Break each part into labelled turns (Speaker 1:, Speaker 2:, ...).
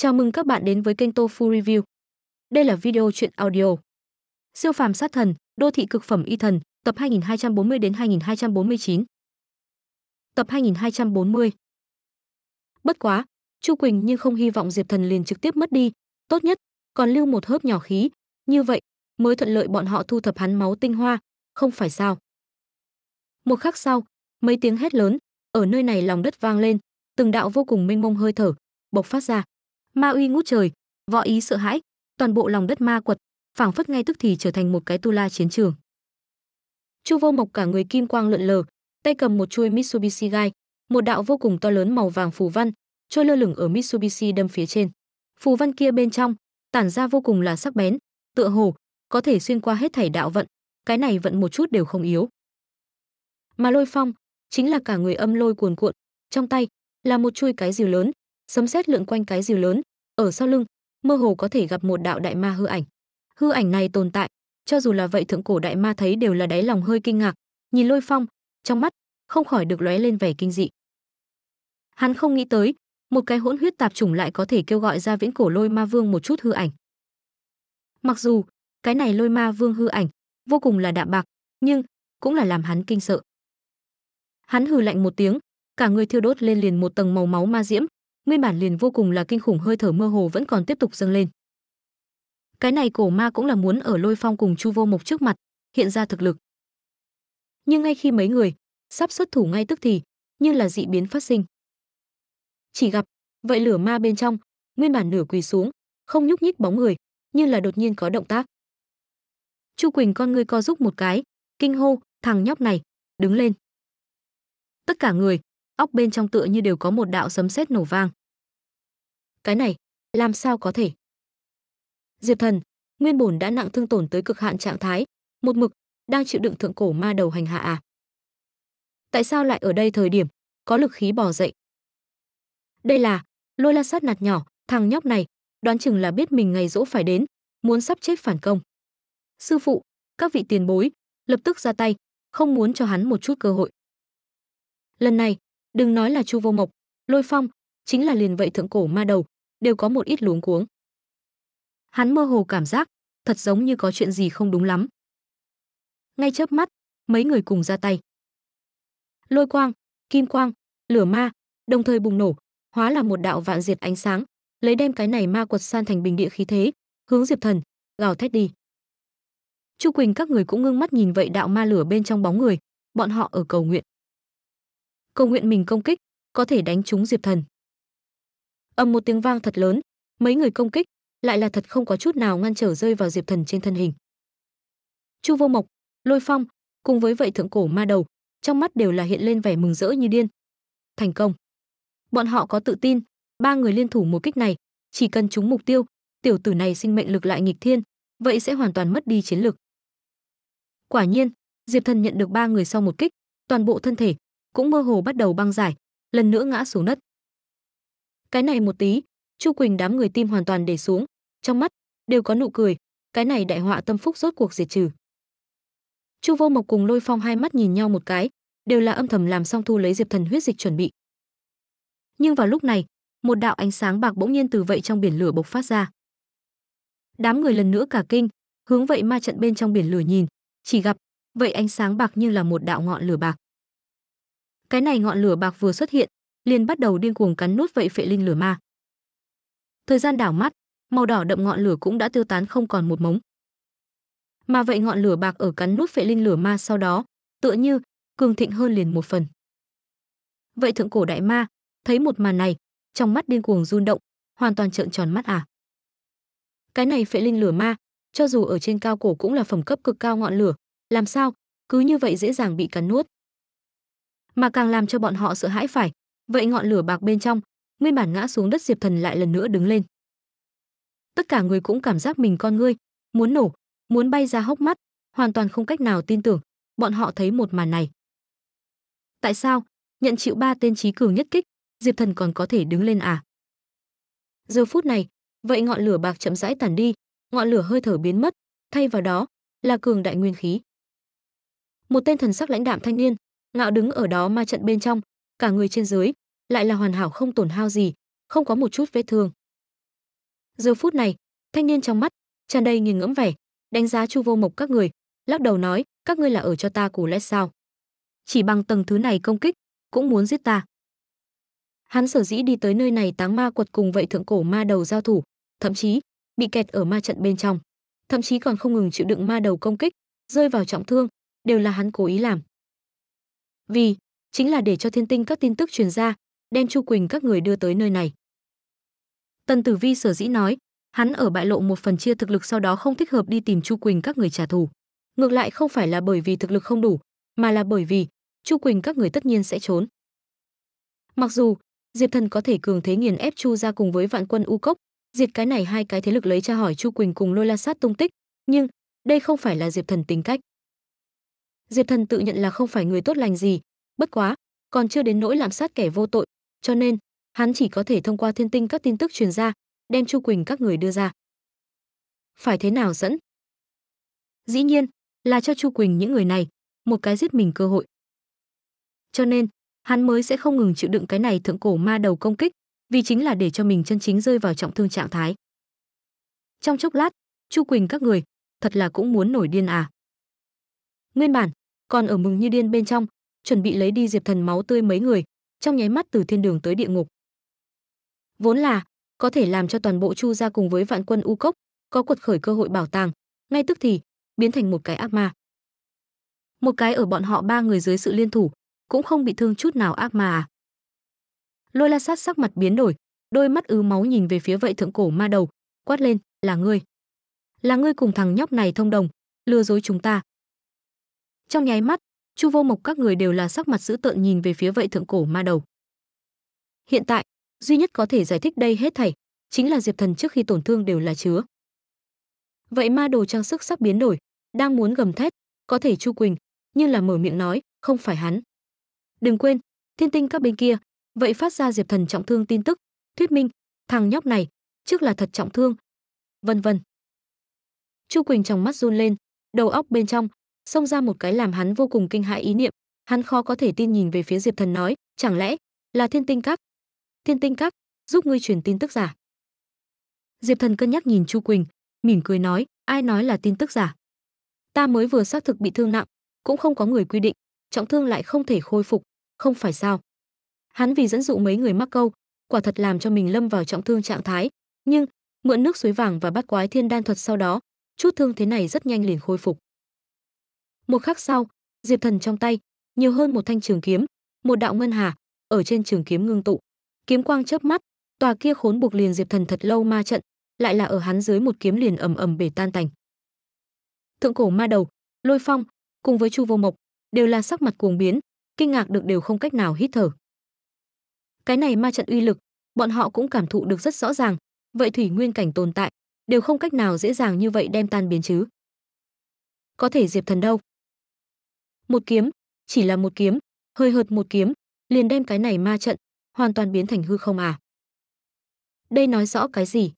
Speaker 1: Chào mừng các bạn đến với kênh Tofu Review. Đây là video truyện audio. Siêu phàm sát thần, đô thị cực phẩm y thần, tập 2240 đến 2249. Tập 2240. Bất quá, Chu Quỳnh nhưng không hy vọng Diệp Thần liền trực tiếp mất đi, tốt nhất còn lưu một hớp nhỏ khí, như vậy mới thuận lợi bọn họ thu thập hắn máu tinh hoa, không phải sao? Một khắc sau, mấy tiếng hét lớn ở nơi này lòng đất vang lên, từng đạo vô cùng mênh mông hơi thở bộc phát ra ma uy ngút trời võ ý sợ hãi toàn bộ lòng đất ma quật phảng phất ngay tức thì trở thành một cái tu la chiến trường chu vô mộc cả người kim quang lượn lờ tay cầm một chuôi mitsubishi gai một đạo vô cùng to lớn màu vàng phù văn trôi lơ lửng ở mitsubishi đâm phía trên phù văn kia bên trong tản ra vô cùng là sắc bén tựa hồ có thể xuyên qua hết thảy đạo vận cái này vận một chút đều không yếu mà lôi phong chính là cả người âm lôi cuồn cuộn trong tay là một chuôi cái rìu lớn sấm sét lượn quanh cái rìu lớn ở sau lưng mơ hồ có thể gặp một đạo đại ma hư ảnh hư ảnh này tồn tại cho dù là vậy thượng cổ đại ma thấy đều là đáy lòng hơi kinh ngạc nhìn lôi phong trong mắt không khỏi được lóe lên vẻ kinh dị hắn không nghĩ tới một cái hỗn huyết tạp chủng lại có thể kêu gọi ra viễn cổ lôi ma vương một chút hư ảnh mặc dù cái này lôi ma vương hư ảnh vô cùng là đạm bạc nhưng cũng là làm hắn kinh sợ hắn hừ lạnh một tiếng cả người thiêu đốt lên liền một tầng màu máu ma diễm nguyên bản liền vô cùng là kinh khủng hơi thở mơ hồ vẫn còn tiếp tục dâng lên cái này cổ ma cũng là muốn ở lôi phong cùng chu vô mộc trước mặt hiện ra thực lực nhưng ngay khi mấy người sắp xuất thủ ngay tức thì như là dị biến phát sinh chỉ gặp vậy lửa ma bên trong nguyên bản nửa quỳ xuống không nhúc nhích bóng người như là đột nhiên có động tác chu quỳnh con ngươi co giúp một cái kinh hô thằng nhóc này đứng lên tất cả người óc bên trong tựa như đều có một đạo sấm sét nổ vang cái này làm sao có thể diệp thần nguyên bổn đã nặng thương tổn tới cực hạn trạng thái một mực đang chịu đựng thượng cổ ma đầu hành hạ à tại sao lại ở đây thời điểm có lực khí bò dậy đây là lôi la sát nạt nhỏ thằng nhóc này đoán chừng là biết mình ngày dỗ phải đến muốn sắp chết phản công sư phụ các vị tiền bối lập tức ra tay không muốn cho hắn một chút cơ hội lần này đừng nói là chu vô mộc lôi phong chính là liền vậy thượng cổ ma đầu đều có một ít luống cuống. Hắn mơ hồ cảm giác, thật giống như có chuyện gì không đúng lắm. Ngay chớp mắt, mấy người cùng ra tay. Lôi quang, kim quang, lửa ma, đồng thời bùng nổ, hóa là một đạo vạn diệt ánh sáng, lấy đem cái này ma quật san thành bình địa khí thế, hướng Diệp Thần gào thét đi. Chu Quỳnh các người cũng ngưng mắt nhìn vậy đạo ma lửa bên trong bóng người, bọn họ ở cầu nguyện. Cầu nguyện mình công kích, có thể đánh trúng Diệp Thần ầm một tiếng vang thật lớn mấy người công kích lại là thật không có chút nào ngăn trở rơi vào diệp thần trên thân hình chu vô mộc lôi phong cùng với vậy thượng cổ ma đầu trong mắt đều là hiện lên vẻ mừng rỡ như điên thành công bọn họ có tự tin ba người liên thủ một kích này chỉ cần chúng mục tiêu tiểu tử này sinh mệnh lực lại nghịch thiên vậy sẽ hoàn toàn mất đi chiến lực quả nhiên diệp thần nhận được ba người sau một kích toàn bộ thân thể cũng mơ hồ bắt đầu băng giải lần nữa ngã xuống đất cái này một tí chu quỳnh đám người tim hoàn toàn để xuống trong mắt đều có nụ cười cái này đại họa tâm phúc rốt cuộc diệt trừ chu vô mộc cùng lôi phong hai mắt nhìn nhau một cái đều là âm thầm làm xong thu lấy diệp thần huyết dịch chuẩn bị nhưng vào lúc này một đạo ánh sáng bạc bỗng nhiên từ vậy trong biển lửa bộc phát ra đám người lần nữa cả kinh hướng vậy ma trận bên trong biển lửa nhìn chỉ gặp vậy ánh sáng bạc như là một đạo ngọn lửa bạc cái này ngọn lửa bạc vừa xuất hiện liền bắt đầu điên cuồng cắn nút vậy phệ linh lửa ma. Thời gian đảo mắt, màu đỏ đậm ngọn lửa cũng đã tiêu tán không còn một mống. Mà vậy ngọn lửa bạc ở cắn nút phệ linh lửa ma sau đó, tựa như cường thịnh hơn liền một phần. Vậy thượng cổ đại ma, thấy một màn này, trong mắt điên cuồng run động, hoàn toàn trợn tròn mắt à. Cái này phệ linh lửa ma, cho dù ở trên cao cổ cũng là phẩm cấp cực cao ngọn lửa, làm sao cứ như vậy dễ dàng bị cắn nuốt. Mà càng làm cho bọn họ sợ hãi phải, vậy ngọn lửa bạc bên trong nguyên bản ngã xuống đất diệp thần lại lần nữa đứng lên tất cả người cũng cảm giác mình con ngươi muốn nổ muốn bay ra hốc mắt hoàn toàn không cách nào tin tưởng bọn họ thấy một màn này tại sao nhận chịu ba tên trí cường nhất kích diệp thần còn có thể đứng lên à giờ phút này vậy ngọn lửa bạc chậm rãi tàn đi ngọn lửa hơi thở biến mất thay vào đó là cường đại nguyên khí một tên thần sắc lãnh đạm thanh niên ngạo đứng ở đó ma trận bên trong cả người trên dưới, lại là hoàn hảo không tổn hao gì, không có một chút vết thương. Giờ phút này, thanh niên trong mắt tràn đầy nghiền ngẫm vẻ, đánh giá Chu Vô Mộc các người, lắc đầu nói, các ngươi là ở cho ta củ lẽ sao? Chỉ bằng tầng thứ này công kích, cũng muốn giết ta. Hắn sở dĩ đi tới nơi này táng ma quật cùng vậy thượng cổ ma đầu giao thủ, thậm chí bị kẹt ở ma trận bên trong, thậm chí còn không ngừng chịu đựng ma đầu công kích, rơi vào trọng thương, đều là hắn cố ý làm. Vì chính là để cho thiên tinh các tin tức truyền ra đem chu quỳnh các người đưa tới nơi này tần tử vi sở dĩ nói hắn ở bại lộ một phần chia thực lực sau đó không thích hợp đi tìm chu quỳnh các người trả thù ngược lại không phải là bởi vì thực lực không đủ mà là bởi vì chu quỳnh các người tất nhiên sẽ trốn mặc dù diệp thần có thể cường thế nghiền ép chu ra cùng với vạn quân u cốc diệt cái này hai cái thế lực lấy tra hỏi chu quỳnh cùng lôi la sát tung tích nhưng đây không phải là diệp thần tính cách diệp thần tự nhận là không phải người tốt lành gì bất quá còn chưa đến nỗi làm sát kẻ vô tội cho nên hắn chỉ có thể thông qua thiên tinh các tin tức truyền ra đem chu quỳnh các người đưa ra phải thế nào dẫn dĩ nhiên là cho chu quỳnh những người này một cái giết mình cơ hội cho nên hắn mới sẽ không ngừng chịu đựng cái này thượng cổ ma đầu công kích vì chính là để cho mình chân chính rơi vào trọng thương trạng thái trong chốc lát chu quỳnh các người thật là cũng muốn nổi điên à nguyên bản còn ở mừng như điên bên trong chuẩn bị lấy đi diệp thần máu tươi mấy người trong nháy mắt từ thiên đường tới địa ngục vốn là có thể làm cho toàn bộ chu gia cùng với vạn quân u cốc có quật khởi cơ hội bảo tàng ngay tức thì biến thành một cái ác ma một cái ở bọn họ ba người dưới sự liên thủ cũng không bị thương chút nào ác ma à lôi la sát sắc mặt biến đổi đôi mắt ứ máu nhìn về phía vậy thượng cổ ma đầu quát lên là ngươi là ngươi cùng thằng nhóc này thông đồng lừa dối chúng ta trong nháy mắt Chu Vô Mộc các người đều là sắc mặt dữ tợn nhìn về phía vậy thượng cổ ma đầu. Hiện tại, duy nhất có thể giải thích đây hết thảy chính là Diệp Thần trước khi tổn thương đều là chứa. Vậy ma đồ trang sức sắp biến đổi, đang muốn gầm thét, có thể Chu Quỳnh, nhưng là mở miệng nói, không phải hắn. Đừng quên, thiên tinh các bên kia, vậy phát ra Diệp Thần trọng thương tin tức, thuyết minh, thằng nhóc này, trước là thật trọng thương, vân vân. Chu Quỳnh trong mắt run lên, đầu óc bên trong xông ra một cái làm hắn vô cùng kinh hãi ý niệm hắn khó có thể tin nhìn về phía diệp thần nói chẳng lẽ là thiên tinh các thiên tinh các giúp ngươi truyền tin tức giả diệp thần cân nhắc nhìn chu quỳnh mỉm cười nói ai nói là tin tức giả ta mới vừa xác thực bị thương nặng cũng không có người quy định trọng thương lại không thể khôi phục không phải sao hắn vì dẫn dụ mấy người mắc câu quả thật làm cho mình lâm vào trọng thương trạng thái nhưng mượn nước suối vàng và bát quái thiên đan thuật sau đó chút thương thế này rất nhanh liền khôi phục một khắc sau, Diệp Thần trong tay nhiều hơn một thanh trường kiếm, một đạo ngân hà ở trên trường kiếm ngưng tụ. Kiếm quang chớp mắt, tòa kia khốn buộc liền Diệp Thần thật lâu ma trận, lại là ở hắn dưới một kiếm liền ầm ầm bể tan tành. Thượng cổ ma đầu, Lôi Phong cùng với Chu Vô Mộc đều là sắc mặt cuồng biến, kinh ngạc được đều không cách nào hít thở. Cái này ma trận uy lực, bọn họ cũng cảm thụ được rất rõ ràng, vậy thủy nguyên cảnh tồn tại, đều không cách nào dễ dàng như vậy đem tan biến chứ. Có thể Diệp Thần đâu, một kiếm chỉ là một kiếm hơi hợt một kiếm liền đem cái này ma trận hoàn toàn biến thành hư không à đây nói rõ cái gì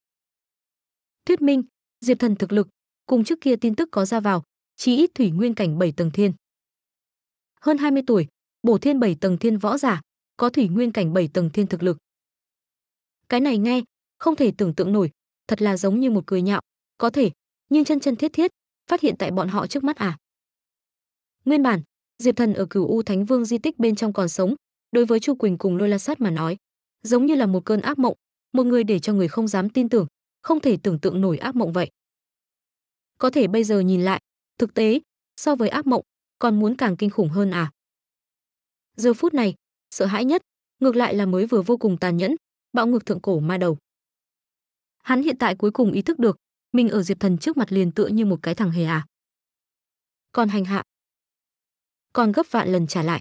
Speaker 1: thuyết minh diệp thần thực lực cùng trước kia tin tức có ra vào chí ít thủy nguyên cảnh bảy tầng thiên hơn 20 tuổi bổ thiên bảy tầng thiên võ giả có thủy nguyên cảnh bảy tầng thiên thực lực cái này nghe không thể tưởng tượng nổi thật là giống như một cười nhạo có thể nhưng chân chân thiết thiết phát hiện tại bọn họ trước mắt à Nguyên bản, Diệp Thần ở Cửu U Thánh Vương di tích bên trong còn sống, đối với Chu Quỳnh cùng Lôi La Sát mà nói, giống như là một cơn ác mộng, một người để cho người không dám tin tưởng, không thể tưởng tượng nổi ác mộng vậy. Có thể bây giờ nhìn lại, thực tế, so với ác mộng, còn muốn càng kinh khủng hơn à. Giờ phút này, sợ hãi nhất, ngược lại là mới vừa vô cùng tàn nhẫn, bạo ngược thượng cổ ma đầu. Hắn hiện tại cuối cùng ý thức được, mình ở Diệp Thần trước mặt liền tựa như một cái thằng hề à. Còn hành hạ, còn gấp vạn lần trả lại.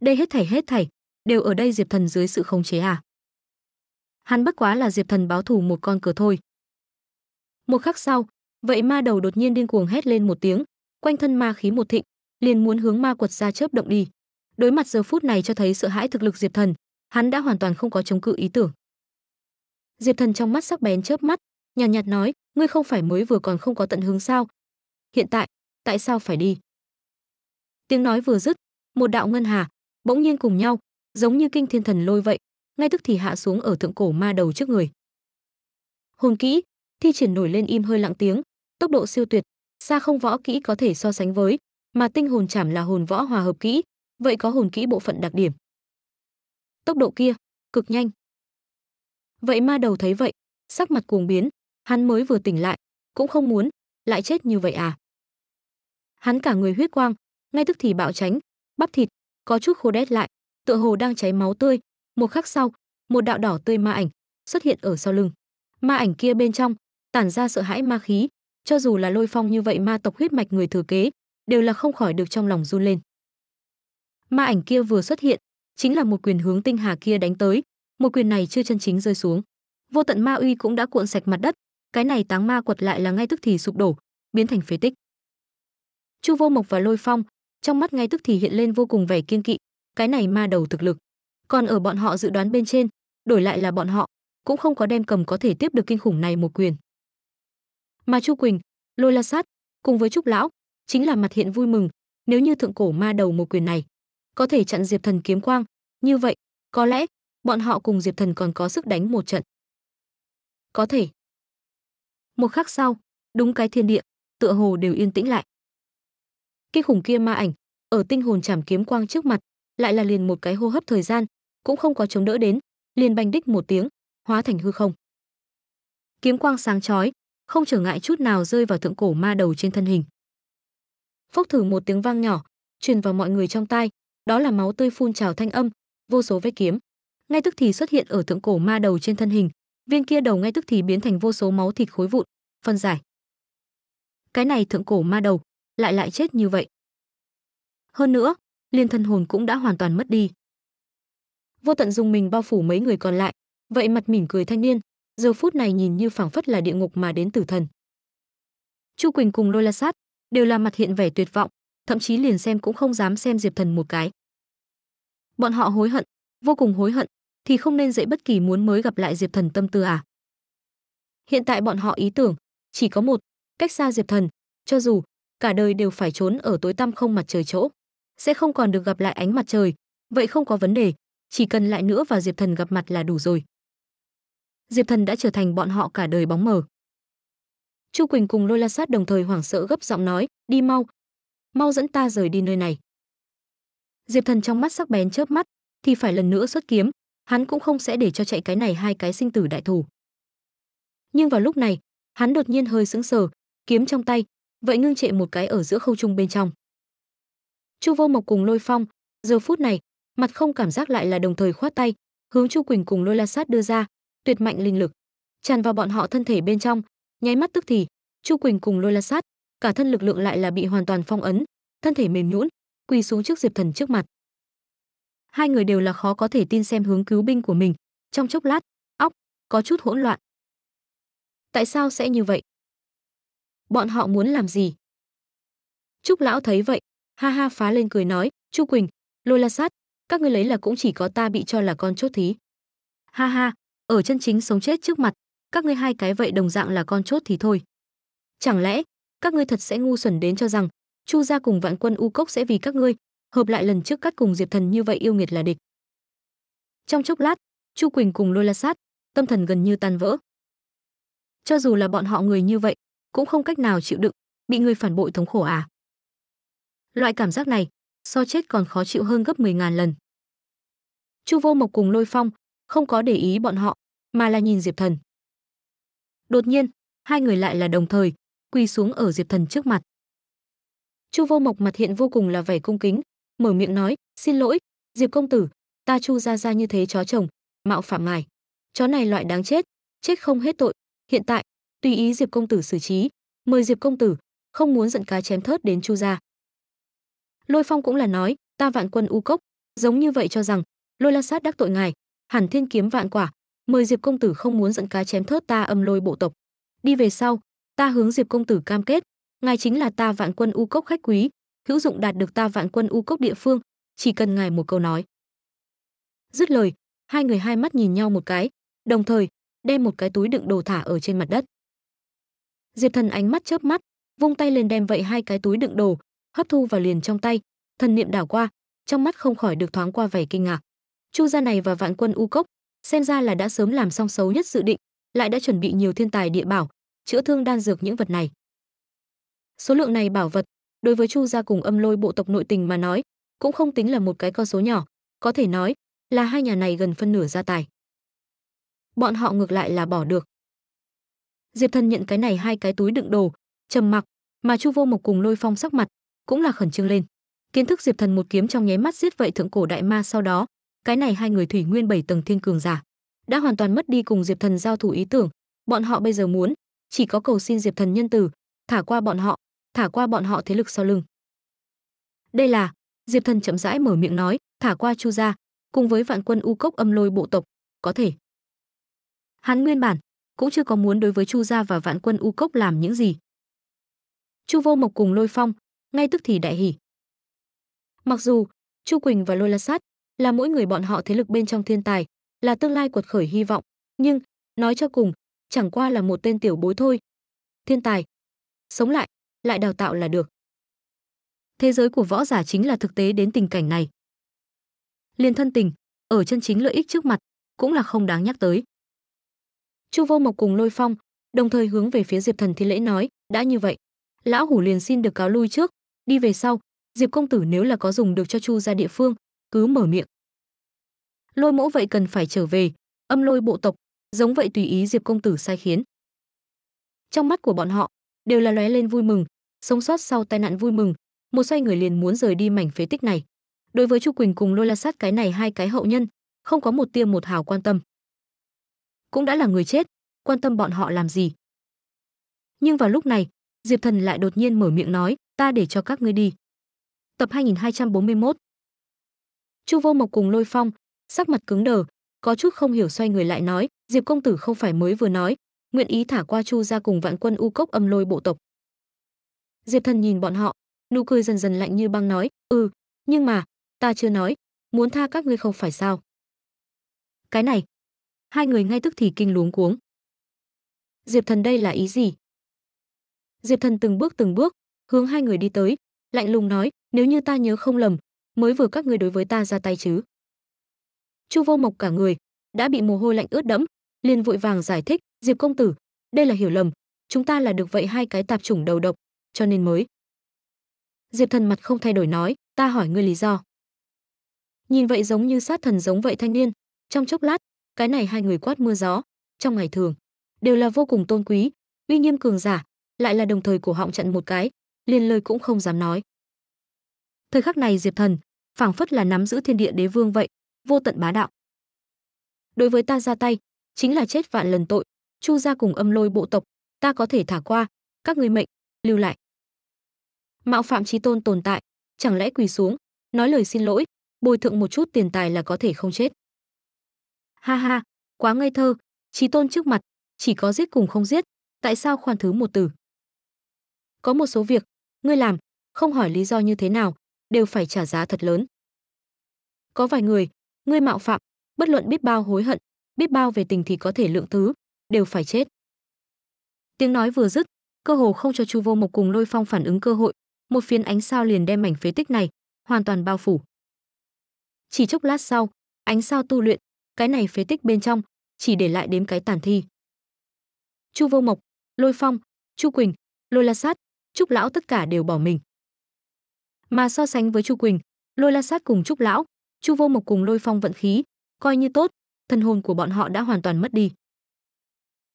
Speaker 1: Đây hết thảy hết thảy, đều ở đây Diệp Thần dưới sự khống chế à? Hắn bất quá là Diệp Thần báo thù một con cờ thôi. Một khắc sau, vậy ma đầu đột nhiên điên cuồng hét lên một tiếng, quanh thân ma khí một thịnh, liền muốn hướng ma quật ra chớp động đi. Đối mặt giờ phút này cho thấy sợ hãi thực lực Diệp Thần, hắn đã hoàn toàn không có chống cự ý tưởng. Diệp Thần trong mắt sắc bén chớp mắt, nhàn nhạt, nhạt nói, ngươi không phải mới vừa còn không có tận hướng sao? Hiện tại, tại sao phải đi? tiếng nói vừa dứt một đạo ngân hà bỗng nhiên cùng nhau giống như kinh thiên thần lôi vậy ngay tức thì hạ xuống ở thượng cổ ma đầu trước người hồn kỹ thi triển nổi lên im hơi lặng tiếng tốc độ siêu tuyệt xa không võ kỹ có thể so sánh với mà tinh hồn chảm là hồn võ hòa hợp kỹ vậy có hồn kỹ bộ phận đặc điểm tốc độ kia cực nhanh vậy ma đầu thấy vậy sắc mặt cuồng biến hắn mới vừa tỉnh lại cũng không muốn lại chết như vậy à hắn cả người huyết quang ngay tức thì bạo tránh, bắp thịt có chút khô đét lại, tựa hồ đang cháy máu tươi. Một khắc sau, một đạo đỏ tươi ma ảnh xuất hiện ở sau lưng. Ma ảnh kia bên trong tản ra sợ hãi ma khí, cho dù là Lôi Phong như vậy ma tộc huyết mạch người thừa kế, đều là không khỏi được trong lòng run lên. Ma ảnh kia vừa xuất hiện, chính là một quyền hướng tinh hà kia đánh tới, một quyền này chưa chân chính rơi xuống. Vô tận ma uy cũng đã cuộn sạch mặt đất, cái này táng ma quật lại là ngay tức thì sụp đổ, biến thành phế tích. Chu Vô Mộc và Lôi Phong trong mắt ngay tức thì hiện lên vô cùng vẻ kiên kỵ, cái này ma đầu thực lực. Còn ở bọn họ dự đoán bên trên, đổi lại là bọn họ, cũng không có đem cầm có thể tiếp được kinh khủng này một quyền. Mà Chu Quỳnh, Lôi La Sát, cùng với Trúc lão, chính là mặt hiện vui mừng, nếu như thượng cổ ma đầu một quyền này có thể chặn Diệp Thần kiếm quang, như vậy, có lẽ bọn họ cùng Diệp Thần còn có sức đánh một trận. Có thể. Một khắc sau, đúng cái thiên địa, tựa hồ đều yên tĩnh lại kinh khủng kia ma ảnh ở tinh hồn chảm kiếm quang trước mặt lại là liền một cái hô hấp thời gian cũng không có chống đỡ đến liền bành đích một tiếng hóa thành hư không kiếm quang sáng chói không trở ngại chút nào rơi vào thượng cổ ma đầu trên thân hình phốc thử một tiếng vang nhỏ truyền vào mọi người trong tai đó là máu tươi phun trào thanh âm vô số vết kiếm ngay tức thì xuất hiện ở thượng cổ ma đầu trên thân hình viên kia đầu ngay tức thì biến thành vô số máu thịt khối vụn phân giải cái này thượng cổ ma đầu lại lại chết như vậy. Hơn nữa, liên thân hồn cũng đã hoàn toàn mất đi. Vô tận dùng mình bao phủ mấy người còn lại, vậy mặt mỉm cười thanh niên, giờ phút này nhìn như phảng phất là địa ngục mà đến tử thần. Chu Quỳnh cùng Lôi La Sát đều là mặt hiện vẻ tuyệt vọng, thậm chí liền xem cũng không dám xem Diệp Thần một cái. Bọn họ hối hận, vô cùng hối hận, thì không nên dễ bất kỳ muốn mới gặp lại Diệp Thần tâm tư à. Hiện tại bọn họ ý tưởng chỉ có một, cách xa Diệp Thần, cho dù cả đời đều phải trốn ở tối tăm không mặt trời chỗ, sẽ không còn được gặp lại ánh mặt trời, vậy không có vấn đề, chỉ cần lại nữa và Diệp Thần gặp mặt là đủ rồi. Diệp Thần đã trở thành bọn họ cả đời bóng mờ. Chu Quỳnh cùng Lôi La Sát đồng thời hoảng sợ gấp giọng nói, "Đi mau, mau dẫn ta rời đi nơi này." Diệp Thần trong mắt sắc bén chớp mắt, thì phải lần nữa xuất kiếm, hắn cũng không sẽ để cho chạy cái này hai cái sinh tử đại thủ. Nhưng vào lúc này, hắn đột nhiên hơi sững sờ, kiếm trong tay, vậy ngưng trệ một cái ở giữa khâu trung bên trong chu vô mộc cùng lôi phong giờ phút này mặt không cảm giác lại là đồng thời khoát tay hướng chu quỳnh cùng lôi la sát đưa ra tuyệt mạnh linh lực tràn vào bọn họ thân thể bên trong nháy mắt tức thì chu quỳnh cùng lôi la sát cả thân lực lượng lại là bị hoàn toàn phong ấn thân thể mềm nhũn quỳ xuống trước diệp thần trước mặt hai người đều là khó có thể tin xem hướng cứu binh của mình trong chốc lát óc có chút hỗn loạn tại sao sẽ như vậy bọn họ muốn làm gì? Trúc lão thấy vậy, ha ha phá lên cười nói, Chu Quỳnh, lôi la sát, các ngươi lấy là cũng chỉ có ta bị cho là con chốt thí. Ha ha, ở chân chính sống chết trước mặt, các ngươi hai cái vậy đồng dạng là con chốt thí thôi. Chẳng lẽ, các ngươi thật sẽ ngu xuẩn đến cho rằng, Chu gia cùng vạn quân u cốc sẽ vì các ngươi, hợp lại lần trước cắt cùng Diệp Thần như vậy yêu nghiệt là địch. Trong chốc lát, Chu Quỳnh cùng lôi la sát, tâm thần gần như tan vỡ. Cho dù là bọn họ người như vậy, cũng không cách nào chịu đựng, bị người phản bội thống khổ à? Loại cảm giác này, so chết còn khó chịu hơn gấp 10.000 lần. Chu Vô Mộc cùng Lôi Phong không có để ý bọn họ, mà là nhìn Diệp Thần. Đột nhiên, hai người lại là đồng thời quỳ xuống ở Diệp Thần trước mặt. Chu Vô Mộc mặt hiện vô cùng là vẻ cung kính, mở miệng nói: "Xin lỗi, Diệp công tử, ta Chu gia gia như thế chó chồng, mạo phạm ngài. Chó này loại đáng chết, chết không hết tội, hiện tại tùy ý diệp công tử xử trí mời diệp công tử không muốn giận cá chém thớt đến chu gia lôi phong cũng là nói ta vạn quân u cốc giống như vậy cho rằng lôi la sát đắc tội ngài hẳn thiên kiếm vạn quả mời diệp công tử không muốn giận cá chém thớt ta âm lôi bộ tộc đi về sau ta hướng diệp công tử cam kết ngài chính là ta vạn quân u cốc khách quý hữu dụng đạt được ta vạn quân u cốc địa phương chỉ cần ngài một câu nói dứt lời hai người hai mắt nhìn nhau một cái đồng thời đem một cái túi đựng đồ thả ở trên mặt đất Diệp Thần ánh mắt chớp mắt, vung tay lên đem vậy hai cái túi đựng đồ hấp thu vào liền trong tay, thần niệm đảo qua, trong mắt không khỏi được thoáng qua vẻ kinh ngạc. Chu gia này và Vạn Quân U Cốc, xem ra là đã sớm làm xong xấu nhất dự định, lại đã chuẩn bị nhiều thiên tài địa bảo, chữa thương đan dược những vật này. Số lượng này bảo vật, đối với Chu gia cùng Âm Lôi bộ tộc nội tình mà nói, cũng không tính là một cái con số nhỏ, có thể nói là hai nhà này gần phân nửa gia tài. Bọn họ ngược lại là bỏ được, diệp thần nhận cái này hai cái túi đựng đồ trầm mặc mà chu vô mộc cùng lôi phong sắc mặt cũng là khẩn trương lên kiến thức diệp thần một kiếm trong nháy mắt giết vậy thượng cổ đại ma sau đó cái này hai người thủy nguyên bảy tầng thiên cường giả đã hoàn toàn mất đi cùng diệp thần giao thủ ý tưởng bọn họ bây giờ muốn chỉ có cầu xin diệp thần nhân từ thả qua bọn họ thả qua bọn họ thế lực sau lưng đây là diệp thần chậm rãi mở miệng nói thả qua chu gia cùng với vạn quân u cốc âm lôi bộ tộc có thể hắn nguyên bản cũng chưa có muốn đối với Chu gia và Vạn Quân U Cốc làm những gì. Chu Vô Mộc cùng Lôi Phong, ngay tức thì đại hỉ. Mặc dù Chu Quỳnh và Lôi La Sát là mỗi người bọn họ thế lực bên trong thiên tài, là tương lai cuột khởi hy vọng, nhưng nói cho cùng, chẳng qua là một tên tiểu bối thôi. Thiên tài, sống lại, lại đào tạo là được. Thế giới của võ giả chính là thực tế đến tình cảnh này. Liên thân tình, ở chân chính lợi ích trước mặt cũng là không đáng nhắc tới chu vô mộc cùng lôi phong đồng thời hướng về phía diệp thần thi lễ nói đã như vậy lão hủ liền xin được cáo lui trước đi về sau diệp công tử nếu là có dùng được cho chu ra địa phương cứ mở miệng lôi mẫu vậy cần phải trở về âm lôi bộ tộc giống vậy tùy ý diệp công tử sai khiến trong mắt của bọn họ đều là lóe lên vui mừng sống sót sau tai nạn vui mừng một xoay người liền muốn rời đi mảnh phế tích này đối với chu quỳnh cùng lôi la sát cái này hai cái hậu nhân không có một tia một hào quan tâm cũng đã là người chết, quan tâm bọn họ làm gì. Nhưng vào lúc này, Diệp Thần lại đột nhiên mở miệng nói, ta để cho các ngươi đi. Tập 2241 Chu Vô Mộc cùng Lôi Phong, sắc mặt cứng đờ, có chút không hiểu xoay người lại nói, Diệp công tử không phải mới vừa nói, nguyện ý thả qua Chu ra cùng vạn quân u cốc âm lôi bộ tộc. Diệp Thần nhìn bọn họ, nụ cười dần dần lạnh như băng nói, "Ừ, nhưng mà, ta chưa nói, muốn tha các ngươi không phải sao?" Cái này, hai người ngay tức thì kinh luống cuống. Diệp Thần đây là ý gì? Diệp Thần từng bước từng bước, hướng hai người đi tới, lạnh lùng nói, nếu như ta nhớ không lầm, mới vừa các ngươi đối với ta ra tay chứ. Chu Vô Mộc cả người đã bị mồ hôi lạnh ướt đẫm, liền vội vàng giải thích, Diệp công tử, đây là hiểu lầm, chúng ta là được vậy hai cái tạp chủng đầu độc, cho nên mới. Diệp Thần mặt không thay đổi nói, ta hỏi ngươi lý do. Nhìn vậy giống như sát thần giống vậy thanh niên, trong chốc lát, cái này hai người quát mưa gió trong ngày thường đều là vô cùng tôn quý uy nghiêm cường giả lại là đồng thời cổ họng chặn một cái liền lời cũng không dám nói thời khắc này diệp thần phảng phất là nắm giữ thiên địa đế vương vậy vô tận bá đạo đối với ta ra tay chính là chết vạn lần tội chu ra cùng âm lôi bộ tộc ta có thể thả qua các người mệnh lưu lại mạo phạm trí tôn tồn tại chẳng lẽ quỳ xuống nói lời xin lỗi bồi thượng một chút tiền tài là có thể không chết Ha ha, quá ngây thơ, trí tôn trước mặt, chỉ có giết cùng không giết, tại sao khoan thứ một từ? Có một số việc, ngươi làm, không hỏi lý do như thế nào, đều phải trả giá thật lớn. Có vài người, ngươi mạo phạm, bất luận biết bao hối hận, biết bao về tình thì có thể lượng thứ, đều phải chết. Tiếng nói vừa dứt, cơ hồ không cho Chu Vô Mộc cùng Lôi Phong phản ứng cơ hội, một phiến ánh sao liền đem mảnh phế tích này hoàn toàn bao phủ. Chỉ chốc lát sau, ánh sao tu luyện cái này phế tích bên trong chỉ để lại đếm cái tàn thi chu vô mộc lôi phong chu quỳnh lôi la sát trúc lão tất cả đều bỏ mình mà so sánh với chu quỳnh lôi la sát cùng trúc lão chu vô mộc cùng lôi phong vận khí coi như tốt thân hồn của bọn họ đã hoàn toàn mất đi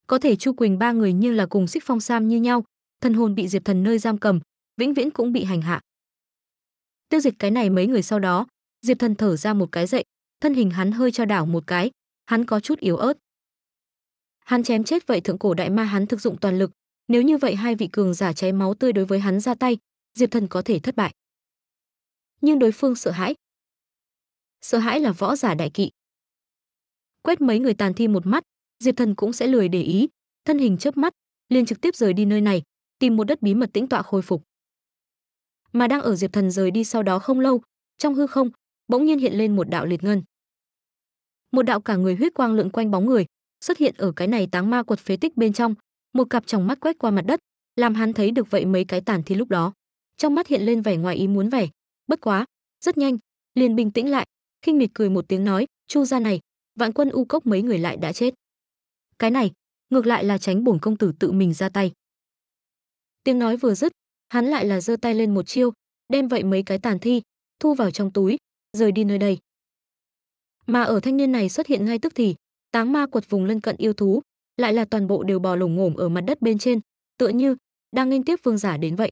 Speaker 1: có thể chu quỳnh ba người như là cùng xích phong sam như nhau thân hồn bị diệp thần nơi giam cầm vĩnh viễn cũng bị hành hạ tiêu diệt cái này mấy người sau đó diệp thần thở ra một cái dậy thân hình hắn hơi cho đảo một cái, hắn có chút yếu ớt. Hắn chém chết vậy thượng cổ đại ma hắn thực dụng toàn lực, nếu như vậy hai vị cường giả cháy máu tươi đối với hắn ra tay, Diệp Thần có thể thất bại. Nhưng đối phương sợ hãi. Sợ hãi là võ giả đại kỵ. Quét mấy người tàn thi một mắt, Diệp Thần cũng sẽ lười để ý, thân hình chớp mắt, liền trực tiếp rời đi nơi này, tìm một đất bí mật tĩnh tọa khôi phục. Mà đang ở Diệp Thần rời đi sau đó không lâu, trong hư không, bỗng nhiên hiện lên một đạo liệt ngân. Một đạo cả người huyết quang lượn quanh bóng người, xuất hiện ở cái này táng ma quật phế tích bên trong, một cặp tròng mắt quét qua mặt đất, làm hắn thấy được vậy mấy cái tàn thi lúc đó. Trong mắt hiện lên vẻ ngoài ý muốn vẻ, bất quá, rất nhanh, liền bình tĩnh lại, khinh miệt cười một tiếng nói, "Chu ra này, vạn quân u cốc mấy người lại đã chết." Cái này, ngược lại là tránh bổn công tử tự mình ra tay. Tiếng nói vừa dứt, hắn lại là giơ tay lên một chiêu, đem vậy mấy cái tàn thi thu vào trong túi, rời đi nơi đây. Mà ở thanh niên này xuất hiện ngay tức thì, táng ma quật vùng lân cận yêu thú, lại là toàn bộ đều bò lủng ngổm ở mặt đất bên trên, tựa như đang nghênh tiếp vương giả đến vậy.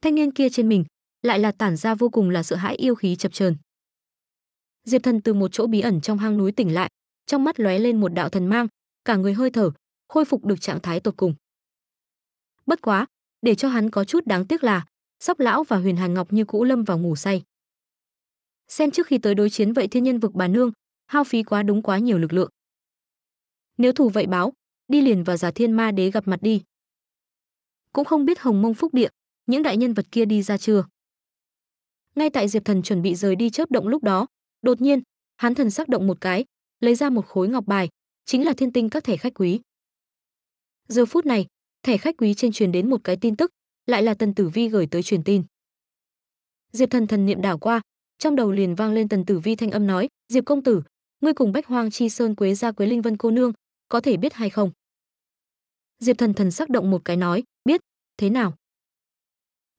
Speaker 1: Thanh niên kia trên mình lại là tản ra vô cùng là sợ hãi yêu khí chập chờn. Diệp Thần từ một chỗ bí ẩn trong hang núi tỉnh lại, trong mắt lóe lên một đạo thần mang, cả người hơi thở, khôi phục được trạng thái tột cùng. Bất quá, để cho hắn có chút đáng tiếc là, Sóc lão và Huyền Hàn Ngọc như cũ lâm vào ngủ say. Xem trước khi tới đối chiến vậy thiên nhân vực bà nương, hao phí quá đúng quá nhiều lực lượng. Nếu thủ vậy báo, đi liền vào giả thiên ma đế gặp mặt đi. Cũng không biết hồng mông phúc địa, những đại nhân vật kia đi ra chưa. Ngay tại Diệp Thần chuẩn bị rời đi chớp động lúc đó, đột nhiên, hắn thần sắc động một cái, lấy ra một khối ngọc bài, chính là thiên tinh các thẻ khách quý. Giờ phút này, thẻ khách quý trên truyền đến một cái tin tức, lại là Tần Tử Vi gửi tới truyền tin. Diệp Thần thần niệm đảo qua, trong đầu liền vang lên tần tử vi thanh âm nói diệp công tử ngươi cùng bách hoang chi sơn quế ra quế linh vân cô nương có thể biết hay không diệp thần thần sắc động một cái nói biết thế nào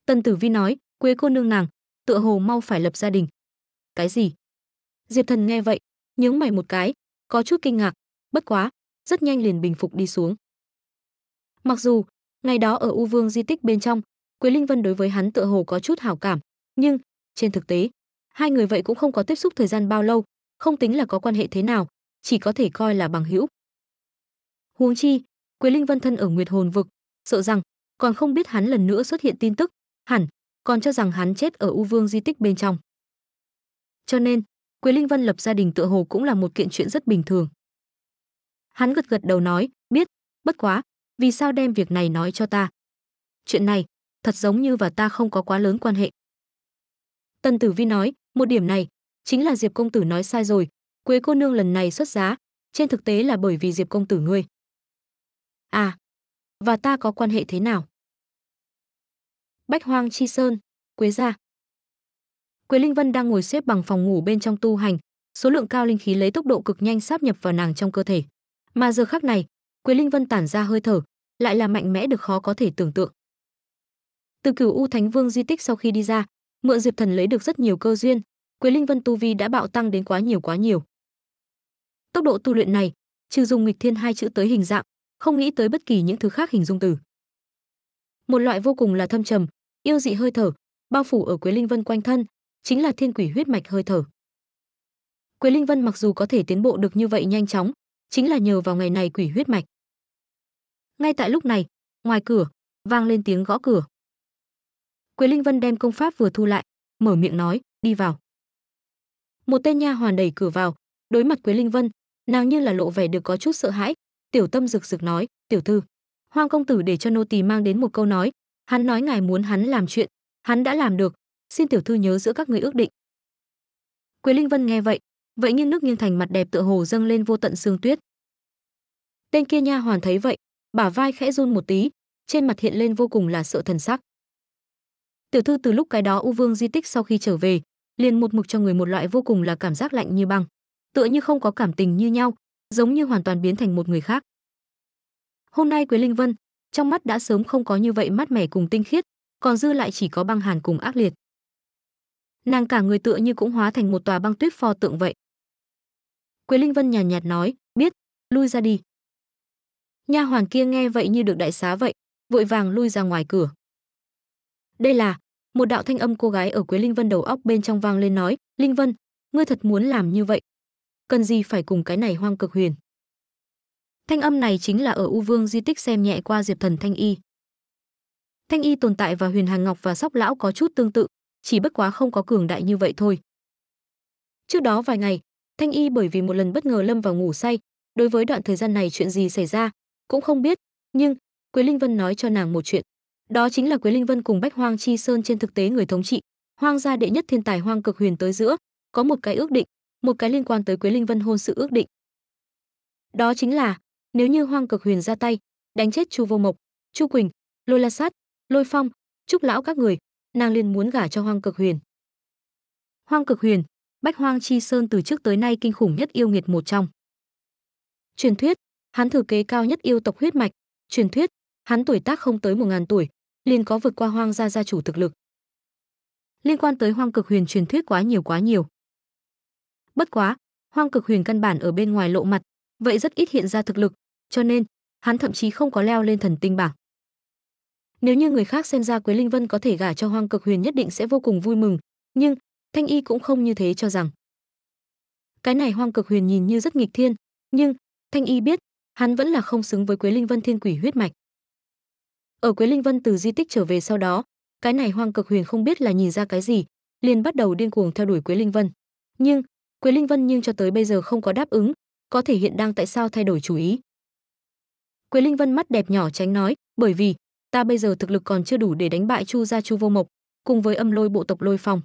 Speaker 1: tần tử vi nói quế cô nương nàng tựa hồ mau phải lập gia đình cái gì diệp thần nghe vậy nhướng mày một cái có chút kinh ngạc bất quá rất nhanh liền bình phục đi xuống mặc dù ngày đó ở u vương di tích bên trong quế linh vân đối với hắn tựa hồ có chút hảo cảm nhưng trên thực tế hai người vậy cũng không có tiếp xúc thời gian bao lâu, không tính là có quan hệ thế nào, chỉ có thể coi là bằng hữu. Huống chi, Quế Linh Vân thân ở Nguyệt Hồn vực, sợ rằng còn không biết hắn lần nữa xuất hiện tin tức, hẳn còn cho rằng hắn chết ở U Vương di tích bên trong. Cho nên, Quế Linh Vân lập gia đình tựa hồ cũng là một kiện chuyện rất bình thường. Hắn gật gật đầu nói, biết, bất quá, vì sao đem việc này nói cho ta? Chuyện này, thật giống như và ta không có quá lớn quan hệ. Tần Tử Vi nói, một điểm này chính là Diệp công tử nói sai rồi, Quế cô nương lần này xuất giá, trên thực tế là bởi vì Diệp công tử ngươi. À, và ta có quan hệ thế nào? Bách Hoang Chi Sơn, Quế gia. Quế Linh Vân đang ngồi xếp bằng phòng ngủ bên trong tu hành, số lượng cao linh khí lấy tốc độ cực nhanh sáp nhập vào nàng trong cơ thể. Mà giờ khắc này, Quế Linh Vân tản ra hơi thở, lại là mạnh mẽ được khó có thể tưởng tượng. Từ Cửu U Thánh Vương di tích sau khi đi ra, mượn Diệp Thần lấy được rất nhiều cơ duyên, Quế Linh Vân tu vi đã bạo tăng đến quá nhiều quá nhiều. Tốc độ tu luyện này, trừ dùng nghịch thiên hai chữ tới hình dạng, không nghĩ tới bất kỳ những thứ khác hình dung từ. Một loại vô cùng là thâm trầm, yêu dị hơi thở, bao phủ ở Quế Linh Vân quanh thân, chính là thiên quỷ huyết mạch hơi thở. Quế Linh Vân mặc dù có thể tiến bộ được như vậy nhanh chóng, chính là nhờ vào ngày này quỷ huyết mạch. Ngay tại lúc này, ngoài cửa vang lên tiếng gõ cửa. Quế Linh Vân đem công pháp vừa thu lại, mở miệng nói, "Đi vào." Một tên nha hoàn đẩy cửa vào, đối mặt Quế Linh Vân, nàng như là lộ vẻ được có chút sợ hãi, Tiểu Tâm rực rực nói, "Tiểu thư, hoàng công tử để cho nô tỳ mang đến một câu nói, hắn nói ngài muốn hắn làm chuyện, hắn đã làm được, xin tiểu thư nhớ giữa các người ước định." Quế Linh Vân nghe vậy, vậy nghiêng nước nghiêng thành mặt đẹp tựa hồ dâng lên vô tận sương tuyết. Tên kia nha hoàn thấy vậy, bả vai khẽ run một tí, trên mặt hiện lên vô cùng là sợ thần sắc. Tiểu thư từ lúc cái đó U Vương di tích sau khi trở về, liền một mực cho người một loại vô cùng là cảm giác lạnh như băng, tựa như không có cảm tình như nhau, giống như hoàn toàn biến thành một người khác. Hôm nay Quế Linh Vân, trong mắt đã sớm không có như vậy mát mẻ cùng tinh khiết, còn dư lại chỉ có băng hàn cùng ác liệt. Nàng cả người tựa như cũng hóa thành một tòa băng tuyết pho tượng vậy. Quế Linh Vân nhàn nhạt, nhạt nói, "Biết, lui ra đi." Nha hoàn kia nghe vậy như được đại xá vậy, vội vàng lui ra ngoài cửa. Đây là một đạo thanh âm cô gái ở Quế Linh Vân đầu óc bên trong vang lên nói, "Linh Vân, ngươi thật muốn làm như vậy? Cần gì phải cùng cái này hoang cực huyền?" Thanh âm này chính là ở U Vương di tích xem nhẹ qua Diệp Thần Thanh Y. Thanh Y tồn tại và Huyền hàng Ngọc và Sóc lão có chút tương tự, chỉ bất quá không có cường đại như vậy thôi. Trước đó vài ngày, Thanh Y bởi vì một lần bất ngờ lâm vào ngủ say, đối với đoạn thời gian này chuyện gì xảy ra cũng không biết, nhưng Quế Linh Vân nói cho nàng một chuyện. Đó chính là Quế Linh Vân cùng Bách Hoang Chi Sơn trên thực tế người thống trị, hoang gia đệ nhất thiên tài hoang cực huyền tới giữa, có một cái ước định, một cái liên quan tới Quế Linh Vân hôn sự ước định. Đó chính là, nếu như hoang cực huyền ra tay, đánh chết Chu Vô Mộc, Chu Quỳnh, Lôi La Sát, Lôi Phong, Trúc lão các người, nàng liền muốn gả cho hoang cực huyền. Hoang cực huyền, Bách Hoang Chi Sơn từ trước tới nay kinh khủng nhất yêu nghiệt một trong. Truyền thuyết, hắn thừa kế cao nhất yêu tộc huyết mạch, truyền thuyết, hắn tuổi tác không tới một ngàn tuổi, liền có vượt qua hoang gia gia chủ thực lực. Liên quan tới hoang cực huyền truyền thuyết quá nhiều quá nhiều. Bất quá, hoang cực huyền căn bản ở bên ngoài lộ mặt, vậy rất ít hiện ra thực lực, cho nên hắn thậm chí không có leo lên thần tinh bảng. Nếu như người khác xem ra Quế Linh Vân có thể gả cho Hoang Cực Huyền nhất định sẽ vô cùng vui mừng, nhưng Thanh Y cũng không như thế cho rằng. Cái này Hoang Cực Huyền nhìn như rất nghịch thiên, nhưng Thanh Y biết, hắn vẫn là không xứng với Quế Linh Vân Thiên Quỷ huyết mạch. Ở Quế Linh Vân từ di tích trở về sau đó, cái này Hoang Cực Huyền không biết là nhìn ra cái gì, liền bắt đầu điên cuồng theo đuổi Quế Linh Vân. Nhưng, Quế Linh Vân nhưng cho tới bây giờ không có đáp ứng, có thể hiện đang tại sao thay đổi chủ ý. Quế Linh Vân mắt đẹp nhỏ tránh nói, bởi vì ta bây giờ thực lực còn chưa đủ để đánh bại Chu gia Chu Vô Mộc, cùng với âm lôi bộ tộc Lôi Phong.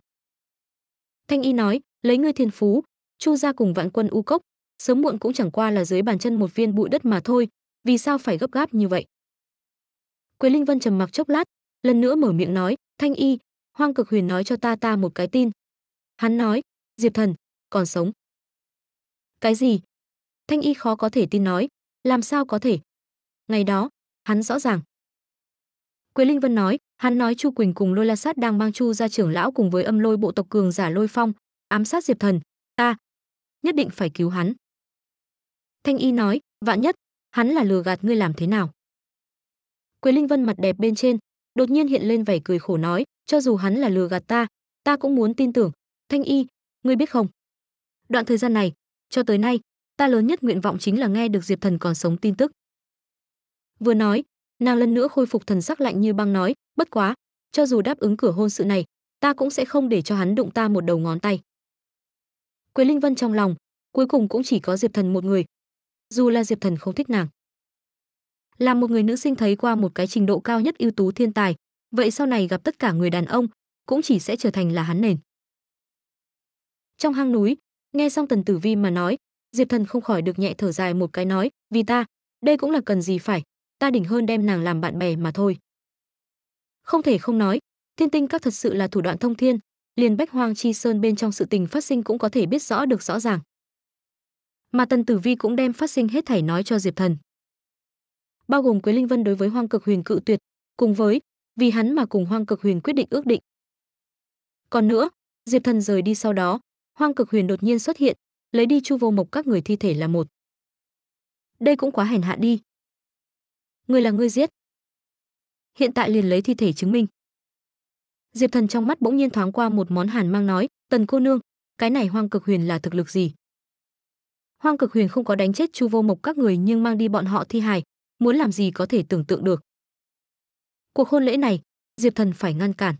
Speaker 1: Thanh Y nói, lấy ngươi thiên phú, Chu gia cùng Vạn Quân U Cốc, sớm muộn cũng chẳng qua là dưới bàn chân một viên bụi đất mà thôi, vì sao phải gấp gáp như vậy? Quế Linh Vân trầm mặc chốc lát, lần nữa mở miệng nói, "Thanh y, Hoang Cực Huyền nói cho ta ta một cái tin." Hắn nói, "Diệp Thần còn sống." "Cái gì?" Thanh y khó có thể tin nói, "Làm sao có thể?" Ngày đó, hắn rõ ràng. Quế Linh Vân nói, hắn nói Chu Quỳnh cùng Lôi La Sát đang mang Chu gia trưởng lão cùng với âm lôi bộ tộc cường giả Lôi Phong, ám sát Diệp Thần, ta nhất định phải cứu hắn. Thanh y nói, vạn nhất, hắn là lừa gạt ngươi làm thế nào? Quế Linh Vân mặt đẹp bên trên, đột nhiên hiện lên vẻ cười khổ nói, cho dù hắn là lừa gạt ta, ta cũng muốn tin tưởng. Thanh Y, ngươi biết không? Đoạn thời gian này, cho tới nay, ta lớn nhất nguyện vọng chính là nghe được Diệp Thần còn sống tin tức. Vừa nói, nàng lần nữa khôi phục thần sắc lạnh như băng nói, bất quá, cho dù đáp ứng cửa hôn sự này, ta cũng sẽ không để cho hắn đụng ta một đầu ngón tay. Quế Linh Vân trong lòng, cuối cùng cũng chỉ có Diệp Thần một người. Dù là Diệp Thần không thích nàng, là một người nữ sinh thấy qua một cái trình độ cao nhất ưu tú thiên tài vậy sau này gặp tất cả người đàn ông cũng chỉ sẽ trở thành là hắn nền trong hang núi nghe xong tần tử vi mà nói diệp thần không khỏi được nhẹ thở dài một cái nói vì ta đây cũng là cần gì phải ta đỉnh hơn đem nàng làm bạn bè mà thôi không thể không nói thiên tinh các thật sự là thủ đoạn thông thiên liền bách hoang chi sơn bên trong sự tình phát sinh cũng có thể biết rõ được rõ ràng mà tần tử vi cũng đem phát sinh hết thảy nói cho diệp thần bao gồm Quế Linh Vân đối với Hoang Cực Huyền cự tuyệt, cùng với vì hắn mà cùng Hoang Cực Huyền quyết định ước định. Còn nữa, Diệp Thần rời đi sau đó, Hoang Cực Huyền đột nhiên xuất hiện, lấy đi Chu Vô Mộc các người thi thể là một. Đây cũng quá hèn hạ đi. Người là ngươi giết. Hiện tại liền lấy thi thể chứng minh. Diệp Thần trong mắt bỗng nhiên thoáng qua một món hàn mang nói, "Tần cô nương, cái này Hoang Cực Huyền là thực lực gì?" Hoang Cực Huyền không có đánh chết Chu Vô Mộc các người nhưng mang đi bọn họ thi hài, muốn làm gì có thể tưởng tượng được. Cuộc hôn lễ này, Diệp Thần phải ngăn cản.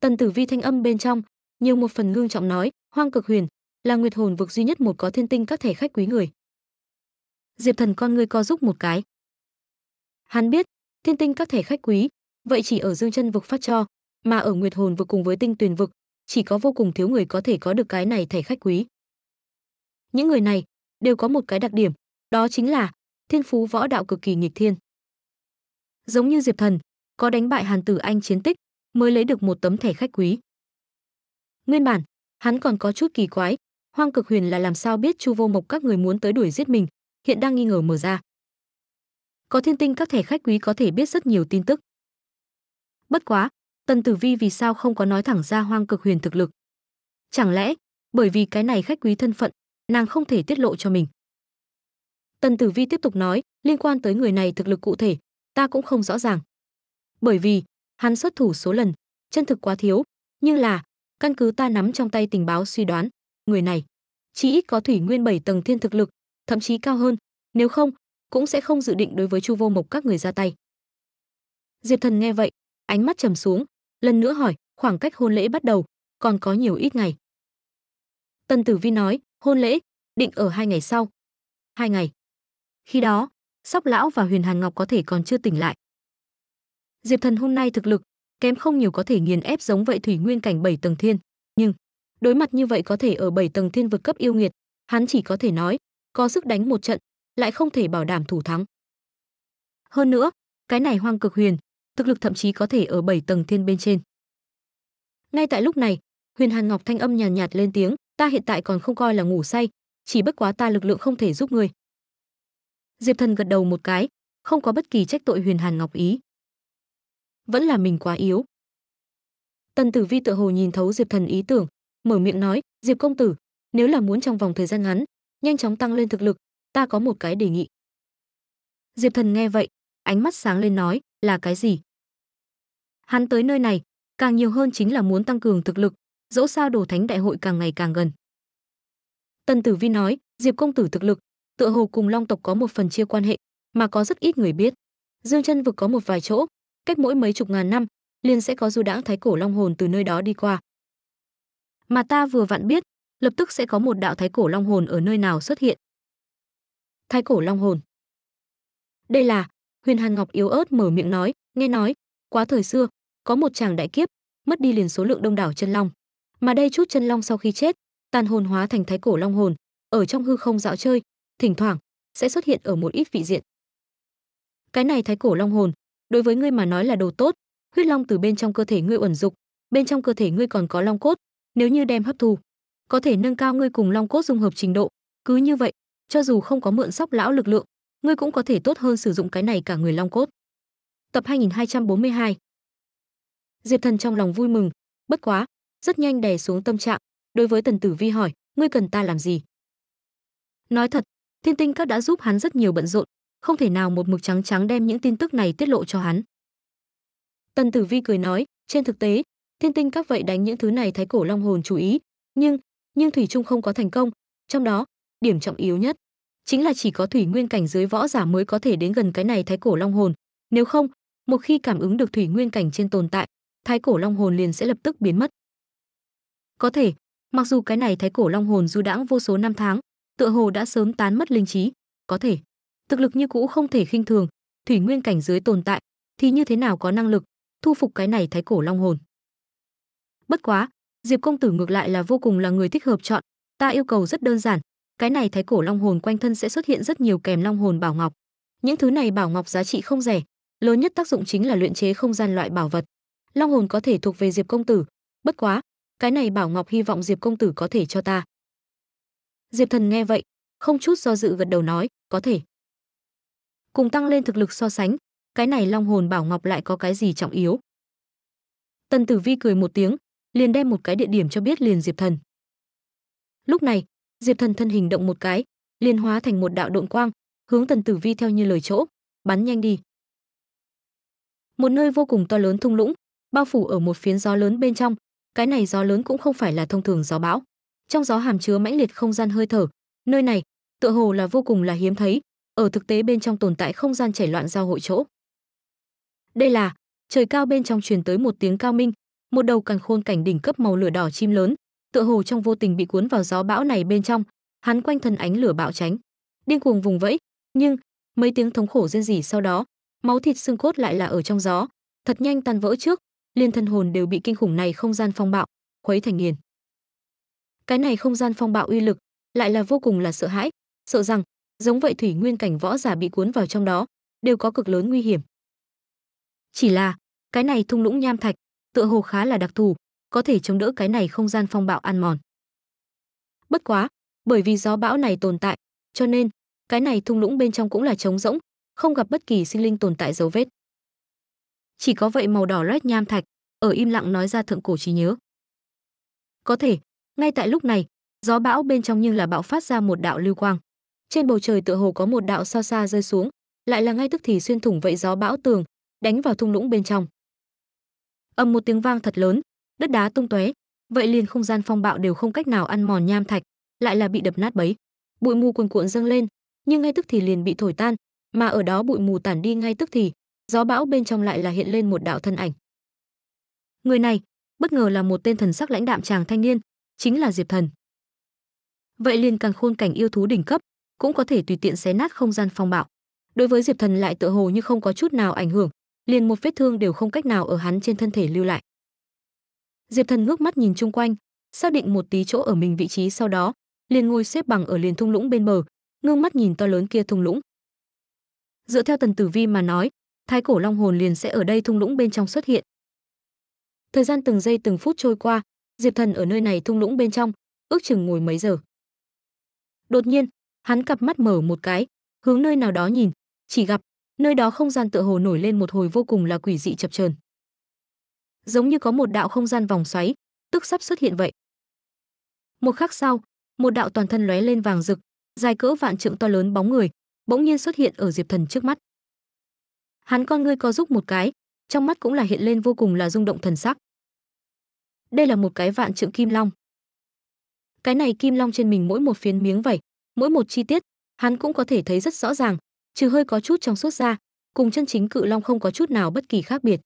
Speaker 1: Tần Tử Vi thanh âm bên trong, nhiều một phần ngương trọng nói, Hoang Cực Huyền là nguyệt hồn vực duy nhất một có thiên tinh các thể khách quý người. Diệp Thần con người co giúp một cái. Hắn biết, thiên tinh các thể khách quý, vậy chỉ ở Dương Chân vực phát cho, mà ở Nguyệt Hồn vực cùng với Tinh Tuyền vực, chỉ có vô cùng thiếu người có thể có được cái này thể khách quý. Những người này đều có một cái đặc điểm, đó chính là thiên phú võ đạo cực kỳ nghịch thiên. Giống như Diệp Thần, có đánh bại Hàn Tử Anh chiến tích, mới lấy được một tấm thẻ khách quý. Nguyên bản, hắn còn có chút kỳ quái, Hoang Cực Huyền là làm sao biết Chu Vô Mộc các người muốn tới đuổi giết mình, hiện đang nghi ngờ mở ra. Có thiên tinh các thẻ khách quý có thể biết rất nhiều tin tức. Bất quá, Tần Tử Vi vì sao không có nói thẳng ra Hoang Cực Huyền thực lực? Chẳng lẽ, bởi vì cái này khách quý thân phận, nàng không thể tiết lộ cho mình. Tần Tử Vi tiếp tục nói, liên quan tới người này thực lực cụ thể, ta cũng không rõ ràng. Bởi vì, hắn xuất thủ số lần, chân thực quá thiếu, nhưng là, căn cứ ta nắm trong tay tình báo suy đoán, người này chỉ ít có thủy nguyên 7 tầng thiên thực lực, thậm chí cao hơn, nếu không, cũng sẽ không dự định đối với Chu Vô Mộc các người ra tay. Diệp Thần nghe vậy, ánh mắt trầm xuống, lần nữa hỏi, khoảng cách hôn lễ bắt đầu, còn có nhiều ít ngày. Tần Tử Vi nói, hôn lễ, định ở hai ngày sau. Hai ngày. Khi đó, Sóc Lão và Huyền Hàn Ngọc có thể còn chưa tỉnh lại. Diệp Thần hôm nay thực lực kém không nhiều có thể nghiền ép giống vậy thủy nguyên cảnh bảy tầng thiên, nhưng đối mặt như vậy có thể ở bảy tầng thiên vực cấp yêu nghiệt, hắn chỉ có thể nói có sức đánh một trận, lại không thể bảo đảm thủ thắng. Hơn nữa, cái này Hoang Cực Huyền, thực lực thậm chí có thể ở bảy tầng thiên bên trên. Ngay tại lúc này, Huyền Hàn Ngọc thanh âm nhàn nhạt, nhạt lên tiếng, ta hiện tại còn không coi là ngủ say, chỉ bất quá ta lực lượng không thể giúp người. Diệp Thần gật đầu một cái, không có bất kỳ trách tội Huyền Hàn Ngọc ý. Vẫn là mình quá yếu. Tần Tử Vi tự hồ nhìn thấu Diệp Thần ý tưởng, mở miệng nói, "Diệp công tử, nếu là muốn trong vòng thời gian ngắn, nhanh chóng tăng lên thực lực, ta có một cái đề nghị." Diệp Thần nghe vậy, ánh mắt sáng lên nói, "Là cái gì?" Hắn tới nơi này, càng nhiều hơn chính là muốn tăng cường thực lực, dẫu sao đồ thánh đại hội càng ngày càng gần. Tần Tử Vi nói, Diệp công tử thực lực, tựa hồ cùng long tộc có một phần chia quan hệ mà có rất ít người biết dương chân vực có một vài chỗ cách mỗi mấy chục ngàn năm liền sẽ có du đãng thái cổ long hồn từ nơi đó đi qua mà ta vừa vặn biết lập tức sẽ có một đạo thái cổ long hồn ở nơi nào xuất hiện thái cổ long hồn đây là huyền hàn ngọc yếu ớt mở miệng nói nghe nói quá thời xưa có một chàng đại kiếp mất đi liền số lượng đông đảo chân long mà đây chút chân long sau khi chết tàn hồn hóa thành thái cổ long hồn ở trong hư không dạo chơi thỉnh thoảng sẽ xuất hiện ở một ít vị diện. Cái này thái cổ long hồn, đối với ngươi mà nói là đồ tốt, huyết long từ bên trong cơ thể ngươi ẩn dục, bên trong cơ thể ngươi còn có long cốt, nếu như đem hấp thu, có thể nâng cao ngươi cùng long cốt dung hợp trình độ, cứ như vậy, cho dù không có mượn sóc lão lực lượng, ngươi cũng có thể tốt hơn sử dụng cái này cả người long cốt. Tập 2242. Diệp Thần trong lòng vui mừng, bất quá, rất nhanh đè xuống tâm trạng, đối với Tần Tử Vi hỏi, ngươi cần ta làm gì? Nói thật, Thiên tinh các đã giúp hắn rất nhiều bận rộn, không thể nào một mực trắng trắng đem những tin tức này tiết lộ cho hắn. Tần Tử Vi cười nói, trên thực tế, thiên tinh các vậy đánh những thứ này thái cổ long hồn chú ý, nhưng nhưng thủy trung không có thành công, trong đó, điểm trọng yếu nhất chính là chỉ có thủy nguyên cảnh dưới võ giả mới có thể đến gần cái này thái cổ long hồn, nếu không, một khi cảm ứng được thủy nguyên cảnh trên tồn tại, thái cổ long hồn liền sẽ lập tức biến mất. Có thể, mặc dù cái này thái cổ long hồn du đãng vô số năm tháng, tựa hồ đã sớm tán mất linh trí có thể thực lực như cũ không thể khinh thường thủy nguyên cảnh dưới tồn tại thì như thế nào có năng lực thu phục cái này thái cổ long hồn bất quá diệp công tử ngược lại là vô cùng là người thích hợp chọn ta yêu cầu rất đơn giản cái này thái cổ long hồn quanh thân sẽ xuất hiện rất nhiều kèm long hồn bảo ngọc những thứ này bảo ngọc giá trị không rẻ lớn nhất tác dụng chính là luyện chế không gian loại bảo vật long hồn có thể thuộc về diệp công tử bất quá cái này bảo ngọc hy vọng diệp công tử có thể cho ta Diệp Thần nghe vậy, không chút do dự gật đầu nói, có thể. Cùng tăng lên thực lực so sánh, cái này Long Hồn Bảo Ngọc lại có cái gì trọng yếu? Tần Tử Vi cười một tiếng, liền đem một cái địa điểm cho biết liền Diệp Thần. Lúc này, Diệp Thần thân hình động một cái, liền hóa thành một đạo độn quang, hướng Tần Tử Vi theo như lời chỗ, bắn nhanh đi. Một nơi vô cùng to lớn thung lũng, bao phủ ở một phiến gió lớn bên trong, cái này gió lớn cũng không phải là thông thường gió bão trong gió hàm chứa mãnh liệt không gian hơi thở nơi này tựa hồ là vô cùng là hiếm thấy ở thực tế bên trong tồn tại không gian chảy loạn giao hội chỗ đây là trời cao bên trong truyền tới một tiếng cao minh một đầu càn khôn cảnh đỉnh cấp màu lửa đỏ chim lớn tựa hồ trong vô tình bị cuốn vào gió bão này bên trong hắn quanh thân ánh lửa bạo tránh điên cuồng vùng vẫy nhưng mấy tiếng thống khổ rên rỉ sau đó máu thịt xương cốt lại là ở trong gió thật nhanh tan vỡ trước liên thân hồn đều bị kinh khủng này không gian phong bạo khuấy thành nghiền cái này không gian phong bạo uy lực lại là vô cùng là sợ hãi sợ rằng giống vậy thủy nguyên cảnh võ giả bị cuốn vào trong đó đều có cực lớn nguy hiểm chỉ là cái này thung lũng nham thạch tựa hồ khá là đặc thù có thể chống đỡ cái này không gian phong bạo ăn mòn bất quá bởi vì gió bão này tồn tại cho nên cái này thung lũng bên trong cũng là trống rỗng không gặp bất kỳ sinh linh tồn tại dấu vết chỉ có vậy màu đỏ loét nham thạch ở im lặng nói ra thượng cổ trí nhớ có thể ngay tại lúc này, gió bão bên trong nhưng là bạo phát ra một đạo lưu quang. Trên bầu trời tựa hồ có một đạo sao xa rơi xuống, lại là ngay tức thì xuyên thủng vậy gió bão tường, đánh vào thung lũng bên trong. Ầm một tiếng vang thật lớn, đất đá tung tóe, vậy liền không gian phong bạo đều không cách nào ăn mòn nham thạch, lại là bị đập nát bấy. Bụi mù cuồn cuộn dâng lên, nhưng ngay tức thì liền bị thổi tan, mà ở đó bụi mù tản đi ngay tức thì, gió bão bên trong lại là hiện lên một đạo thân ảnh. Người này, bất ngờ là một tên thần sắc lãnh đạm chàng thanh niên, chính là Diệp Thần. Vậy liền càng khôn cảnh yêu thú đỉnh cấp cũng có thể tùy tiện xé nát không gian phong bạo. Đối với Diệp Thần lại tựa hồ như không có chút nào ảnh hưởng, liền một vết thương đều không cách nào ở hắn trên thân thể lưu lại. Diệp Thần ngước mắt nhìn chung quanh, xác định một tí chỗ ở mình vị trí sau đó, liền ngồi xếp bằng ở liền thung lũng bên bờ, ngương mắt nhìn to lớn kia thung lũng. Dựa theo Tần Tử Vi mà nói, thái cổ long hồn liền sẽ ở đây thung lũng bên trong xuất hiện. Thời gian từng giây từng phút trôi qua, Diệp Thần ở nơi này thung lũng bên trong, ước chừng ngồi mấy giờ. Đột nhiên, hắn cặp mắt mở một cái, hướng nơi nào đó nhìn, chỉ gặp nơi đó không gian tựa hồ nổi lên một hồi vô cùng là quỷ dị chập chờn. Giống như có một đạo không gian vòng xoáy, tức sắp xuất hiện vậy. Một khắc sau, một đạo toàn thân lóe lên vàng rực, dài cỡ vạn trượng to lớn bóng người, bỗng nhiên xuất hiện ở Diệp Thần trước mắt. Hắn con ngươi co giúp một cái, trong mắt cũng là hiện lên vô cùng là rung động thần sắc. Đây là một cái vạn trượng kim long. Cái này kim long trên mình mỗi một phiến miếng vảy, mỗi một chi tiết, hắn cũng có thể thấy rất rõ ràng, trừ hơi có chút trong suốt ra, cùng chân chính cự long không có chút nào bất kỳ khác biệt.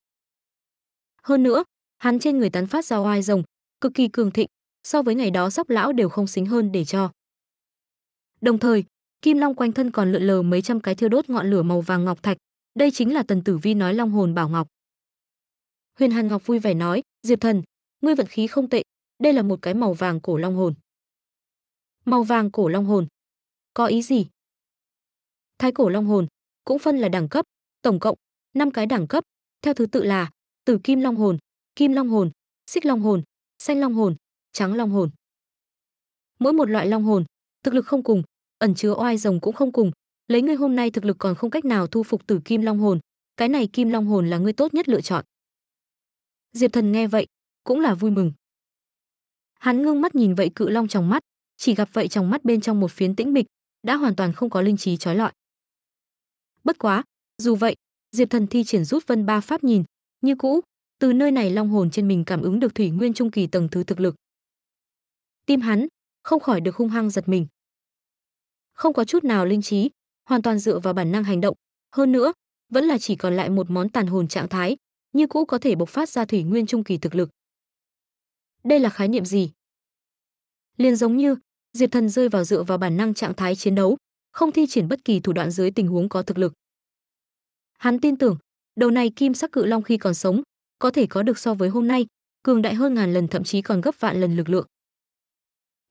Speaker 1: Hơn nữa, hắn trên người tán phát ra oai rồng, cực kỳ cường thịnh, so với ngày đó sắp lão đều không xính hơn để cho. Đồng thời, kim long quanh thân còn lượn lờ mấy trăm cái thiêu đốt ngọn lửa màu vàng ngọc thạch, đây chính là Tần Tử Vi nói Long hồn bảo ngọc. Huyền Hàn Ngọc vui vẻ nói, "Diệp thần, ngươi vận khí không tệ, đây là một cái màu vàng cổ long hồn. Màu vàng cổ long hồn. Có ý gì? Thái cổ long hồn cũng phân là đẳng cấp, tổng cộng 5 cái đẳng cấp, theo thứ tự là Tử Kim Long Hồn, Kim Long Hồn, Xích Long Hồn, Xanh Long Hồn, Trắng Long Hồn. Mỗi một loại long hồn, thực lực không cùng, ẩn chứa oai rồng cũng không cùng, lấy ngươi hôm nay thực lực còn không cách nào thu phục Tử Kim Long Hồn, cái này Kim Long Hồn là ngươi tốt nhất lựa chọn. Diệp Thần nghe vậy, cũng là vui mừng. Hắn ngưng mắt nhìn vậy cự long trong mắt, chỉ gặp vậy trong mắt bên trong một phiến tĩnh mịch, đã hoàn toàn không có linh trí trói lọi. Bất quá, dù vậy, Diệp Thần thi triển rút vân ba pháp nhìn, như cũ, từ nơi này long hồn trên mình cảm ứng được thủy nguyên trung kỳ tầng thứ thực lực. Tim hắn không khỏi được hung hăng giật mình. Không có chút nào linh trí, hoàn toàn dựa vào bản năng hành động, hơn nữa, vẫn là chỉ còn lại một món tàn hồn trạng thái, như cũ có thể bộc phát ra thủy nguyên trung kỳ thực lực đây là khái niệm gì? Liền giống như Diệp Thần rơi vào dựa vào bản năng trạng thái chiến đấu, không thi triển bất kỳ thủ đoạn dưới tình huống có thực lực. Hắn tin tưởng, đầu này kim sắc cự long khi còn sống, có thể có được so với hôm nay, cường đại hơn ngàn lần thậm chí còn gấp vạn lần lực lượng.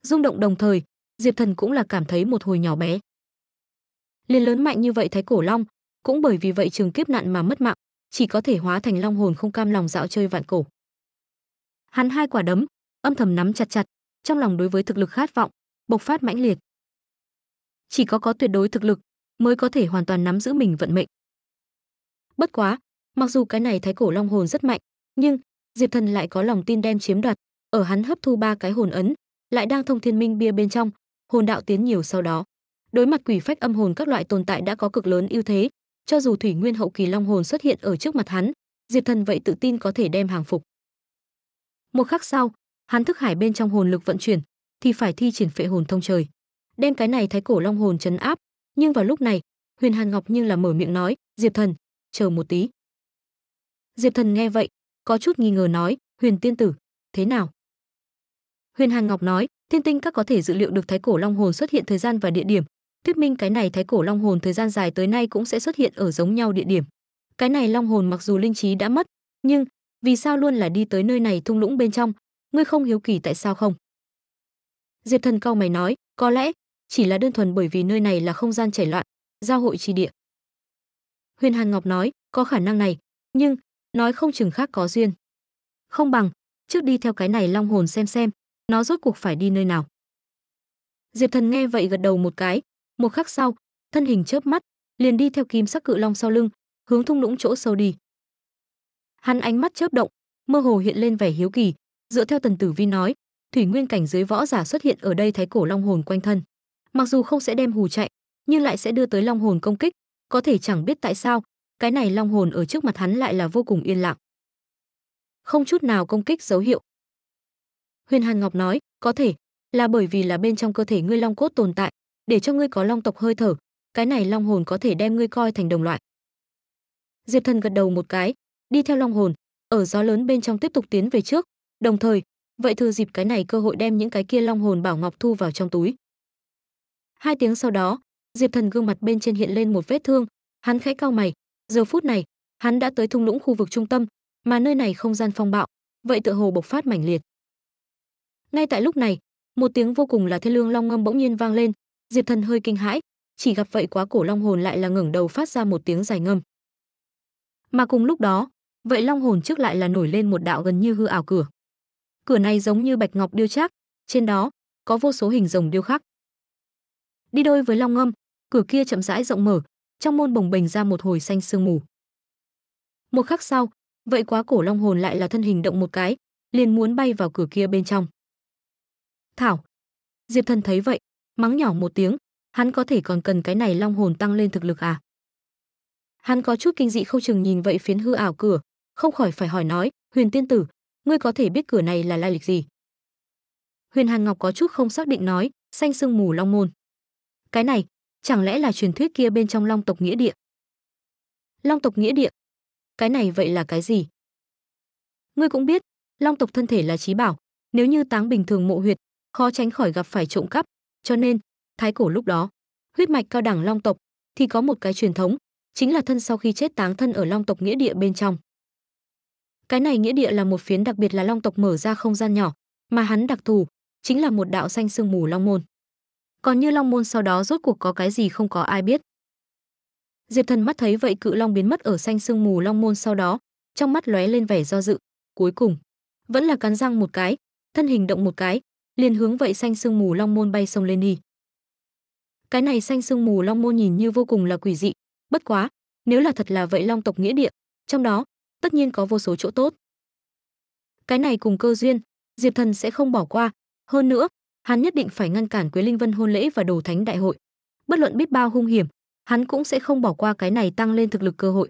Speaker 1: Rung động đồng thời, Diệp Thần cũng là cảm thấy một hồi nhỏ bé. Liên lớn mạnh như vậy Thái Cổ Long, cũng bởi vì vậy trường kiếp nạn mà mất mạng, chỉ có thể hóa thành long hồn không cam lòng dạo chơi vạn cổ hắn hai quả đấm âm thầm nắm chặt chặt trong lòng đối với thực lực khát vọng bộc phát mãnh liệt chỉ có có tuyệt đối thực lực mới có thể hoàn toàn nắm giữ mình vận mệnh bất quá mặc dù cái này thái cổ long hồn rất mạnh nhưng diệp thần lại có lòng tin đem chiếm đoạt ở hắn hấp thu ba cái hồn ấn lại đang thông thiên minh bia bên trong hồn đạo tiến nhiều sau đó đối mặt quỷ phách âm hồn các loại tồn tại đã có cực lớn ưu thế cho dù thủy nguyên hậu kỳ long hồn xuất hiện ở trước mặt hắn diệp thần vậy tự tin có thể đem hàng phục một khắc sau, hắn thức hải bên trong hồn lực vận chuyển, thì phải thi triển phệ hồn thông trời, đem cái này thái cổ long hồn chấn áp, nhưng vào lúc này, Huyền Hàn Ngọc như là mở miệng nói, "Diệp Thần, chờ một tí." Diệp Thần nghe vậy, có chút nghi ngờ nói, "Huyền tiên tử, thế nào?" Huyền Hàn Ngọc nói, "Thiên tinh các có thể dự liệu được thái cổ long hồn xuất hiện thời gian và địa điểm, thuyết minh cái này thái cổ long hồn thời gian dài tới nay cũng sẽ xuất hiện ở giống nhau địa điểm. Cái này long hồn mặc dù linh trí đã mất, nhưng vì sao luôn là đi tới nơi này thung lũng bên trong, ngươi không hiếu kỳ tại sao không? Diệp Thần cau mày nói, có lẽ chỉ là đơn thuần bởi vì nơi này là không gian chảy loạn, giao hội chi địa. Huyền Hàn Ngọc nói, có khả năng này, nhưng nói không chừng khác có duyên. Không bằng, trước đi theo cái này long hồn xem xem, nó rốt cuộc phải đi nơi nào. Diệp Thần nghe vậy gật đầu một cái, một khắc sau, thân hình chớp mắt, liền đi theo kim sắc cự long sau lưng, hướng thung lũng chỗ sâu đi. Hắn ánh mắt chớp động, mơ hồ hiện lên vẻ hiếu kỳ, dựa theo Tần Tử Vi nói, thủy nguyên cảnh dưới võ giả xuất hiện ở đây thái cổ long hồn quanh thân. Mặc dù không sẽ đem hù chạy, nhưng lại sẽ đưa tới long hồn công kích, có thể chẳng biết tại sao, cái này long hồn ở trước mặt hắn lại là vô cùng yên lặng. Không chút nào công kích dấu hiệu. Huyền Hàn Ngọc nói, có thể là bởi vì là bên trong cơ thể ngươi long cốt tồn tại, để cho ngươi có long tộc hơi thở, cái này long hồn có thể đem ngươi coi thành đồng loại. Diệp Thần gật đầu một cái, đi theo long hồn, ở gió lớn bên trong tiếp tục tiến về trước, đồng thời, vậy thừa dịp cái này cơ hội đem những cái kia long hồn bảo ngọc thu vào trong túi. Hai tiếng sau đó, Diệp Thần gương mặt bên trên hiện lên một vết thương, hắn khẽ cau mày, giờ phút này, hắn đã tới thung lũng khu vực trung tâm, mà nơi này không gian phong bạo, vậy tựa hồ bộc phát mãnh liệt. Ngay tại lúc này, một tiếng vô cùng là thê lương long ngâm bỗng nhiên vang lên, Diệp Thần hơi kinh hãi, chỉ gặp vậy quá cổ long hồn lại là ngẩng đầu phát ra một tiếng dài ngâm. Mà cùng lúc đó, Vậy long hồn trước lại là nổi lên một đạo gần như hư ảo cửa. Cửa này giống như bạch ngọc điêu chắc trên đó có vô số hình rồng điêu khắc. Đi đôi với long ngâm, cửa kia chậm rãi rộng mở, trong môn bồng bềnh ra một hồi xanh sương mù. Một khắc sau, vậy quá cổ long hồn lại là thân hình động một cái, liền muốn bay vào cửa kia bên trong. Thảo. Diệp Thần thấy vậy, mắng nhỏ một tiếng, hắn có thể còn cần cái này long hồn tăng lên thực lực à? Hắn có chút kinh dị khâu chừng nhìn vậy phiến hư ảo cửa, không khỏi phải hỏi nói, "Huyền tiên tử, ngươi có thể biết cửa này là lai lịch gì?" Huyền Hàn Ngọc có chút không xác định nói, "Xanh sương mù long môn." Cái này, chẳng lẽ là truyền thuyết kia bên trong Long tộc nghĩa địa? Long tộc nghĩa địa? Cái này vậy là cái gì? Ngươi cũng biết, Long tộc thân thể là trí bảo, nếu như táng bình thường mộ huyệt, khó tránh khỏi gặp phải trộm cắp, cho nên, thái cổ lúc đó, huyết mạch cao đẳng Long tộc thì có một cái truyền thống, chính là thân sau khi chết táng thân ở Long tộc nghĩa địa bên trong. Cái này nghĩa địa là một phiến đặc biệt là long tộc mở ra không gian nhỏ, mà hắn đặc thù chính là một đạo xanh sương mù long môn. Còn như long môn sau đó rốt cuộc có cái gì không có ai biết. Diệp Thần mắt thấy vậy cự long biến mất ở xanh sương mù long môn sau đó, trong mắt lóe lên vẻ do dự, cuối cùng vẫn là cắn răng một cái, thân hình động một cái, liền hướng vậy xanh sương mù long môn bay sông lên đi. Cái này xanh sương mù long môn nhìn như vô cùng là quỷ dị, bất quá, nếu là thật là vậy long tộc nghĩa địa, trong đó tất nhiên có vô số chỗ tốt. Cái này cùng cơ duyên, Diệp Thần sẽ không bỏ qua, hơn nữa, hắn nhất định phải ngăn cản Quế Linh Vân hôn lễ và đồ thánh đại hội. Bất luận biết bao hung hiểm, hắn cũng sẽ không bỏ qua cái này tăng lên thực lực cơ hội.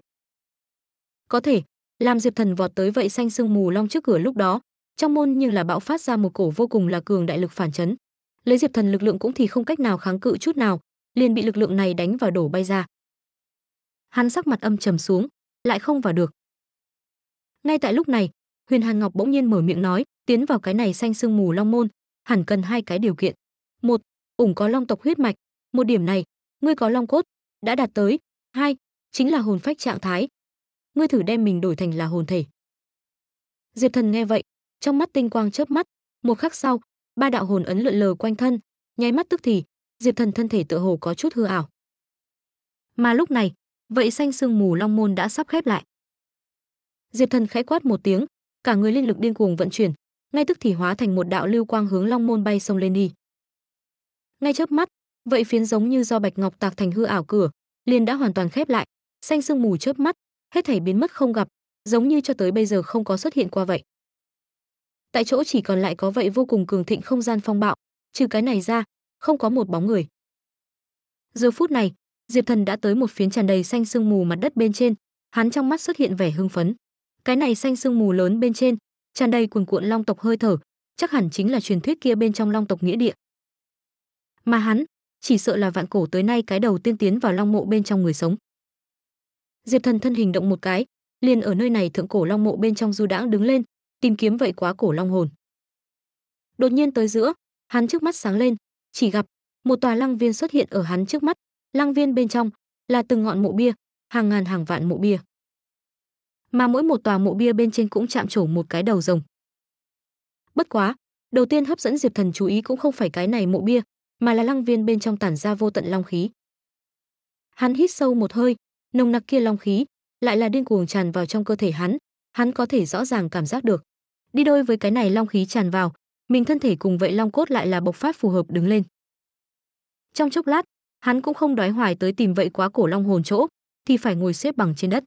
Speaker 1: Có thể, làm Diệp Thần vọt tới vậy xanh sương mù long trước cửa lúc đó, trong môn như là bạo phát ra một cổ vô cùng là cường đại lực phản chấn. Lấy Diệp Thần lực lượng cũng thì không cách nào kháng cự chút nào, liền bị lực lượng này đánh vào đổ bay ra. Hắn sắc mặt âm trầm xuống, lại không vào được. Ngay tại lúc này, Huyền Hàn Ngọc bỗng nhiên mở miệng nói, tiến vào cái này xanh sương mù long môn, hẳn cần hai cái điều kiện. Một, ủng có long tộc huyết mạch, một điểm này, ngươi có long cốt, đã đạt tới. Hai, chính là hồn phách trạng thái. Ngươi thử đem mình đổi thành là hồn thể. Diệp Thần nghe vậy, trong mắt tinh quang chớp mắt, một khắc sau, ba đạo hồn ấn lượn lờ quanh thân, nháy mắt tức thì, Diệp Thần thân thể tựa hồ có chút hư ảo. Mà lúc này, vậy xanh sương mù long môn đã sắp khép lại. Diệp Thần khẽ quát một tiếng, cả người linh lực điên cuồng vận chuyển, ngay tức thì hóa thành một đạo lưu quang hướng Long Môn bay sông lên đi. Ngay chớp mắt, vậy phiến giống như do bạch ngọc tạc thành hư ảo cửa, liền đã hoàn toàn khép lại, xanh sương mù chớp mắt, hết thảy biến mất không gặp, giống như cho tới bây giờ không có xuất hiện qua vậy. Tại chỗ chỉ còn lại có vậy vô cùng cường thịnh không gian phong bạo, trừ cái này ra, không có một bóng người. Giờ phút này, Diệp Thần đã tới một phiến tràn đầy xanh sương mù mặt đất bên trên, hắn trong mắt xuất hiện vẻ hưng phấn cái này xanh sương mù lớn bên trên tràn đầy cuồn cuộn long tộc hơi thở chắc hẳn chính là truyền thuyết kia bên trong long tộc nghĩa địa mà hắn chỉ sợ là vạn cổ tới nay cái đầu tiên tiến vào long mộ bên trong người sống diệp thần thân hình động một cái liền ở nơi này thượng cổ long mộ bên trong du đãng đứng lên tìm kiếm vậy quá cổ long hồn đột nhiên tới giữa hắn trước mắt sáng lên chỉ gặp một tòa lăng viên xuất hiện ở hắn trước mắt lăng viên bên trong là từng ngọn mộ bia hàng ngàn hàng vạn mộ bia mà mỗi một tòa mộ bia bên trên cũng chạm trổ một cái đầu rồng. Bất quá, đầu tiên hấp dẫn Diệp Thần chú ý cũng không phải cái này mộ bia, mà là lăng viên bên trong tản ra vô tận long khí. Hắn hít sâu một hơi, nồng nặc kia long khí lại là điên cuồng tràn vào trong cơ thể hắn, hắn có thể rõ ràng cảm giác được. Đi đôi với cái này long khí tràn vào, mình thân thể cùng vậy long cốt lại là bộc phát phù hợp đứng lên. Trong chốc lát, hắn cũng không đói hoài tới tìm vậy quá cổ long hồn chỗ, thì phải ngồi xếp bằng trên đất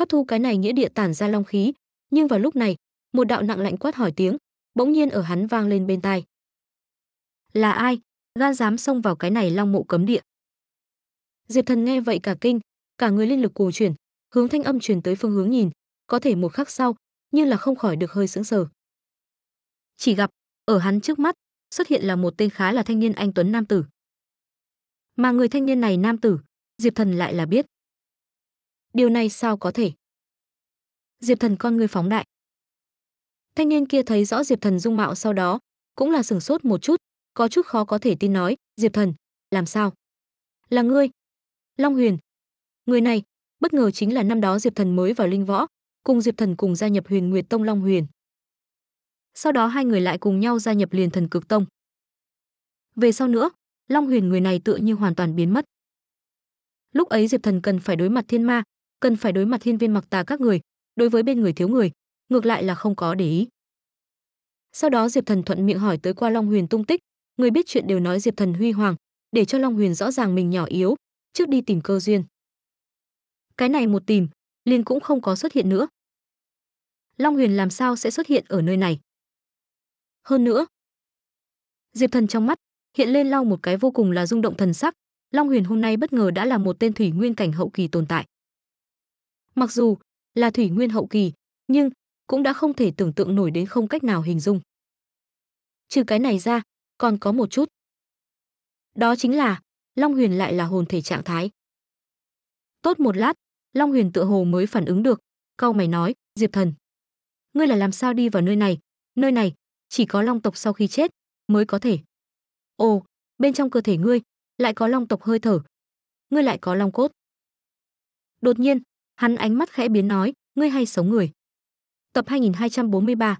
Speaker 1: hấp thu cái này nghĩa địa tản ra long khí, nhưng vào lúc này, một đạo nặng lạnh quát hỏi tiếng, bỗng nhiên ở hắn vang lên bên tai. Là ai, gan dám xông vào cái này long mộ cấm địa? Diệp Thần nghe vậy cả kinh, cả người linh lực cù chuyển, hướng thanh âm truyền tới phương hướng nhìn, có thể một khắc sau, nhưng là không khỏi được hơi sững sờ. Chỉ gặp ở hắn trước mắt xuất hiện là một tên khá là thanh niên anh tuấn nam tử. Mà người thanh niên này nam tử, Diệp Thần lại là biết. Điều này sao có thể? Diệp Thần con ngươi phóng đại. Thanh niên kia thấy rõ Diệp Thần dung mạo sau đó, cũng là sửng sốt một chút, có chút khó có thể tin nói, "Diệp Thần, làm sao? Là ngươi?" Long Huyền. Người này, bất ngờ chính là năm đó Diệp Thần mới vào linh võ, cùng Diệp Thần cùng gia nhập Huyền Nguyệt Tông Long Huyền. Sau đó hai người lại cùng nhau gia nhập liền Thần Cực Tông. Về sau nữa, Long Huyền người này tựa như hoàn toàn biến mất. Lúc ấy Diệp Thần cần phải đối mặt thiên ma, cần phải đối mặt thiên viên mặc tà các người đối với bên người thiếu người ngược lại là không có để ý sau đó diệp thần thuận miệng hỏi tới qua long huyền tung tích người biết chuyện đều nói diệp thần huy hoàng để cho long huyền rõ ràng mình nhỏ yếu trước đi tìm cơ duyên cái này một tìm liền cũng không có xuất hiện nữa long huyền làm sao sẽ xuất hiện ở nơi này hơn nữa diệp thần trong mắt hiện lên lau một cái vô cùng là rung động thần sắc long huyền hôm nay bất ngờ đã là một tên thủy nguyên cảnh hậu kỳ tồn tại Mặc dù là thủy nguyên hậu kỳ, nhưng cũng đã không thể tưởng tượng nổi đến không cách nào hình dung. Trừ cái này ra, còn có một chút. Đó chính là Long Huyền lại là hồn thể trạng thái. Tốt một lát, Long Huyền tựa hồ mới phản ứng được, câu mày nói, "Diệp Thần, ngươi là làm sao đi vào nơi này? Nơi này chỉ có Long tộc sau khi chết mới có thể." "Ồ, bên trong cơ thể ngươi lại có Long tộc hơi thở, ngươi lại có Long cốt." Đột nhiên, Hắn ánh mắt khẽ biến nói, ngươi hay xấu người. Tập 2243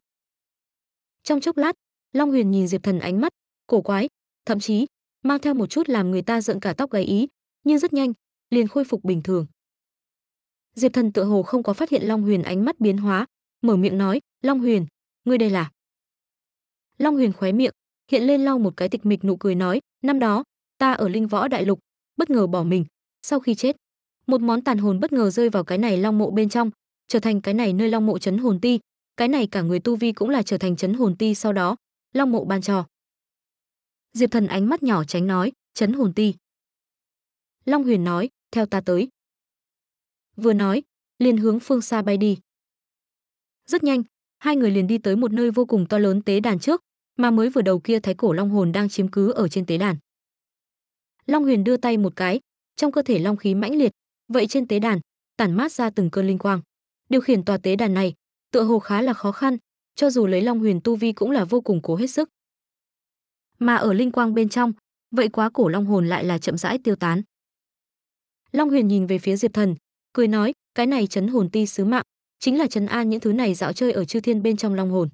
Speaker 1: Trong chốc lát, Long Huyền nhìn Diệp Thần ánh mắt, cổ quái, thậm chí, mang theo một chút làm người ta giận cả tóc gáy ý, nhưng rất nhanh, liền khôi phục bình thường. Diệp Thần tựa hồ không có phát hiện Long Huyền ánh mắt biến hóa, mở miệng nói, "Long Huyền, ngươi đây là?" Long Huyền khóe miệng, hiện lên lau một cái tịch mịch nụ cười nói, "Năm đó, ta ở Linh Võ Đại Lục, bất ngờ bỏ mình, sau khi chết, một món tàn hồn bất ngờ rơi vào cái này long mộ bên trong trở thành cái này nơi long mộ chấn hồn ti cái này cả người tu vi cũng là trở thành chấn hồn ti sau đó long mộ ban trò diệp thần ánh mắt nhỏ tránh nói chấn hồn ti long huyền nói theo ta tới vừa nói liền hướng phương xa bay đi rất nhanh hai người liền đi tới một nơi vô cùng to lớn tế đàn trước mà mới vừa đầu kia thái cổ long hồn đang chiếm cứ ở trên tế đàn long huyền đưa tay một cái trong cơ thể long khí mãnh liệt vậy trên tế đàn tản mát ra từng cơn linh quang điều khiển tòa tế đàn này tựa hồ khá là khó khăn cho dù lấy long huyền tu vi cũng là vô cùng cố hết sức mà ở linh quang bên trong vậy quá cổ long hồn lại là chậm rãi tiêu tán long huyền nhìn về phía diệp thần cười nói cái này chấn hồn ti sứ mạng chính là chấn an những thứ này dạo chơi ở chư thiên bên trong long hồn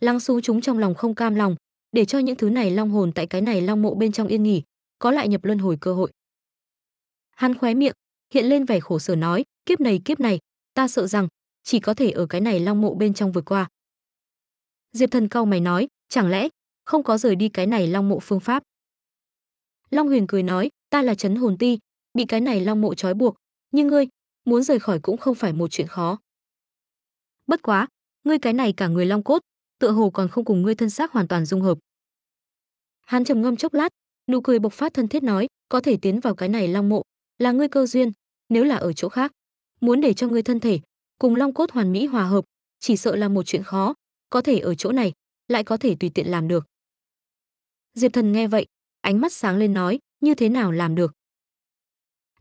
Speaker 1: lắng xuống chúng trong lòng không cam lòng để cho những thứ này long hồn tại cái này long mộ bên trong yên nghỉ có lại nhập luân hồi cơ hội hắn khóe miệng hiện lên vẻ khổ sở nói, kiếp này kiếp này, ta sợ rằng chỉ có thể ở cái này long mộ bên trong vượt qua. Diệp Thần cau mày nói, chẳng lẽ không có rời đi cái này long mộ phương pháp? Long Huyền cười nói, ta là chấn hồn ti, bị cái này long mộ trói buộc, nhưng ngươi muốn rời khỏi cũng không phải một chuyện khó. Bất quá, ngươi cái này cả người long cốt, tựa hồ còn không cùng ngươi thân xác hoàn toàn dung hợp. Hắn trầm ngâm chốc lát, nụ cười bộc phát thân thiết nói, có thể tiến vào cái này long mộ, là ngươi cơ duyên, nếu là ở chỗ khác, muốn để cho ngươi thân thể cùng long cốt hoàn mỹ hòa hợp, chỉ sợ là một chuyện khó, có thể ở chỗ này lại có thể tùy tiện làm được. Diệp Thần nghe vậy, ánh mắt sáng lên nói, như thế nào làm được?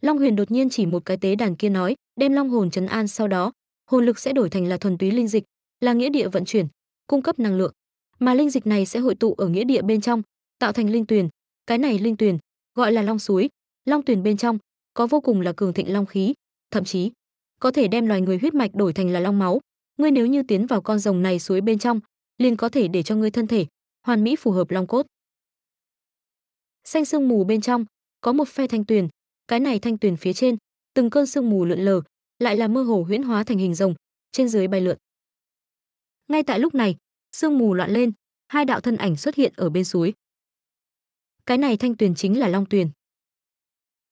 Speaker 1: Long Huyền đột nhiên chỉ một cái tế đàn kia nói, đem long hồn trấn an sau đó, hồn lực sẽ đổi thành là thuần túy linh dịch, là nghĩa địa vận chuyển, cung cấp năng lượng, mà linh dịch này sẽ hội tụ ở nghĩa địa bên trong, tạo thành linh tuyền, cái này linh tuyền gọi là long suối, long tuyền bên trong có vô cùng là cường thịnh long khí, thậm chí có thể đem loài người huyết mạch đổi thành là long máu. Ngươi nếu như tiến vào con rồng này suối bên trong, liền có thể để cho ngươi thân thể hoàn mỹ phù hợp long cốt. Xanh sương mù bên trong có một phe thanh tuyền, cái này thanh tuyền phía trên, từng cơn sương mù lượn lờ, lại là mơ hồ huyễn hóa thành hình rồng, trên dưới bay lượn. Ngay tại lúc này, sương mù loạn lên, hai đạo thân ảnh xuất hiện ở bên suối. Cái này thanh tuyền chính là long tuyền.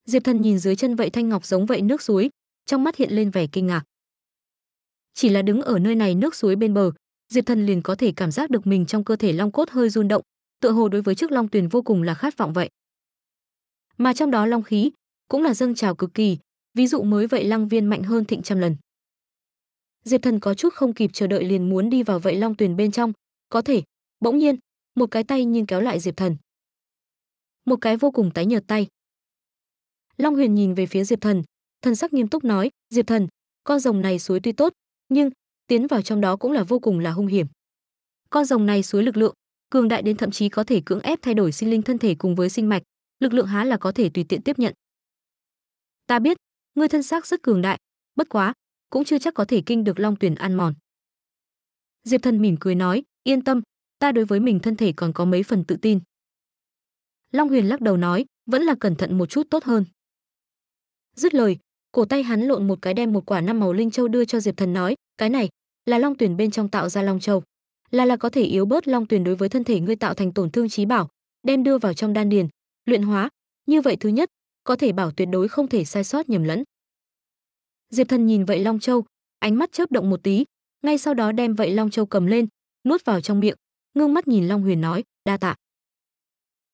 Speaker 1: Diệp Thần nhìn dưới chân vậy thanh ngọc giống vậy nước suối, trong mắt hiện lên vẻ kinh ngạc. Chỉ là đứng ở nơi này nước suối bên bờ, Diệp Thần liền có thể cảm giác được mình trong cơ thể long cốt hơi run động, tựa hồ đối với chiếc long tuyền vô cùng là khát vọng vậy. Mà trong đó long khí cũng là dâng trào cực kỳ, ví dụ mới vậy lăng viên mạnh hơn thịnh trăm lần. Diệp Thần có chút không kịp chờ đợi liền muốn đi vào vậy long tuyền bên trong, có thể, bỗng nhiên, một cái tay nhưng kéo lại Diệp Thần. Một cái vô cùng tái nhợt tay, Long Huyền nhìn về phía Diệp Thần, thần sắc nghiêm túc nói, "Diệp Thần, con rồng này suối tuy tốt, nhưng tiến vào trong đó cũng là vô cùng là hung hiểm. Con rồng này suối lực lượng, cường đại đến thậm chí có thể cưỡng ép thay đổi sinh linh thân thể cùng với sinh mạch, lực lượng há là có thể tùy tiện tiếp nhận." "Ta biết, ngươi thân xác rất cường đại, bất quá, cũng chưa chắc có thể kinh được Long Tuyển ăn mòn." Diệp Thần mỉm cười nói, "Yên tâm, ta đối với mình thân thể còn có mấy phần tự tin." Long Huyền lắc đầu nói, vẫn là cẩn thận một chút tốt hơn. Dứt lời, cổ tay hắn lộn một cái đem một quả năm màu linh châu đưa cho Diệp Thần nói, cái này là long tuyển bên trong tạo ra long châu, là là có thể yếu bớt long tuyển đối với thân thể ngươi tạo thành tổn thương trí bảo, đem đưa vào trong đan điền, luyện hóa, như vậy thứ nhất, có thể bảo tuyệt đối không thể sai sót nhầm lẫn. Diệp Thần nhìn vậy long châu, ánh mắt chớp động một tí, ngay sau đó đem vậy long châu cầm lên, nuốt vào trong miệng, ngưng mắt nhìn Long Huyền nói, "Đa tạ."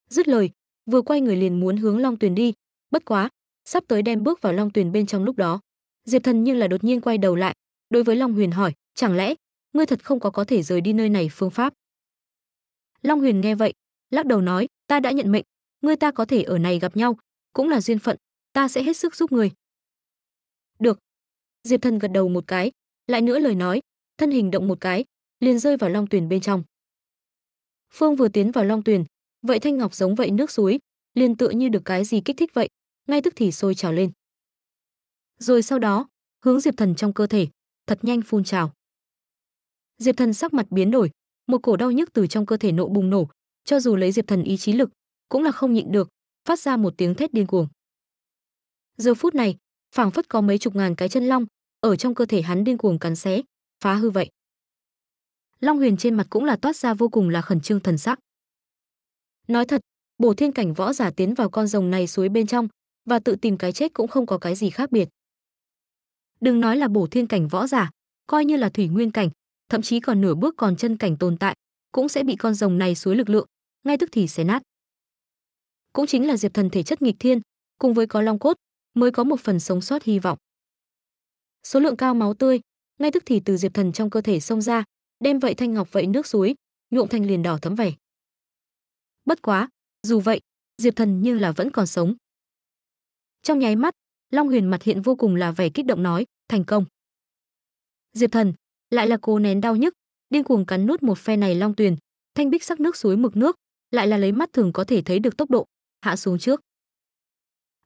Speaker 1: Dứt lời, vừa quay người liền muốn hướng Long Tuyền đi, bất quá, sắp tới đem bước vào long tuyền bên trong lúc đó diệp thần như là đột nhiên quay đầu lại đối với long huyền hỏi chẳng lẽ ngươi thật không có có thể rời đi nơi này phương pháp long huyền nghe vậy lắc đầu nói ta đã nhận mệnh ngươi ta có thể ở này gặp nhau cũng là duyên phận ta sẽ hết sức giúp người được diệp thần gật đầu một cái lại nữa lời nói thân hình động một cái liền rơi vào long tuyền bên trong phương vừa tiến vào long tuyền vậy thanh ngọc giống vậy nước suối liền tựa như được cái gì kích thích vậy ngay tức thì sôi trào lên. Rồi sau đó, hướng Diệp Thần trong cơ thể, thật nhanh phun trào. Diệp Thần sắc mặt biến đổi, một cổ đau nhức từ trong cơ thể nộ bùng nổ, cho dù lấy Diệp Thần ý chí lực, cũng là không nhịn được, phát ra một tiếng thét điên cuồng. Giờ phút này, phảng phất có mấy chục ngàn cái chân long ở trong cơ thể hắn điên cuồng cắn xé, phá hư vậy. Long Huyền trên mặt cũng là toát ra vô cùng là khẩn trương thần sắc. Nói thật, bổ thiên cảnh võ giả tiến vào con rồng này suối bên trong, và tự tìm cái chết cũng không có cái gì khác biệt. Đừng nói là bổ thiên cảnh võ giả, coi như là thủy nguyên cảnh, thậm chí còn nửa bước còn chân cảnh tồn tại, cũng sẽ bị con rồng này suối lực lượng, ngay tức thì xé nát. Cũng chính là Diệp Thần thể chất nghịch thiên, cùng với có long cốt, mới có một phần sống sót hy vọng. Số lượng cao máu tươi, ngay tức thì từ Diệp Thần trong cơ thể xông ra, đem vậy thanh ngọc vậy nước suối, nhuộm thành liền đỏ thấm vẻ. Bất quá, dù vậy, Diệp Thần như là vẫn còn sống. Trong nháy mắt, Long Huyền mặt hiện vô cùng là vẻ kích động nói, thành công. Diệp Thần, lại là cố nén đau nhức, điên cuồng cắn nuốt một phe này Long Tuyền, thanh bích sắc nước suối mực nước, lại là lấy mắt thường có thể thấy được tốc độ, hạ xuống trước.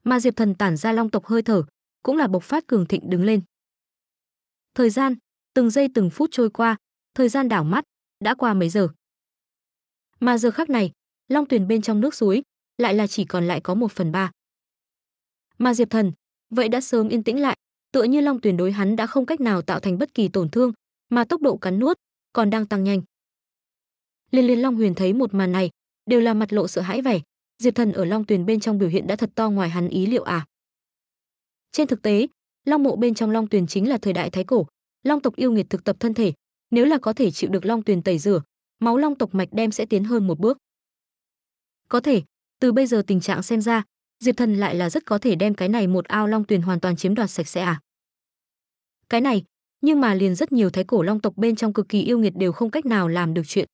Speaker 1: Mà Diệp Thần tản ra long tộc hơi thở, cũng là bộc phát cường thịnh đứng lên. Thời gian, từng giây từng phút trôi qua, thời gian đảo mắt, đã qua mấy giờ. Mà giờ khắc này, long tuyền bên trong nước suối, lại là chỉ còn lại có một phần ba. Mà Diệp Thần, vậy đã sớm yên tĩnh lại, tựa như long tuyển đối hắn đã không cách nào tạo thành bất kỳ tổn thương, mà tốc độ cắn nuốt còn đang tăng nhanh. Liên Liên Long Huyền thấy một màn này, đều là mặt lộ sợ hãi vẻ, Diệp Thần ở Long Tuyền bên trong biểu hiện đã thật to ngoài hắn ý liệu à. Trên thực tế, Long mộ bên trong Long Tuyền chính là thời đại thái cổ, Long tộc yêu nghiệt thực tập thân thể, nếu là có thể chịu được Long Tuyền tẩy rửa, máu Long tộc mạch đem sẽ tiến hơn một bước. Có thể, từ bây giờ tình trạng xem ra, Diệp Thần lại là rất có thể đem cái này một ao long tuyền hoàn toàn chiếm đoạt sạch sẽ à? Cái này, nhưng mà liền rất nhiều thái cổ long tộc bên trong cực kỳ yêu nghiệt đều không cách nào làm được chuyện.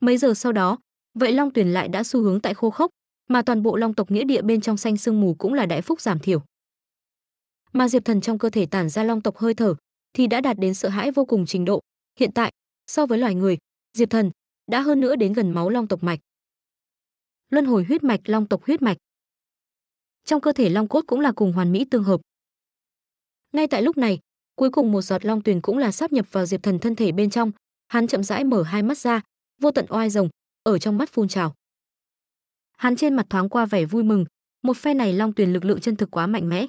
Speaker 1: Mấy giờ sau đó, vậy long tuyền lại đã xu hướng tại khô khốc, mà toàn bộ long tộc nghĩa địa bên trong xanh sương mù cũng là đại phúc giảm thiểu. Mà Diệp Thần trong cơ thể tản ra long tộc hơi thở thì đã đạt đến sợ hãi vô cùng trình độ, hiện tại, so với loài người, Diệp Thần đã hơn nữa đến gần máu long tộc mạch. Luân hồi huyết mạch long tộc huyết mạch trong cơ thể long cốt cũng là cùng hoàn mỹ tương hợp. Ngay tại lúc này, cuối cùng một giọt long tuyền cũng là sáp nhập vào Diệp Thần thân thể bên trong, hắn chậm rãi mở hai mắt ra, vô tận oai rồng ở trong mắt phun trào. Hắn trên mặt thoáng qua vẻ vui mừng, một phe này long tuyền lực lượng chân thực quá mạnh mẽ.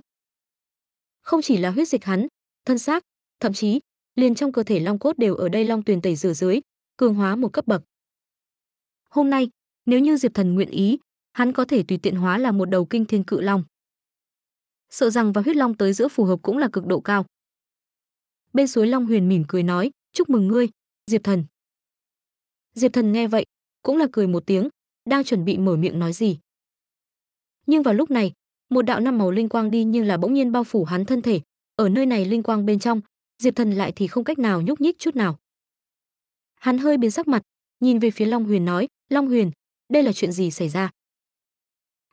Speaker 1: Không chỉ là huyết dịch hắn, thân xác, thậm chí liền trong cơ thể long cốt đều ở đây long tuyền tẩy rửa dưới, cường hóa một cấp bậc. Hôm nay, nếu như Diệp Thần nguyện ý, hắn có thể tùy tiện hóa là một đầu kinh thiên cự long. Sợ rằng và huyết long tới giữa phù hợp cũng là cực độ cao. Bên suối Long Huyền mỉm cười nói, "Chúc mừng ngươi, Diệp Thần." Diệp Thần nghe vậy, cũng là cười một tiếng, đang chuẩn bị mở miệng nói gì. Nhưng vào lúc này, một đạo năm màu linh quang đi như là bỗng nhiên bao phủ hắn thân thể, ở nơi này linh quang bên trong, Diệp Thần lại thì không cách nào nhúc nhích chút nào. Hắn hơi biến sắc mặt, nhìn về phía Long Huyền nói, "Long Huyền, đây là chuyện gì xảy ra?"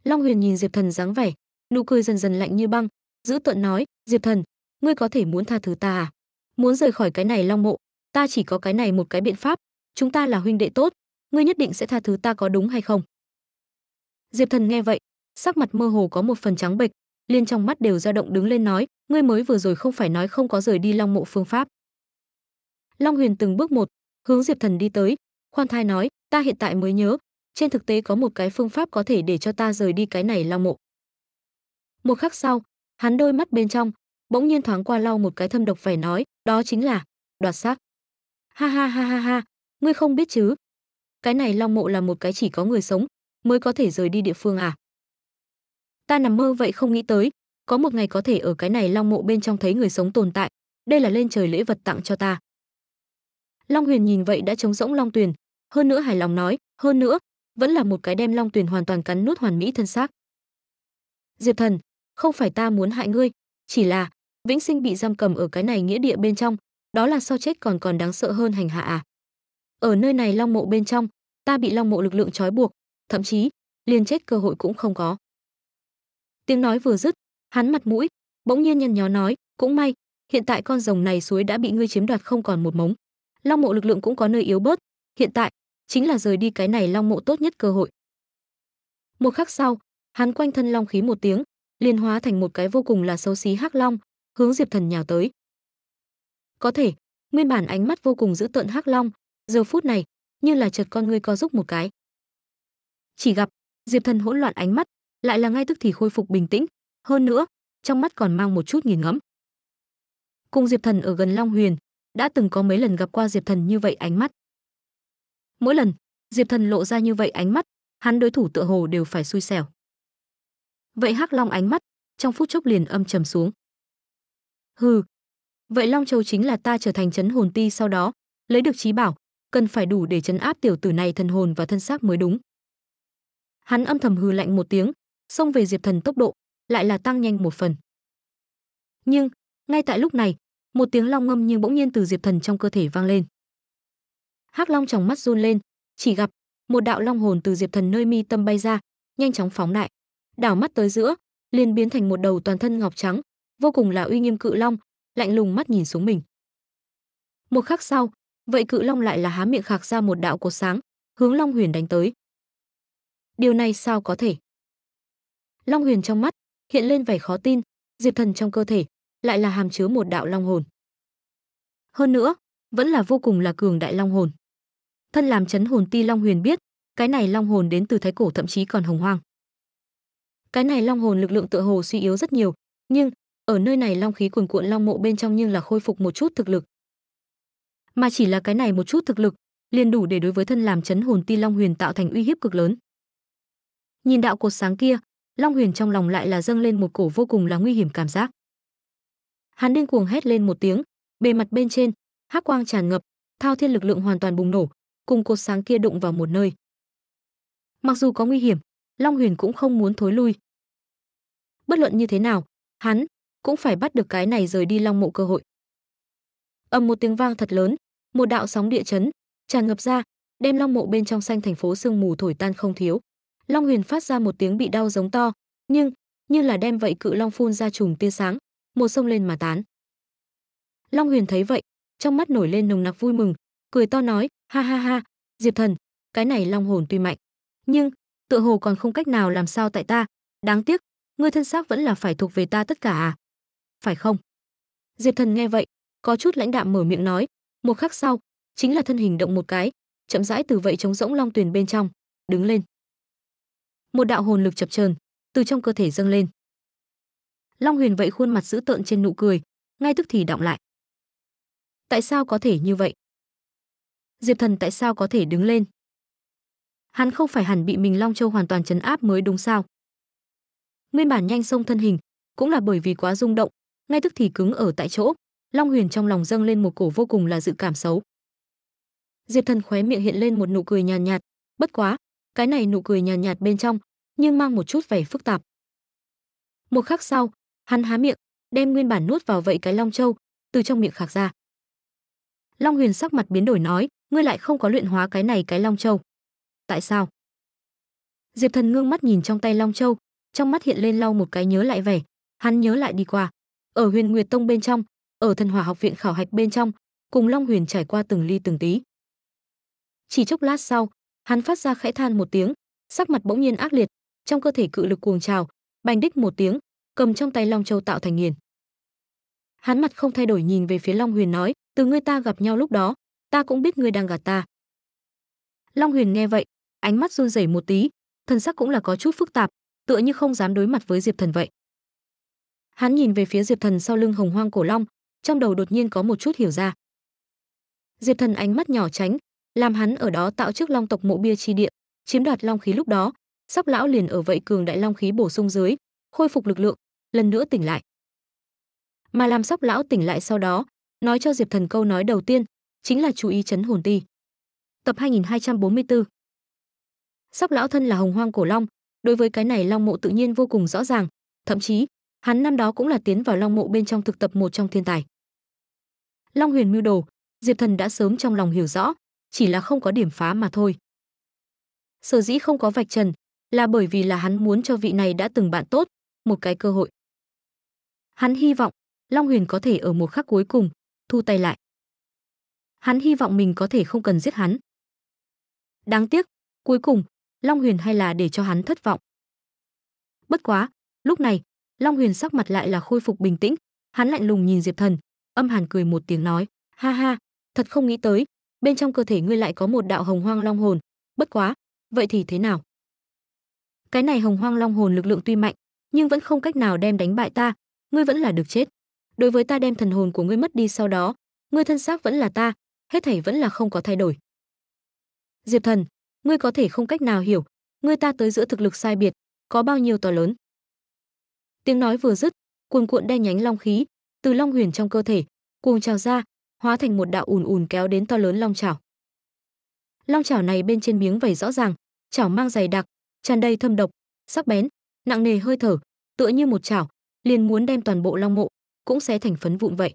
Speaker 1: Long Huyền nhìn Diệp Thần dáng vẻ, nụ cười dần dần lạnh như băng, giữ tuận nói, "Diệp Thần, ngươi có thể muốn tha thứ ta à? Muốn rời khỏi cái này Long mộ, ta chỉ có cái này một cái biện pháp, chúng ta là huynh đệ tốt, ngươi nhất định sẽ tha thứ ta có đúng hay không?" Diệp Thần nghe vậy, sắc mặt mơ hồ có một phần trắng bệch, liên trong mắt đều dao động đứng lên nói, "Ngươi mới vừa rồi không phải nói không có rời đi Long mộ phương pháp?" Long Huyền từng bước một, hướng Diệp Thần đi tới, khoan thai nói, "Ta hiện tại mới nhớ, trên thực tế có một cái phương pháp có thể để cho ta rời đi cái này long mộ. Một khắc sau, hắn đôi mắt bên trong, bỗng nhiên thoáng qua lau một cái thâm độc phải nói, đó chính là đoạt xác. Ha ha ha ha ha, ngươi không biết chứ? Cái này long mộ là một cái chỉ có người sống mới có thể rời đi địa phương à? Ta nằm mơ vậy không nghĩ tới, có một ngày có thể ở cái này long mộ bên trong thấy người sống tồn tại, đây là lên trời lễ vật tặng cho ta. Long Huyền nhìn vậy đã trống rỗng Long Tuyền, hơn nữa hài lòng nói, hơn nữa, vẫn là một cái đem long tuyền hoàn toàn cắn nút hoàn mỹ thân xác diệp thần không phải ta muốn hại ngươi chỉ là vĩnh sinh bị giam cầm ở cái này nghĩa địa bên trong đó là sao chết còn còn đáng sợ hơn hành hạ à ở nơi này long mộ bên trong ta bị long mộ lực lượng trói buộc thậm chí liền chết cơ hội cũng không có tiếng nói vừa dứt hắn mặt mũi bỗng nhiên nhăn nhó nói cũng may hiện tại con rồng này suối đã bị ngươi chiếm đoạt không còn một mống long mộ lực lượng cũng có nơi yếu bớt hiện tại chính là rời đi cái này long mộ tốt nhất cơ hội. Một khắc sau, hắn quanh thân long khí một tiếng, liền hóa thành một cái vô cùng là xấu xí hắc long, hướng Diệp Thần nhào tới. Có thể, nguyên bản ánh mắt vô cùng dữ tợn hắc long, giờ phút này như là chợt con ngươi co giúp một cái. Chỉ gặp Diệp Thần hỗn loạn ánh mắt, lại là ngay tức thì khôi phục bình tĩnh, hơn nữa, trong mắt còn mang một chút nghiền ngẫm. Cùng Diệp Thần ở gần Long Huyền, đã từng có mấy lần gặp qua Diệp Thần như vậy ánh mắt mỗi lần diệp thần lộ ra như vậy ánh mắt hắn đối thủ tựa hồ đều phải xui xẻo vậy hắc long ánh mắt trong phút chốc liền âm trầm xuống hừ vậy long châu chính là ta trở thành chấn hồn ti sau đó lấy được trí bảo cần phải đủ để chấn áp tiểu tử này thần hồn và thân xác mới đúng hắn âm thầm hừ lạnh một tiếng xông về diệp thần tốc độ lại là tăng nhanh một phần nhưng ngay tại lúc này một tiếng long ngâm như bỗng nhiên từ diệp thần trong cơ thể vang lên hắc long trong mắt run lên chỉ gặp một đạo long hồn từ diệp thần nơi mi tâm bay ra nhanh chóng phóng lại đảo mắt tới giữa liền biến thành một đầu toàn thân ngọc trắng vô cùng là uy nghiêm cự long lạnh lùng mắt nhìn xuống mình một khắc sau vậy cự long lại là há miệng khạc ra một đạo cột sáng hướng long huyền đánh tới điều này sao có thể long huyền trong mắt hiện lên vẻ khó tin diệp thần trong cơ thể lại là hàm chứa một đạo long hồn hơn nữa vẫn là vô cùng là cường đại long hồn Thân làm chấn hồn ti Long Huyền biết, cái này long hồn đến từ thái cổ thậm chí còn hồng hoang. Cái này long hồn lực lượng tựa hồ suy yếu rất nhiều, nhưng ở nơi này long khí cuồn cuộn long mộ bên trong nhưng là khôi phục một chút thực lực. Mà chỉ là cái này một chút thực lực, liền đủ để đối với thân làm chấn hồn ti long huyền tạo thành uy hiếp cực lớn. Nhìn đạo cột sáng kia, Long Huyền trong lòng lại là dâng lên một cổ vô cùng là nguy hiểm cảm giác. Hắn điên cuồng hét lên một tiếng, bề mặt bên trên, hắc quang tràn ngập, thao thiên lực lượng hoàn toàn bùng nổ, cùng cột sáng kia đụng vào một nơi. Mặc dù có nguy hiểm, Long Huyền cũng không muốn thối lui. Bất luận như thế nào, hắn cũng phải bắt được cái này rời đi Long Mộ cơ hội. Ầm một tiếng vang thật lớn, một đạo sóng địa chấn tràn ngập ra, đem Long Mộ bên trong xanh thành phố sương mù thổi tan không thiếu. Long Huyền phát ra một tiếng bị đau giống to, nhưng như là đem vậy cự long phun ra trùng tia sáng, một sông lên mà tán. Long Huyền thấy vậy, trong mắt nổi lên nồng nặc vui mừng, cười to nói, Ha ha ha, Diệp Thần, cái này long hồn tuy mạnh, nhưng tựa hồ còn không cách nào làm sao tại ta, đáng tiếc, ngươi thân xác vẫn là phải thuộc về ta tất cả à? Phải không? Diệp Thần nghe vậy, có chút lãnh đạm mở miệng nói, một khắc sau, chính là thân hình động một cái, chậm rãi từ vậy trống rỗng long tuyền bên trong, đứng lên. Một đạo hồn lực chập chờn từ trong cơ thể dâng lên. Long Huyền vậy khuôn mặt dữ tợn trên nụ cười, ngay tức thì động lại. Tại sao có thể như vậy? Diệp Thần tại sao có thể đứng lên? Hắn không phải hẳn bị mình Long Châu hoàn toàn chấn áp mới đúng sao? Nguyên bản nhanh sông thân hình, cũng là bởi vì quá rung động, ngay tức thì cứng ở tại chỗ, Long Huyền trong lòng dâng lên một cổ vô cùng là dự cảm xấu. Diệp Thần khóe miệng hiện lên một nụ cười nhàn nhạt, nhạt, bất quá, cái này nụ cười nhàn nhạt, nhạt bên trong, nhưng mang một chút vẻ phức tạp. Một khắc sau, hắn há miệng, đem nguyên bản nuốt vào vậy cái long châu từ trong miệng khạc ra. Long Huyền sắc mặt biến đổi nói, ngươi lại không có luyện hóa cái này cái long châu tại sao diệp thần ngưng mắt nhìn trong tay long châu trong mắt hiện lên lau một cái nhớ lại vẻ hắn nhớ lại đi qua ở huyền nguyệt tông bên trong ở thần hỏa học viện khảo hạch bên trong cùng long huyền trải qua từng ly từng tí chỉ chốc lát sau hắn phát ra khẽ than một tiếng sắc mặt bỗng nhiên ác liệt trong cơ thể cự lực cuồng trào bành đích một tiếng cầm trong tay long châu tạo thành nghiền hắn mặt không thay đổi nhìn về phía long huyền nói từ ngươi ta gặp nhau lúc đó ta cũng biết ngươi đang gạt ta. Long Huyền nghe vậy, ánh mắt run rẩy một tí, thần sắc cũng là có chút phức tạp, tựa như không dám đối mặt với Diệp Thần vậy. Hắn nhìn về phía Diệp Thần sau lưng hồng hoang cổ long, trong đầu đột nhiên có một chút hiểu ra. Diệp Thần ánh mắt nhỏ tránh, làm hắn ở đó tạo trước long tộc mộ bia chi địa, chiếm đoạt long khí lúc đó, sóc lão liền ở vậy cường đại long khí bổ sung dưới, khôi phục lực lượng, lần nữa tỉnh lại. Mà làm sóc lão tỉnh lại sau đó, nói cho Diệp Thần câu nói đầu tiên, chính là chú ý chấn hồn ti. Tập 2244. Sóc lão thân là hồng hoang cổ long, đối với cái này long mộ tự nhiên vô cùng rõ ràng, thậm chí, hắn năm đó cũng là tiến vào long mộ bên trong thực tập một trong thiên tài. Long huyền mưu đồ, Diệp Thần đã sớm trong lòng hiểu rõ, chỉ là không có điểm phá mà thôi. Sở dĩ không có vạch trần là bởi vì là hắn muốn cho vị này đã từng bạn tốt một cái cơ hội. Hắn hy vọng Long Huyền có thể ở một khắc cuối cùng thu tay lại hắn hy vọng mình có thể không cần giết hắn. Đáng tiếc, cuối cùng, Long Huyền hay là để cho hắn thất vọng. Bất quá, lúc này, Long Huyền sắc mặt lại là khôi phục bình tĩnh, hắn lạnh lùng nhìn Diệp Thần, âm hàn cười một tiếng nói, ha ha, thật không nghĩ tới, bên trong cơ thể ngươi lại có một đạo hồng hoang long hồn, bất quá, vậy thì thế nào? Cái này hồng hoang long hồn lực lượng tuy mạnh, nhưng vẫn không cách nào đem đánh bại ta, ngươi vẫn là được chết. Đối với ta đem thần hồn của ngươi mất đi sau đó, ngươi thân xác vẫn là ta, hết thảy vẫn là không có thay đổi. Diệp Thần, ngươi có thể không cách nào hiểu, ngươi ta tới giữa thực lực sai biệt, có bao nhiêu to lớn. Tiếng nói vừa dứt, cuồn cuộn đen nhánh long khí, từ long huyền trong cơ thể, cuồng trào ra, hóa thành một đạo ùn ùn kéo đến to lớn long chảo. Long chảo này bên trên miếng vảy rõ ràng, chảo mang dày đặc, tràn đầy thâm độc, sắc bén, nặng nề hơi thở, tựa như một chảo, liền muốn đem toàn bộ long mộ cũng sẽ thành phấn vụn vậy.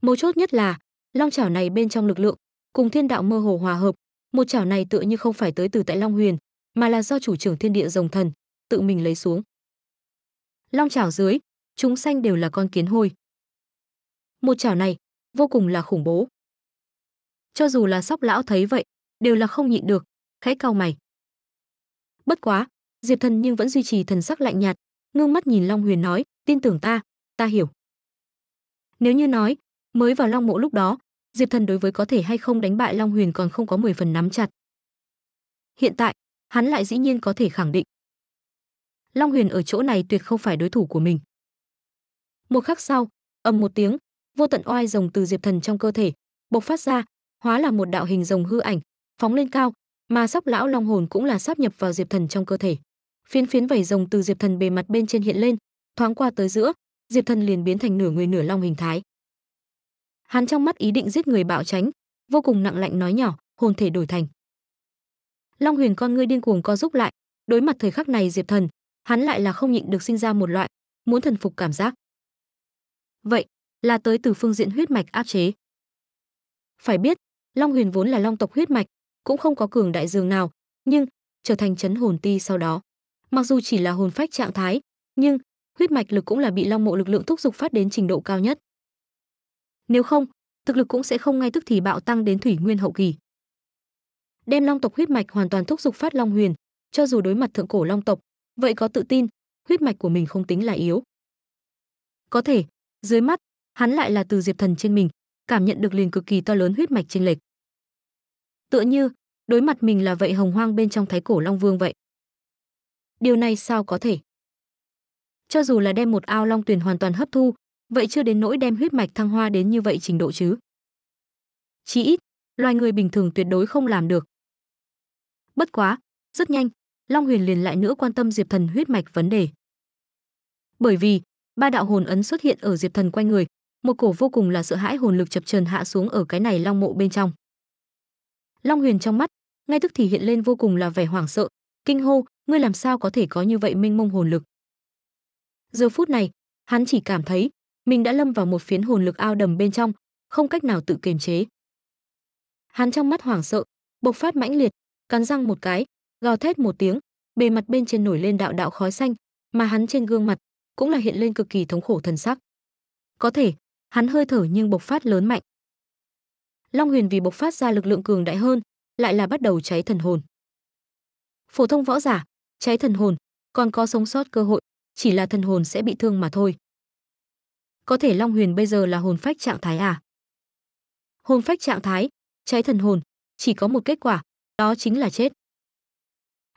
Speaker 1: Mấu chốt nhất là, long chảo này bên trong lực lượng cùng thiên đạo mơ hồ hòa hợp một chảo này tựa như không phải tới từ tại long huyền mà là do chủ trưởng thiên địa rồng thần tự mình lấy xuống long chảo dưới chúng sanh đều là con kiến hôi một chảo này vô cùng là khủng bố cho dù là sóc lão thấy vậy đều là không nhịn được khẽ cau mày bất quá diệp thần nhưng vẫn duy trì thần sắc lạnh nhạt ngưng mắt nhìn long huyền nói tin tưởng ta ta hiểu nếu như nói mới vào long mộ lúc đó Diệp Thần đối với có thể hay không đánh bại Long Huyền còn không có 10 phần nắm chặt. Hiện tại, hắn lại dĩ nhiên có thể khẳng định. Long Huyền ở chỗ này tuyệt không phải đối thủ của mình. Một khắc sau, ầm một tiếng, vô tận oai rồng từ Diệp Thần trong cơ thể bộc phát ra, hóa là một đạo hình rồng hư ảnh, phóng lên cao, mà sóc lão long hồn cũng là sáp nhập vào Diệp Thần trong cơ thể. Phiến phiến vảy rồng từ Diệp Thần bề mặt bên trên hiện lên, thoáng qua tới giữa, Diệp Thần liền biến thành nửa người nửa long hình thái hắn trong mắt ý định giết người bạo tránh vô cùng nặng lạnh nói nhỏ hồn thể đổi thành long huyền con ngươi điên cuồng co giúp lại đối mặt thời khắc này diệp thần hắn lại là không nhịn được sinh ra một loại muốn thần phục cảm giác vậy là tới từ phương diện huyết mạch áp chế phải biết long huyền vốn là long tộc huyết mạch cũng không có cường đại dương nào nhưng trở thành chấn hồn ti sau đó mặc dù chỉ là hồn phách trạng thái nhưng huyết mạch lực cũng là bị long mộ lực lượng thúc giục phát đến trình độ cao nhất nếu không thực lực cũng sẽ không ngay tức thì bạo tăng đến thủy nguyên hậu kỳ đem long tộc huyết mạch hoàn toàn thúc giục phát long huyền cho dù đối mặt thượng cổ long tộc vậy có tự tin huyết mạch của mình không tính là yếu có thể dưới mắt hắn lại là từ diệp thần trên mình cảm nhận được liền cực kỳ to lớn huyết mạch chênh lệch tựa như đối mặt mình là vậy hồng hoang bên trong thái cổ long vương vậy điều này sao có thể cho dù là đem một ao long tuyền hoàn toàn hấp thu vậy chưa đến nỗi đem huyết mạch thăng hoa đến như vậy trình độ chứ. Chỉ ít, loài người bình thường tuyệt đối không làm được. Bất quá, rất nhanh, Long Huyền liền lại nữa quan tâm Diệp Thần huyết mạch vấn đề. Bởi vì, ba đạo hồn ấn xuất hiện ở Diệp Thần quanh người, một cổ vô cùng là sợ hãi hồn lực chập chờn hạ xuống ở cái này long mộ bên trong. Long Huyền trong mắt, ngay tức thì hiện lên vô cùng là vẻ hoảng sợ, kinh hô, ngươi làm sao có thể có như vậy minh mông hồn lực. Giờ phút này, hắn chỉ cảm thấy, mình đã lâm vào một phiến hồn lực ao đầm bên trong, không cách nào tự kiềm chế. Hắn trong mắt hoảng sợ, bộc phát mãnh liệt, cắn răng một cái, gào thét một tiếng, bề mặt bên trên nổi lên đạo đạo khói xanh, mà hắn trên gương mặt cũng là hiện lên cực kỳ thống khổ thần sắc. Có thể, hắn hơi thở nhưng bộc phát lớn mạnh. Long Huyền vì bộc phát ra lực lượng cường đại hơn, lại là bắt đầu cháy thần hồn. Phổ thông võ giả, cháy thần hồn, còn có sống sót cơ hội, chỉ là thần hồn sẽ bị thương mà thôi có thể Long Huyền bây giờ là hồn phách trạng thái à? Hồn phách trạng thái, cháy thần hồn, chỉ có một kết quả, đó chính là chết.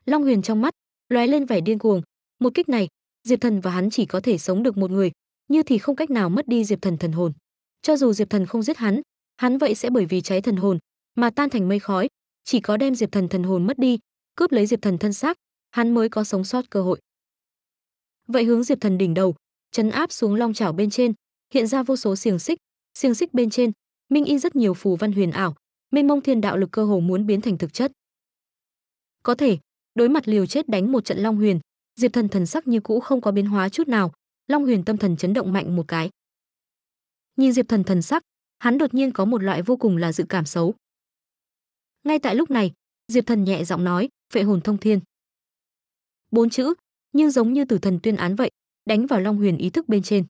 Speaker 1: Long Huyền trong mắt lóe lên vẻ điên cuồng, một kích này, Diệp Thần và hắn chỉ có thể sống được một người, như thì không cách nào mất đi Diệp Thần thần hồn. Cho dù Diệp Thần không giết hắn, hắn vậy sẽ bởi vì cháy thần hồn mà tan thành mây khói, chỉ có đem Diệp Thần thần hồn mất đi, cướp lấy Diệp Thần thân xác, hắn mới có sống sót cơ hội. Vậy hướng Diệp Thần đỉnh đầu, chấn áp xuống long chảo bên trên, hiện ra vô số xiềng xích xiềng xích bên trên minh in rất nhiều phù văn huyền ảo mênh mông thiên đạo lực cơ hồ muốn biến thành thực chất có thể đối mặt liều chết đánh một trận long huyền diệp thần thần sắc như cũ không có biến hóa chút nào long huyền tâm thần chấn động mạnh một cái nhìn diệp thần thần sắc hắn đột nhiên có một loại vô cùng là dự cảm xấu ngay tại lúc này diệp thần nhẹ giọng nói phệ hồn thông thiên bốn chữ nhưng giống như tử thần tuyên án vậy đánh vào long huyền ý thức bên trên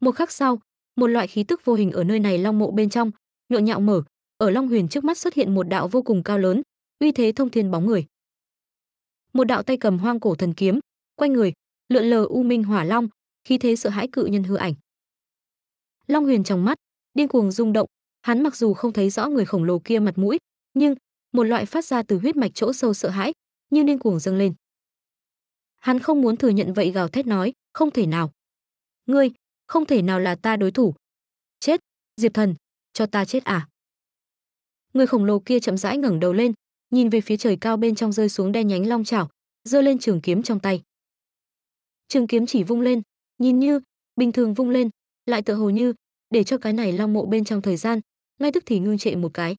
Speaker 1: một khắc sau, một loại khí tức vô hình ở nơi này long mộ bên trong, nhộn nhạo mở, ở Long Huyền trước mắt xuất hiện một đạo vô cùng cao lớn, uy thế thông thiên bóng người. Một đạo tay cầm hoang cổ thần kiếm, quanh người, lượn lờ u minh hỏa long, khí thế sợ hãi cự nhân hư ảnh. Long Huyền trong mắt điên cuồng rung động, hắn mặc dù không thấy rõ người khổng lồ kia mặt mũi, nhưng một loại phát ra từ huyết mạch chỗ sâu sợ hãi, như điên cuồng dâng lên. Hắn không muốn thừa nhận vậy gào thét nói, không thể nào. Ngươi, không thể nào là ta đối thủ. Chết, Diệp Thần, cho ta chết à? Người khổng lồ kia chậm rãi ngẩng đầu lên, nhìn về phía trời cao bên trong rơi xuống đen nhánh long chảo, giơ lên trường kiếm trong tay. Trường kiếm chỉ vung lên, nhìn như bình thường vung lên, lại tựa hồ như để cho cái này long mộ bên trong thời gian, ngay tức thì ngưng trệ một cái.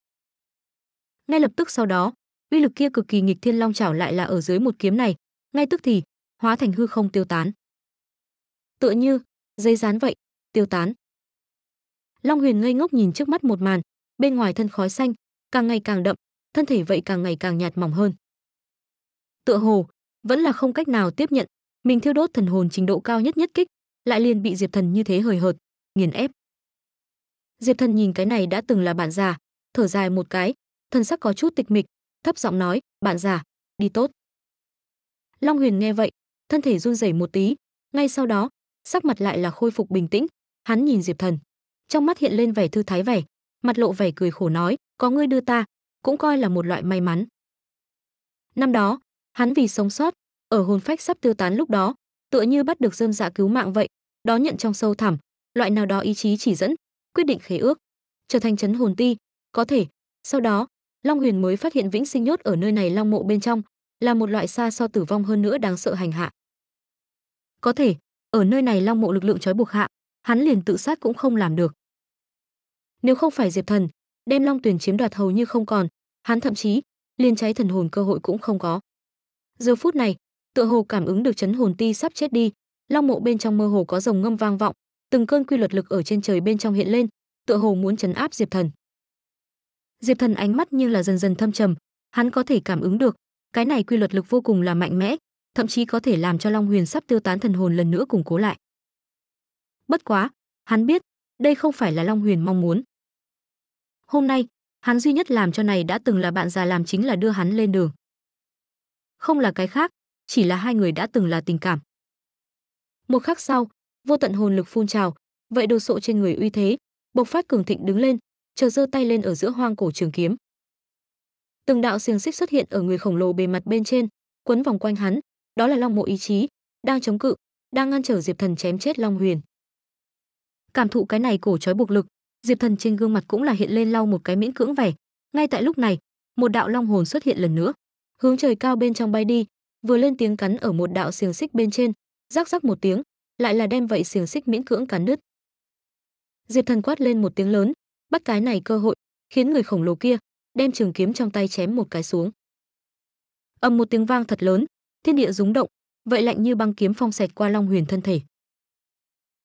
Speaker 1: Ngay lập tức sau đó, uy lực kia cực kỳ nghịch thiên long chảo lại là ở dưới một kiếm này, ngay tức thì hóa thành hư không tiêu tán. Tựa như dây dán vậy tiêu tán long huyền ngây ngốc nhìn trước mắt một màn bên ngoài thân khói xanh càng ngày càng đậm thân thể vậy càng ngày càng nhạt mỏng hơn tựa hồ vẫn là không cách nào tiếp nhận mình thiêu đốt thần hồn trình độ cao nhất nhất kích lại liền bị diệp thần như thế hời hợt nghiền ép diệp thần nhìn cái này đã từng là bạn già thở dài một cái thân sắc có chút tịch mịch thấp giọng nói bạn già đi tốt long huyền nghe vậy thân thể run rẩy một tí ngay sau đó sắc mặt lại là khôi phục bình tĩnh, hắn nhìn Diệp Thần, trong mắt hiện lên vẻ thư thái vẻ, mặt lộ vẻ cười khổ nói, có ngươi đưa ta, cũng coi là một loại may mắn. Năm đó, hắn vì sống sót, ở hồn phách sắp tiêu tán lúc đó, tựa như bắt được dơm dạ cứu mạng vậy, đó nhận trong sâu thẳm, loại nào đó ý chí chỉ dẫn, quyết định khế ước, trở thành chấn hồn ti, có thể, sau đó, Long Huyền mới phát hiện vĩnh sinh nhốt ở nơi này long mộ bên trong, là một loại xa so tử vong hơn nữa đáng sợ hành hạ. Có thể, ở nơi này long mộ lực lượng trói buộc hạ hắn liền tự sát cũng không làm được nếu không phải diệp thần đem long tuyển chiếm đoạt hầu như không còn hắn thậm chí liền cháy thần hồn cơ hội cũng không có giờ phút này tựa hồ cảm ứng được chấn hồn ti sắp chết đi long mộ bên trong mơ hồ có dòng ngâm vang vọng từng cơn quy luật lực ở trên trời bên trong hiện lên tựa hồ muốn chấn áp diệp thần diệp thần ánh mắt như là dần dần thâm trầm hắn có thể cảm ứng được cái này quy luật lực vô cùng là mạnh mẽ thậm chí có thể làm cho Long Huyền sắp tiêu tán thần hồn lần nữa củng cố lại. Bất quá, hắn biết, đây không phải là Long Huyền mong muốn. Hôm nay, hắn duy nhất làm cho này đã từng là bạn già làm chính là đưa hắn lên đường. Không là cái khác, chỉ là hai người đã từng là tình cảm. Một khắc sau, vô tận hồn lực phun trào, vậy đồ sộ trên người uy thế, bộc phát cường thịnh đứng lên, chờ giơ tay lên ở giữa hoang cổ trường kiếm. Từng đạo xiềng xích xuất hiện ở người khổng lồ bề mặt bên trên, quấn vòng quanh hắn, đó là long mộ ý chí đang chống cự đang ngăn trở diệp thần chém chết long huyền cảm thụ cái này cổ trói buộc lực diệp thần trên gương mặt cũng là hiện lên lau một cái miễn cưỡng vẻ ngay tại lúc này một đạo long hồn xuất hiện lần nữa hướng trời cao bên trong bay đi vừa lên tiếng cắn ở một đạo xiềng xích bên trên rắc rắc một tiếng lại là đem vậy xiềng xích miễn cưỡng cắn đứt diệp thần quát lên một tiếng lớn bắt cái này cơ hội khiến người khổng lồ kia đem trường kiếm trong tay chém một cái xuống ầm một tiếng vang thật lớn thiên địa rúng động, vậy lạnh như băng kiếm phong sạch qua Long Huyền thân thể.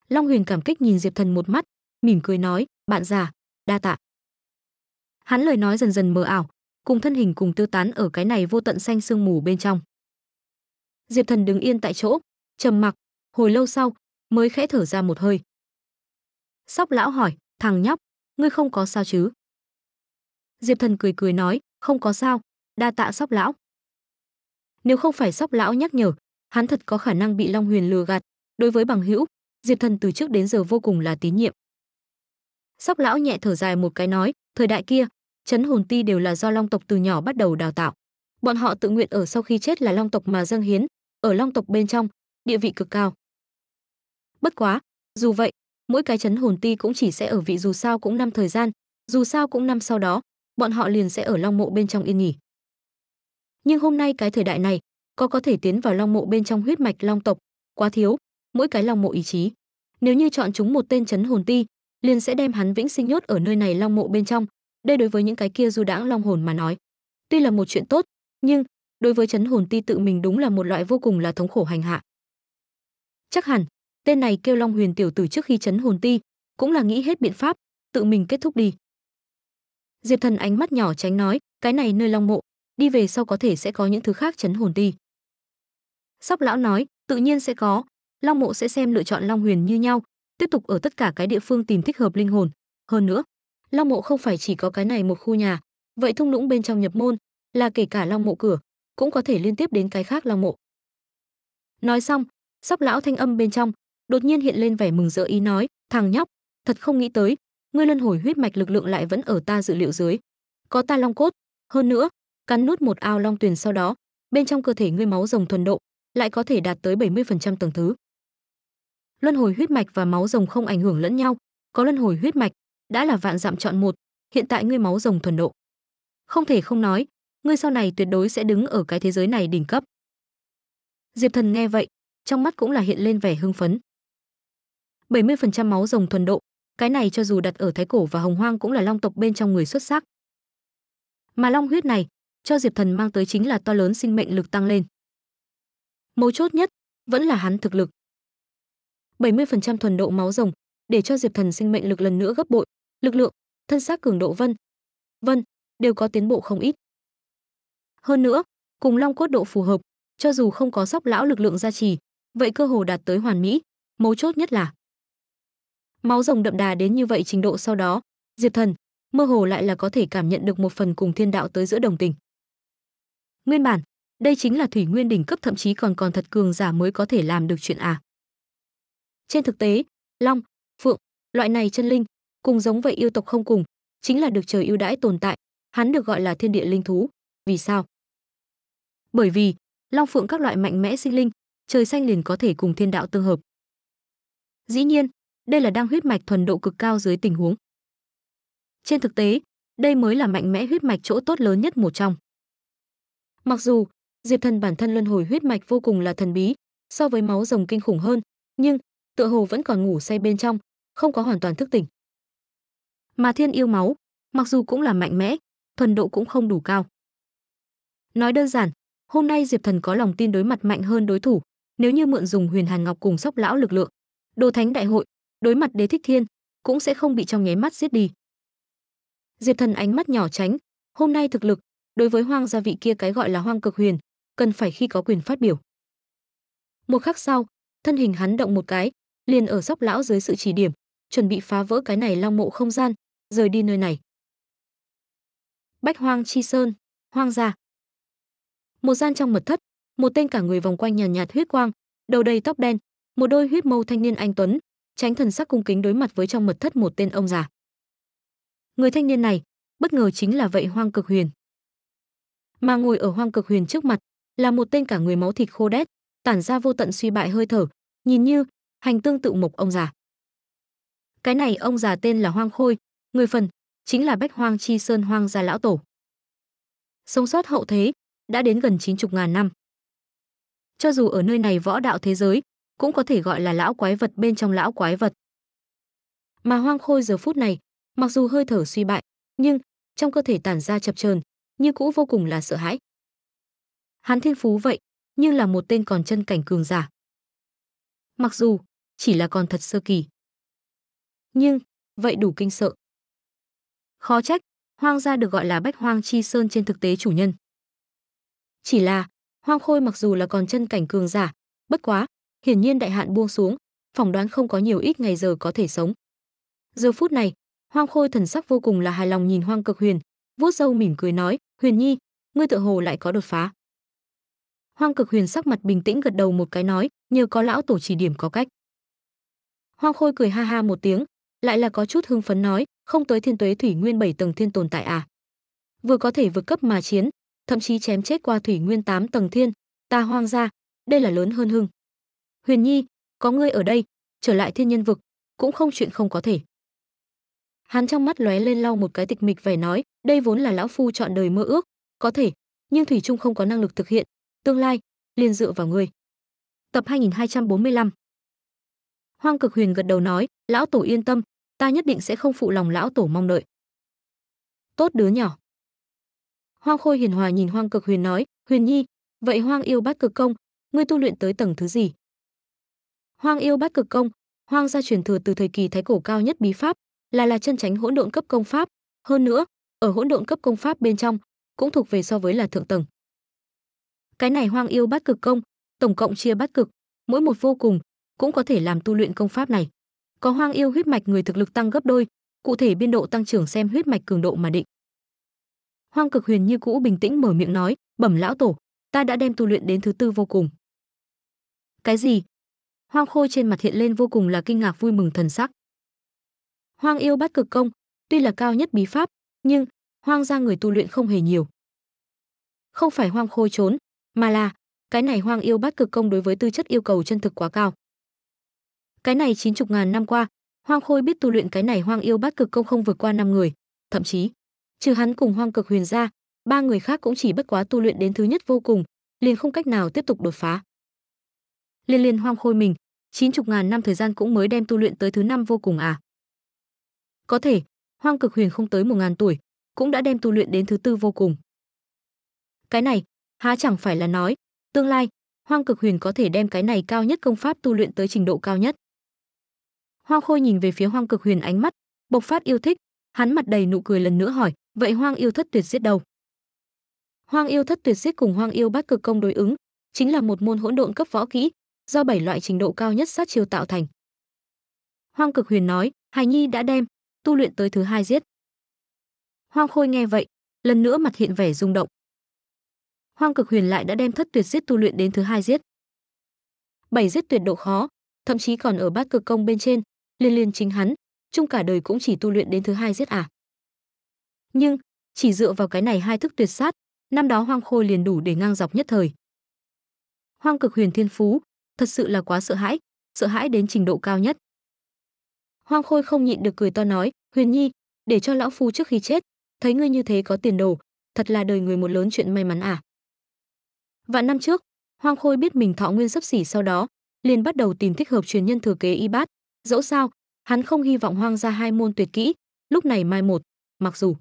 Speaker 1: Long Huyền cảm kích nhìn Diệp Thần một mắt, mỉm cười nói, "Bạn già, đa tạ." Hắn lời nói dần dần mờ ảo, cùng thân hình cùng tiêu tán ở cái này vô tận xanh sương mù bên trong. Diệp Thần đứng yên tại chỗ, trầm mặc, hồi lâu sau mới khẽ thở ra một hơi. Sóc lão hỏi, "Thằng nhóc, ngươi không có sao chứ?" Diệp Thần cười cười nói, "Không có sao, đa tạ Sóc lão." nếu không phải sóc lão nhắc nhở hắn thật có khả năng bị long huyền lừa gạt đối với bằng hữu diệp thần từ trước đến giờ vô cùng là tín nhiệm sóc lão nhẹ thở dài một cái nói thời đại kia chấn hồn ti đều là do long tộc từ nhỏ bắt đầu đào tạo bọn họ tự nguyện ở sau khi chết là long tộc mà dâng hiến ở long tộc bên trong địa vị cực cao bất quá dù vậy mỗi cái chấn hồn ti cũng chỉ sẽ ở vị dù sao cũng năm thời gian dù sao cũng năm sau đó bọn họ liền sẽ ở long mộ bên trong yên nghỉ nhưng hôm nay cái thời đại này có có thể tiến vào long mộ bên trong huyết mạch long tộc quá thiếu mỗi cái long mộ ý chí nếu như chọn chúng một tên chấn hồn ti liền sẽ đem hắn vĩnh sinh nhốt ở nơi này long mộ bên trong đây đối với những cái kia du đãng long hồn mà nói tuy là một chuyện tốt nhưng đối với chấn hồn ti tự mình đúng là một loại vô cùng là thống khổ hành hạ chắc hẳn tên này kêu long huyền tiểu tử trước khi chấn hồn ti cũng là nghĩ hết biện pháp tự mình kết thúc đi diệp thần ánh mắt nhỏ tránh nói cái này nơi long mộ đi về sau có thể sẽ có những thứ khác chấn hồn đi. Sóc lão nói, tự nhiên sẽ có, Long mộ sẽ xem lựa chọn Long huyền như nhau, tiếp tục ở tất cả cái địa phương tìm thích hợp linh hồn, hơn nữa, Long mộ không phải chỉ có cái này một khu nhà, vậy thung lũng bên trong nhập môn là kể cả Long mộ cửa, cũng có thể liên tiếp đến cái khác Long mộ. Nói xong, sóc lão thanh âm bên trong đột nhiên hiện lên vẻ mừng rỡ ý nói, thằng nhóc, thật không nghĩ tới, ngươi luân hồi huyết mạch lực lượng lại vẫn ở ta dự liệu dưới. Có ta long cốt, hơn nữa, cắn nuốt một ao long tuyền sau đó, bên trong cơ thể ngươi máu rồng thuần độ lại có thể đạt tới 70% tầng thứ. Luân hồi huyết mạch và máu rồng không ảnh hưởng lẫn nhau, có luân hồi huyết mạch đã là vạn dặm chọn một, hiện tại ngươi máu rồng thuần độ. Không thể không nói, ngươi sau này tuyệt đối sẽ đứng ở cái thế giới này đỉnh cấp. Diệp Thần nghe vậy, trong mắt cũng là hiện lên vẻ hưng phấn. 70% máu rồng thuần độ, cái này cho dù đặt ở Thái Cổ và Hồng Hoang cũng là long tộc bên trong người xuất sắc. Mà long huyết này, cho Diệp Thần mang tới chính là to lớn sinh mệnh lực tăng lên. Mấu chốt nhất vẫn là hắn thực lực. 70% thuần độ máu rồng, để cho Diệp Thần sinh mệnh lực lần nữa gấp bội, lực lượng, thân xác cường độ vân, vân đều có tiến bộ không ít. Hơn nữa, cùng long cốt độ phù hợp, cho dù không có sóc lão lực lượng gia trì, vậy cơ hồ đạt tới hoàn mỹ, mấu chốt nhất là máu rồng đậm đà đến như vậy trình độ sau đó, Diệp Thần mơ hồ lại là có thể cảm nhận được một phần cùng thiên đạo tới giữa đồng tình. Nguyên bản, đây chính là thủy nguyên đỉnh cấp thậm chí còn còn thật cường giả mới có thể làm được chuyện à. Trên thực tế, long, phượng, loại này chân linh, cùng giống vậy yêu tộc không cùng, chính là được trời ưu đãi tồn tại, hắn được gọi là thiên địa linh thú. Vì sao? Bởi vì, long phượng các loại mạnh mẽ sinh linh, trời xanh liền có thể cùng thiên đạo tương hợp. Dĩ nhiên, đây là đang huyết mạch thuần độ cực cao dưới tình huống. Trên thực tế, đây mới là mạnh mẽ huyết mạch chỗ tốt lớn nhất một trong. Mặc dù Diệp Thần bản thân luân hồi huyết mạch vô cùng là thần bí, so với máu rồng kinh khủng hơn, nhưng tựa hồ vẫn còn ngủ say bên trong, không có hoàn toàn thức tỉnh. Mà thiên yêu máu, mặc dù cũng là mạnh mẽ, thuần độ cũng không đủ cao. Nói đơn giản, hôm nay Diệp Thần có lòng tin đối mặt mạnh hơn đối thủ, nếu như mượn dùng Huyền Hàn Ngọc cùng Sóc lão lực lượng, Đồ Thánh đại hội, đối mặt Đế Thích Thiên, cũng sẽ không bị trong nháy mắt giết đi. Diệp Thần ánh mắt nhỏ tránh, hôm nay thực lực đối với hoang gia vị kia cái gọi là hoang cực huyền cần phải khi có quyền phát biểu một khắc sau thân hình hắn động một cái liền ở dốc lão dưới sự chỉ điểm chuẩn bị phá vỡ cái này long mộ không gian rời đi nơi này bách hoang chi sơn hoang gia một gian trong mật thất một tên cả người vòng quanh nhàn nhạt, nhạt huyết quang đầu đầy tóc đen một đôi huyết mâu thanh niên anh tuấn tránh thần sắc cung kính đối mặt với trong mật thất một tên ông già người thanh niên này bất ngờ chính là vậy hoang cực huyền mà ngồi ở hoang cực huyền trước mặt là một tên cả người máu thịt khô đét tản ra vô tận suy bại hơi thở nhìn như hành tương tự mộc ông già cái này ông già tên là hoang khôi người phần chính là bách hoang chi sơn hoang gia lão tổ sống sót hậu thế đã đến gần chín chục ngàn năm cho dù ở nơi này võ đạo thế giới cũng có thể gọi là lão quái vật bên trong lão quái vật mà hoang khôi giờ phút này mặc dù hơi thở suy bại nhưng trong cơ thể tản ra chập chờn như cũ vô cùng là sợ hãi. Hắn thiên phú vậy, nhưng là một tên còn chân cảnh cường giả. Mặc dù chỉ là còn thật sơ kỳ, nhưng vậy đủ kinh sợ. Khó trách, hoang gia được gọi là Bách Hoang Chi Sơn trên thực tế chủ nhân. Chỉ là, Hoang Khôi mặc dù là còn chân cảnh cường giả, bất quá, hiển nhiên đại hạn buông xuống, phỏng đoán không có nhiều ít ngày giờ có thể sống. Giờ phút này, Hoang Khôi thần sắc vô cùng là hài lòng nhìn Hoang Cực Huyền, vuốt râu mỉm cười nói, Huyền Nhi, ngươi tự hồ lại có đột phá. Hoang Cực Huyền sắc mặt bình tĩnh gật đầu một cái nói, nhờ có lão tổ chỉ điểm có cách. Hoang Khôi cười ha ha một tiếng, lại là có chút hưng phấn nói, không tới thiên tuế thủy nguyên bảy tầng thiên tồn tại à? Vừa có thể vượt cấp mà chiến, thậm chí chém chết qua thủy nguyên tám tầng thiên, ta hoang ra, đây là lớn hơn hưng. Huyền Nhi, có ngươi ở đây, trở lại thiên nhân vực, cũng không chuyện không có thể. Hắn trong mắt lóe lên lau một cái tịch mịch vẻ nói, đây vốn là lão phu chọn đời mơ ước, có thể, nhưng thủy trung không có năng lực thực hiện, tương lai liền dựa vào ngươi. Tập 2245. Hoang Cực Huyền gật đầu nói, lão tổ yên tâm, ta nhất định sẽ không phụ lòng lão tổ mong đợi. Tốt đứa nhỏ. Hoang Khôi hiền hòa nhìn Hoang Cực Huyền nói, Huyền Nhi, vậy Hoang yêu bát cực công, ngươi tu luyện tới tầng thứ gì? Hoang yêu bát cực công, Hoang gia truyền thừa từ thời kỳ thái cổ cao nhất bí pháp, là là chân tránh hỗn độn cấp công pháp, hơn nữa, ở hỗn độn cấp công pháp bên trong cũng thuộc về so với là thượng tầng. Cái này Hoang Yêu Bát Cực Công, tổng cộng chia bát cực, mỗi một vô cùng cũng có thể làm tu luyện công pháp này. Có Hoang Yêu huyết mạch người thực lực tăng gấp đôi, cụ thể biên độ tăng trưởng xem huyết mạch cường độ mà định. Hoang Cực Huyền như cũ bình tĩnh mở miệng nói, "Bẩm lão tổ, ta đã đem tu luyện đến thứ tư vô cùng." "Cái gì?" Hoang Khôi trên mặt hiện lên vô cùng là kinh ngạc vui mừng thần sắc. Hoang Yêu Bát Cực Công, tuy là cao nhất bí pháp, nhưng hoang gia người tu luyện không hề nhiều. Không phải hoang khôi trốn, mà là cái này hoang yêu bát cực công đối với tư chất yêu cầu chân thực quá cao. Cái này chín chục ngàn năm qua, hoang khôi biết tu luyện cái này hoang yêu bát cực công không vượt qua năm người, thậm chí trừ hắn cùng hoang cực huyền ra, ba người khác cũng chỉ bất quá tu luyện đến thứ nhất vô cùng, liền không cách nào tiếp tục đột phá. Liên liên hoang khôi mình, chín chục ngàn năm thời gian cũng mới đem tu luyện tới thứ năm vô cùng à. Có thể, Hoang Cực Huyền không tới một ngàn tuổi, cũng đã đem tu luyện đến thứ tư vô cùng. Cái này, há chẳng phải là nói, tương lai, Hoang Cực Huyền có thể đem cái này cao nhất công pháp tu luyện tới trình độ cao nhất. Hoa Khôi nhìn về phía Hoang Cực Huyền ánh mắt bộc phát yêu thích, hắn mặt đầy nụ cười lần nữa hỏi, vậy Hoang Yêu Thất Tuyệt Giết đâu? Hoang Yêu Thất Tuyệt Giết cùng Hoang Yêu Bát Cực Công đối ứng, chính là một môn hỗn độn cấp võ kỹ, do bảy loại trình độ cao nhất sát chiêu tạo thành. Hoang Cực Huyền nói, Hải Nhi đã đem tu luyện tới thứ hai giết. Hoang Khôi nghe vậy, lần nữa mặt hiện vẻ rung động. Hoang Cực Huyền lại đã đem thất tuyệt giết tu luyện đến thứ hai giết. Bảy giết tuyệt độ khó, thậm chí còn ở bát cực công bên trên, liên liên chính hắn, chung cả đời cũng chỉ tu luyện đến thứ hai giết à. Nhưng, chỉ dựa vào cái này hai thức tuyệt sát, năm đó Hoang Khôi liền đủ để ngang dọc nhất thời. Hoang Cực Huyền Thiên Phú, thật sự là quá sợ hãi, sợ hãi đến trình độ cao nhất. Hoang Khôi không nhịn được cười to nói, "Huyền Nhi, để cho lão phu trước khi chết, thấy ngươi như thế có tiền đồ, thật là đời người một lớn chuyện may mắn à." Vạn năm trước, Hoang Khôi biết mình thọ nguyên sắp xỉ sau đó, liền bắt đầu tìm thích hợp truyền nhân thừa kế y bát, dẫu sao, hắn không hy vọng Hoang gia hai môn tuyệt kỹ, lúc này mai một, mặc dù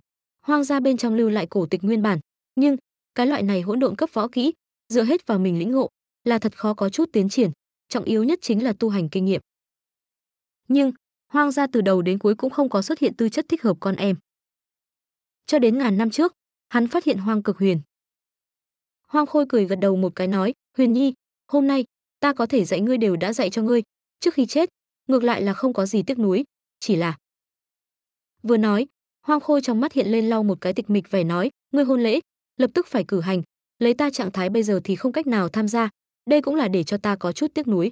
Speaker 1: Hoang gia bên trong lưu lại cổ tịch nguyên bản, nhưng cái loại này hỗn độn cấp võ kỹ, dựa hết vào mình lĩnh ngộ, là thật khó có chút tiến triển, trọng yếu nhất chính là tu hành kinh nghiệm. Nhưng, Hoang gia từ đầu đến cuối cũng không có xuất hiện tư chất thích hợp con em. Cho đến ngàn năm trước, hắn phát hiện Hoang Cực Huyền. Hoang Khôi cười gật đầu một cái nói, "Huyền Nhi, hôm nay ta có thể dạy ngươi đều đã dạy cho ngươi, trước khi chết, ngược lại là không có gì tiếc nuối, chỉ là..." Vừa nói, Hoang Khôi trong mắt hiện lên lau một cái tịch mịch vẻ nói, "Ngươi hôn lễ, lập tức phải cử hành, lấy ta trạng thái bây giờ thì không cách nào tham gia, đây cũng là để cho ta có chút tiếc nuối."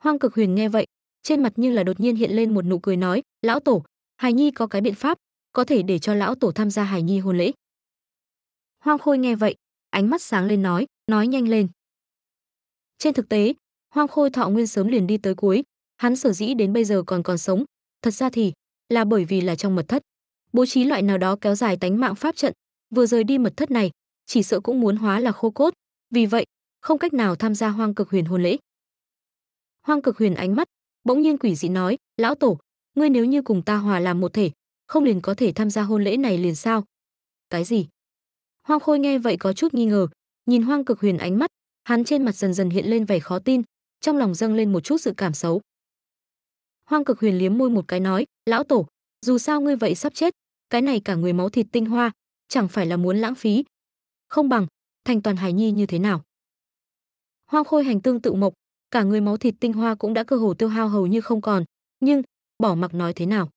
Speaker 1: Hoang Cực Huyền nghe vậy, trên mặt như là đột nhiên hiện lên một nụ cười nói lão tổ hài nhi có cái biện pháp có thể để cho lão tổ tham gia hài nhi hôn lễ hoang khôi nghe vậy ánh mắt sáng lên nói nói nhanh lên trên thực tế hoang khôi thọ nguyên sớm liền đi tới cuối hắn sở dĩ đến bây giờ còn còn sống thật ra thì là bởi vì là trong mật thất bố trí loại nào đó kéo dài tánh mạng pháp trận vừa rời đi mật thất này chỉ sợ cũng muốn hóa là khô cốt vì vậy không cách nào tham gia hoang cực huyền hôn lễ hoang cực huyền ánh mắt bỗng nhiên quỷ dị nói lão tổ ngươi nếu như cùng ta hòa làm một thể không liền có thể tham gia hôn lễ này liền sao cái gì hoang khôi nghe vậy có chút nghi ngờ nhìn hoang cực huyền ánh mắt hắn trên mặt dần dần hiện lên vẻ khó tin trong lòng dâng lên một chút sự cảm xấu hoang cực huyền liếm môi một cái nói lão tổ dù sao ngươi vậy sắp chết cái này cả người máu thịt tinh hoa chẳng phải là muốn lãng phí không bằng thành toàn hài nhi như thế nào hoang khôi hành tương tự mộc cả người máu thịt tinh hoa cũng đã cơ hồ tiêu hao hầu như không còn, nhưng bỏ mặc nói thế nào,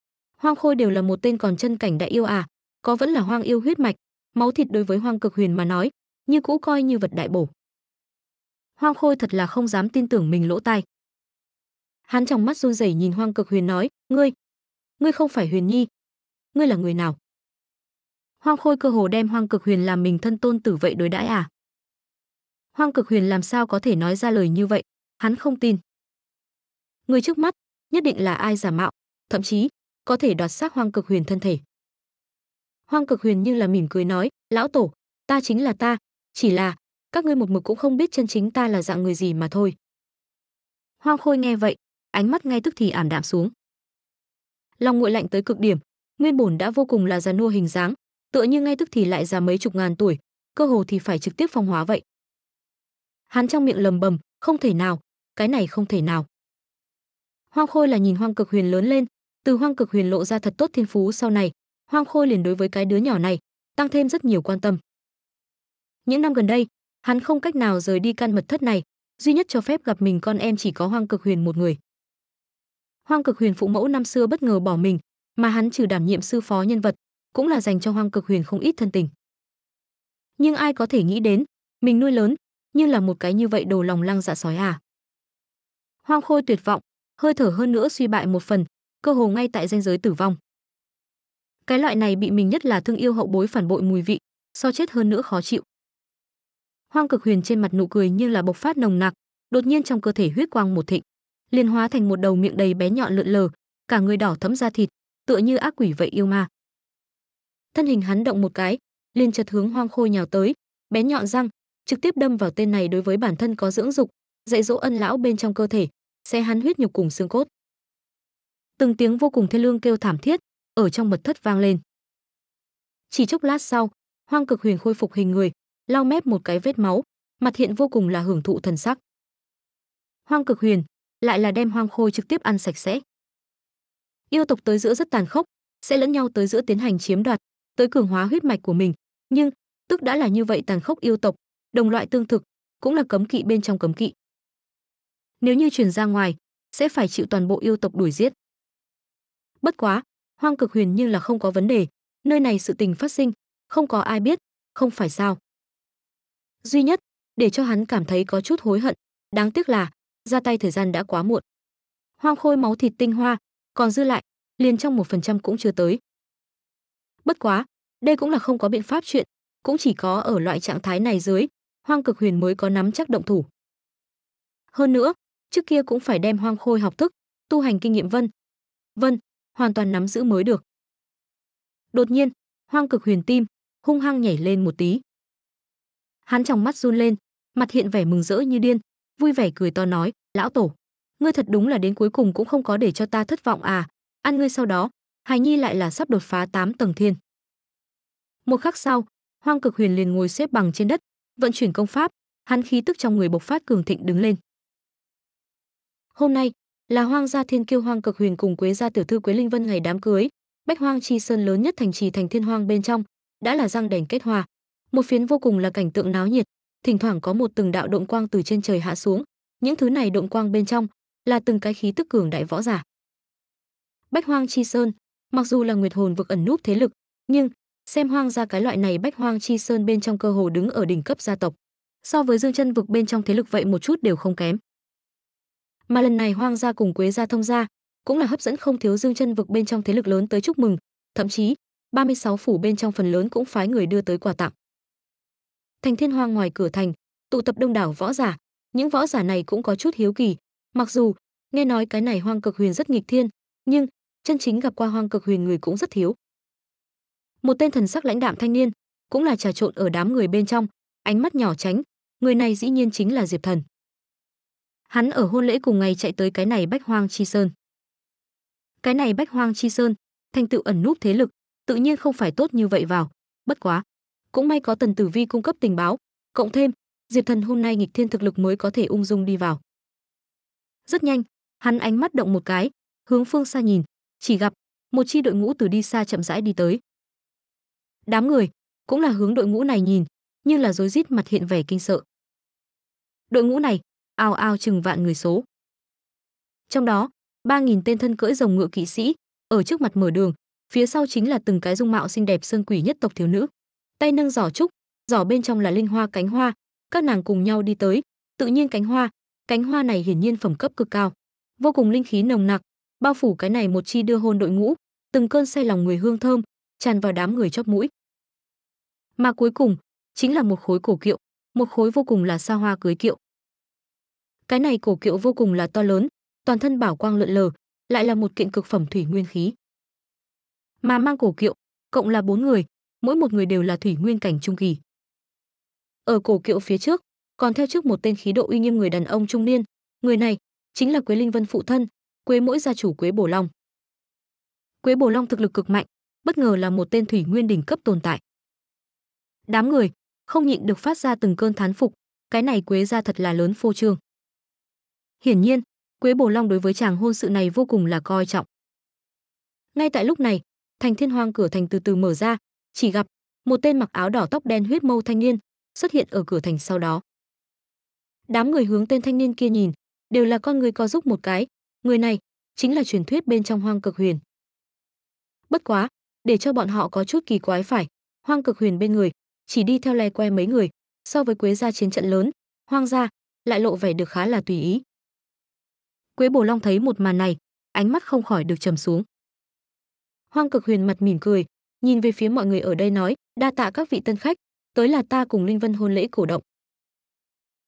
Speaker 1: Hoang Khôi đều là một tên còn chân cảnh đại yêu à, có vẫn là hoang yêu huyết mạch, máu thịt đối với Hoang Cực Huyền mà nói, như cũ coi như vật đại bổ. Hoang Khôi thật là không dám tin tưởng mình lỗ tai. Hắn trong mắt run rẩy nhìn Hoang Cực Huyền nói, "Ngươi, ngươi không phải Huyền Nhi, ngươi là người nào?" Hoang Khôi cơ hồ đem Hoang Cực Huyền làm mình thân tôn tử vậy đối đãi à? Hoang Cực Huyền làm sao có thể nói ra lời như vậy? Hắn không tin. Người trước mắt nhất định là ai giả mạo, thậm chí có thể đoạt xác Hoang Cực Huyền thân thể. Hoang Cực Huyền như là mỉm cười nói, "Lão tổ, ta chính là ta, chỉ là các ngươi một mực cũng không biết chân chính ta là dạng người gì mà thôi." Hoang Khôi nghe vậy, ánh mắt ngay tức thì ảm đạm xuống. Lòng nguội lạnh tới cực điểm, nguyên bổn đã vô cùng là già nua hình dáng, tựa như ngay tức thì lại già mấy chục ngàn tuổi, cơ hồ thì phải trực tiếp phong hóa vậy. Hắn trong miệng lầm bầm, không thể nào, cái này không thể nào. Hoang Khôi là nhìn Hoang Cực Huyền lớn lên, từ Hoang Cực Huyền lộ ra thật tốt thiên phú sau này, Hoang Khôi liền đối với cái đứa nhỏ này tăng thêm rất nhiều quan tâm. Những năm gần đây, hắn không cách nào rời đi căn mật thất này, duy nhất cho phép gặp mình con em chỉ có Hoang Cực Huyền một người. Hoang Cực Huyền phụ mẫu năm xưa bất ngờ bỏ mình, mà hắn trừ đảm nhiệm sư phó nhân vật, cũng là dành cho Hoang Cực Huyền không ít thân tình. Nhưng ai có thể nghĩ đến, mình nuôi lớn, như là một cái như vậy đồ lòng lăng dạ sói à? Hoang khôi tuyệt vọng, hơi thở hơn nữa suy bại một phần, cơ hồ ngay tại ranh giới tử vong. Cái loại này bị mình nhất là thương yêu hậu bối phản bội mùi vị, so chết hơn nữa khó chịu. Hoang Cực Huyền trên mặt nụ cười như là bộc phát nồng nặc, đột nhiên trong cơ thể huyết quang một thịnh, liền hóa thành một đầu miệng đầy bé nhọn lượn lờ, cả người đỏ thẫm da thịt, tựa như ác quỷ vậy yêu ma. Thân hình hắn động một cái, liền chợt hướng Hoang Khôi nhào tới, bé nhọn răng trực tiếp đâm vào tên này đối với bản thân có dưỡng dục, dạy dỗ ân lão bên trong cơ thể, xé hắn huyết nhục cùng xương cốt. Từng tiếng vô cùng thê lương kêu thảm thiết ở trong mật thất vang lên. Chỉ chốc lát sau, Hoang Cực Huyền khôi phục hình người, lau mép một cái vết máu, mặt hiện vô cùng là hưởng thụ thần sắc. Hoang Cực Huyền lại là đem Hoang Khôi trực tiếp ăn sạch sẽ. Yêu tộc tới giữa rất tàn khốc, sẽ lẫn nhau tới giữa tiến hành chiếm đoạt, tới cường hóa huyết mạch của mình, nhưng tức đã là như vậy tàn khốc yêu tộc, đồng loại tương thực, cũng là cấm kỵ bên trong cấm kỵ nếu như truyền ra ngoài, sẽ phải chịu toàn bộ yêu tộc đuổi giết. Bất quá, Hoang Cực Huyền như là không có vấn đề, nơi này sự tình phát sinh, không có ai biết, không phải sao? Duy nhất để cho hắn cảm thấy có chút hối hận, đáng tiếc là ra tay thời gian đã quá muộn. Hoang khôi máu thịt tinh hoa, còn dư lại, liền trong một phần trăm cũng chưa tới. Bất quá, đây cũng là không có biện pháp chuyện, cũng chỉ có ở loại trạng thái này dưới, Hoang Cực Huyền mới có nắm chắc động thủ. Hơn nữa, trước kia cũng phải đem hoang khôi học thức, tu hành kinh nghiệm vân. Vân, hoàn toàn nắm giữ mới được. Đột nhiên, hoang cực huyền tim, hung hăng nhảy lên một tí. Hắn trong mắt run lên, mặt hiện vẻ mừng rỡ như điên, vui vẻ cười to nói, lão tổ, ngươi thật đúng là đến cuối cùng cũng không có để cho ta thất vọng à, ăn ngươi sau đó, hài nhi lại là sắp đột phá 8 tầng thiên. Một khắc sau, hoang cực huyền liền ngồi xếp bằng trên đất, vận chuyển công pháp, hắn khí tức trong người bộc phát cường thịnh đứng lên. Hôm nay là Hoang gia Thiên Kiêu Hoang Cực Huyền cùng Quế gia tiểu thư Quế Linh Vân ngày đám cưới, Bách Hoang Chi Sơn lớn nhất thành trì thành Thiên Hoang bên trong, đã là răng đèn kết hòa. Một phiến vô cùng là cảnh tượng náo nhiệt, thỉnh thoảng có một từng đạo động quang từ trên trời hạ xuống, những thứ này động quang bên trong là từng cái khí tức cường đại võ giả. Bách Hoang Chi Sơn, mặc dù là nguyệt hồn vực ẩn núp thế lực, nhưng xem hoang gia cái loại này Bách Hoang Chi Sơn bên trong cơ hồ đứng ở đỉnh cấp gia tộc. So với Dương Chân vực bên trong thế lực vậy một chút đều không kém mà lần này hoang gia cùng quế gia thông gia cũng là hấp dẫn không thiếu dương chân vực bên trong thế lực lớn tới chúc mừng thậm chí 36 phủ bên trong phần lớn cũng phái người đưa tới quà tặng thành thiên hoang ngoài cửa thành tụ tập đông đảo võ giả những võ giả này cũng có chút hiếu kỳ mặc dù nghe nói cái này hoang cực huyền rất nghịch thiên nhưng chân chính gặp qua hoang cực huyền người cũng rất thiếu một tên thần sắc lãnh đạm thanh niên cũng là trà trộn ở đám người bên trong ánh mắt nhỏ tránh người này dĩ nhiên chính là diệp thần Hắn ở hôn lễ cùng ngày chạy tới cái này Bách Hoang Chi Sơn. Cái này Bách Hoang Chi Sơn, thành tựu ẩn núp thế lực, tự nhiên không phải tốt như vậy vào, bất quá, cũng may có Tần Tử Vi cung cấp tình báo, cộng thêm, Diệp Thần hôm nay nghịch thiên thực lực mới có thể ung dung đi vào. Rất nhanh, hắn ánh mắt động một cái, hướng phương xa nhìn, chỉ gặp một chi đội ngũ từ đi xa chậm rãi đi tới. Đám người cũng là hướng đội ngũ này nhìn, nhưng là rối rít mặt hiện vẻ kinh sợ. Đội ngũ này ao ao chừng vạn người số. Trong đó, 3.000 tên thân cưỡi rồng ngựa kỵ sĩ, ở trước mặt mở đường, phía sau chính là từng cái dung mạo xinh đẹp sơn quỷ nhất tộc thiếu nữ. Tay nâng giỏ trúc, giỏ bên trong là linh hoa cánh hoa, các nàng cùng nhau đi tới, tự nhiên cánh hoa, cánh hoa này hiển nhiên phẩm cấp cực cao, vô cùng linh khí nồng nặc, bao phủ cái này một chi đưa hôn đội ngũ, từng cơn say lòng người hương thơm, tràn vào đám người chóp mũi. Mà cuối cùng, chính là một khối cổ kiệu, một khối vô cùng là xa hoa cưới kiệu. Cái này cổ kiệu vô cùng là to lớn, toàn thân bảo quang lượn lờ, lại là một kiện cực phẩm thủy nguyên khí. Mà mang cổ kiệu, cộng là bốn người, mỗi một người đều là thủy nguyên cảnh trung kỳ. Ở cổ kiệu phía trước, còn theo trước một tên khí độ uy nghiêm người đàn ông trung niên, người này chính là Quế Linh Vân phụ thân, Quế mỗi gia chủ Quế Bổ Long. Quế Bổ Long thực lực cực mạnh, bất ngờ là một tên thủy nguyên đỉnh cấp tồn tại. Đám người không nhịn được phát ra từng cơn thán phục, cái này Quế gia thật là lớn phô trương. Hiển nhiên, Quế Bổ Long đối với chàng hôn sự này vô cùng là coi trọng. Ngay tại lúc này, thành Thiên Hoang cửa thành từ từ mở ra, chỉ gặp một tên mặc áo đỏ tóc đen huyết mâu thanh niên xuất hiện ở cửa thành sau đó. Đám người hướng tên thanh niên kia nhìn, đều là con người co giúp một cái, người này chính là truyền thuyết bên trong Hoang Cực Huyền. Bất quá, để cho bọn họ có chút kỳ quái phải, Hoang Cực Huyền bên người chỉ đi theo lè que mấy người, so với Quế gia chiến trận lớn, Hoang gia lại lộ vẻ được khá là tùy ý. Quế Bồ Long thấy một màn này, ánh mắt không khỏi được trầm xuống. Hoang Cực Huyền mặt mỉm cười, nhìn về phía mọi người ở đây nói, đa tạ các vị tân khách, tới là ta cùng Linh Vân hôn lễ cổ động.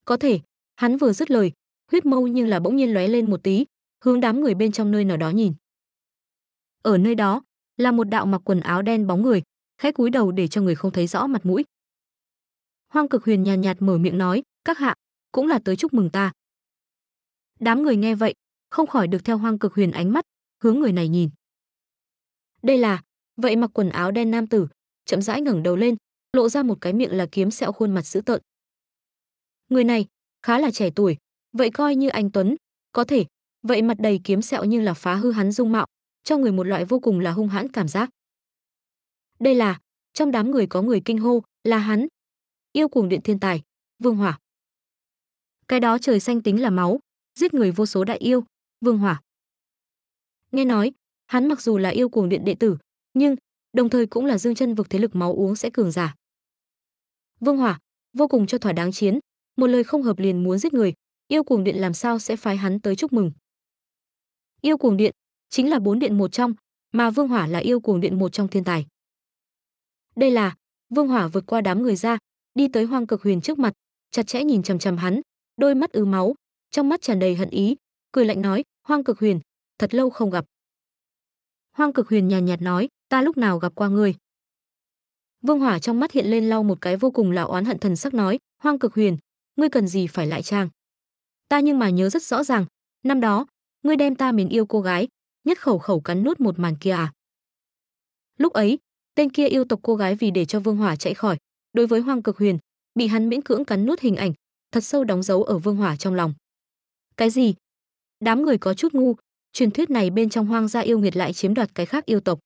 Speaker 1: Có thể, hắn vừa dứt lời, huyết mâu nhưng là bỗng nhiên lóe lên một tí, hướng đám người bên trong nơi nào đó nhìn. Ở nơi đó, là một đạo mặc quần áo đen bóng người, khẽ cúi đầu để cho người không thấy rõ mặt mũi. Hoang Cực Huyền nhàn nhạt, nhạt mở miệng nói, "Các hạ, cũng là tới chúc mừng ta." Đám người nghe vậy, không khỏi được theo Hoang Cực Huyền ánh mắt, hướng người này nhìn. Đây là, vậy mặc quần áo đen nam tử, chậm rãi ngẩng đầu lên, lộ ra một cái miệng là kiếm sẹo khuôn mặt dữ tợn. Người này, khá là trẻ tuổi, vậy coi như anh Tuấn, có thể, vậy mặt đầy kiếm sẹo như là phá hư hắn dung mạo, cho người một loại vô cùng là hung hãn cảm giác. Đây là, trong đám người có người kinh hô, là hắn. Yêu cuồng điện thiên tài, Vương Hỏa. Cái đó trời xanh tính là máu, giết người vô số đại yêu, Vương Hỏa. Nghe nói, hắn mặc dù là yêu cuồng điện đệ tử, nhưng đồng thời cũng là dương chân vực thế lực máu uống sẽ cường giả. Vương Hỏa vô cùng cho thỏa đáng chiến, một lời không hợp liền muốn giết người, yêu cuồng điện làm sao sẽ phái hắn tới chúc mừng. Yêu cuồng điện chính là bốn điện một trong, mà Vương Hỏa là yêu cuồng điện một trong thiên tài. Đây là Vương Hỏa vượt qua đám người ra, đi tới Hoang Cực Huyền trước mặt, chặt chẽ nhìn chằm chằm hắn, đôi mắt ứ máu, trong mắt tràn đầy hận ý, cười lạnh nói, "Hoang Cực Huyền, thật lâu không gặp." Hoang Cực Huyền nhàn nhạt, nói, "Ta lúc nào gặp qua ngươi?" Vương Hỏa trong mắt hiện lên lau một cái vô cùng là oán hận thần sắc nói, "Hoang Cực Huyền, ngươi cần gì phải lại trang? Ta nhưng mà nhớ rất rõ ràng, năm đó, ngươi đem ta mến yêu cô gái, nhất khẩu khẩu cắn nuốt một màn kia à?" Lúc ấy, tên kia yêu tộc cô gái vì để cho Vương Hỏa chạy khỏi, đối với Hoang Cực Huyền, bị hắn miễn cưỡng cắn nuốt hình ảnh, thật sâu đóng dấu ở Vương Hỏa trong lòng. Cái gì? Đám người có chút ngu, truyền thuyết này bên trong hoang gia yêu nghiệt lại chiếm đoạt cái khác yêu tộc.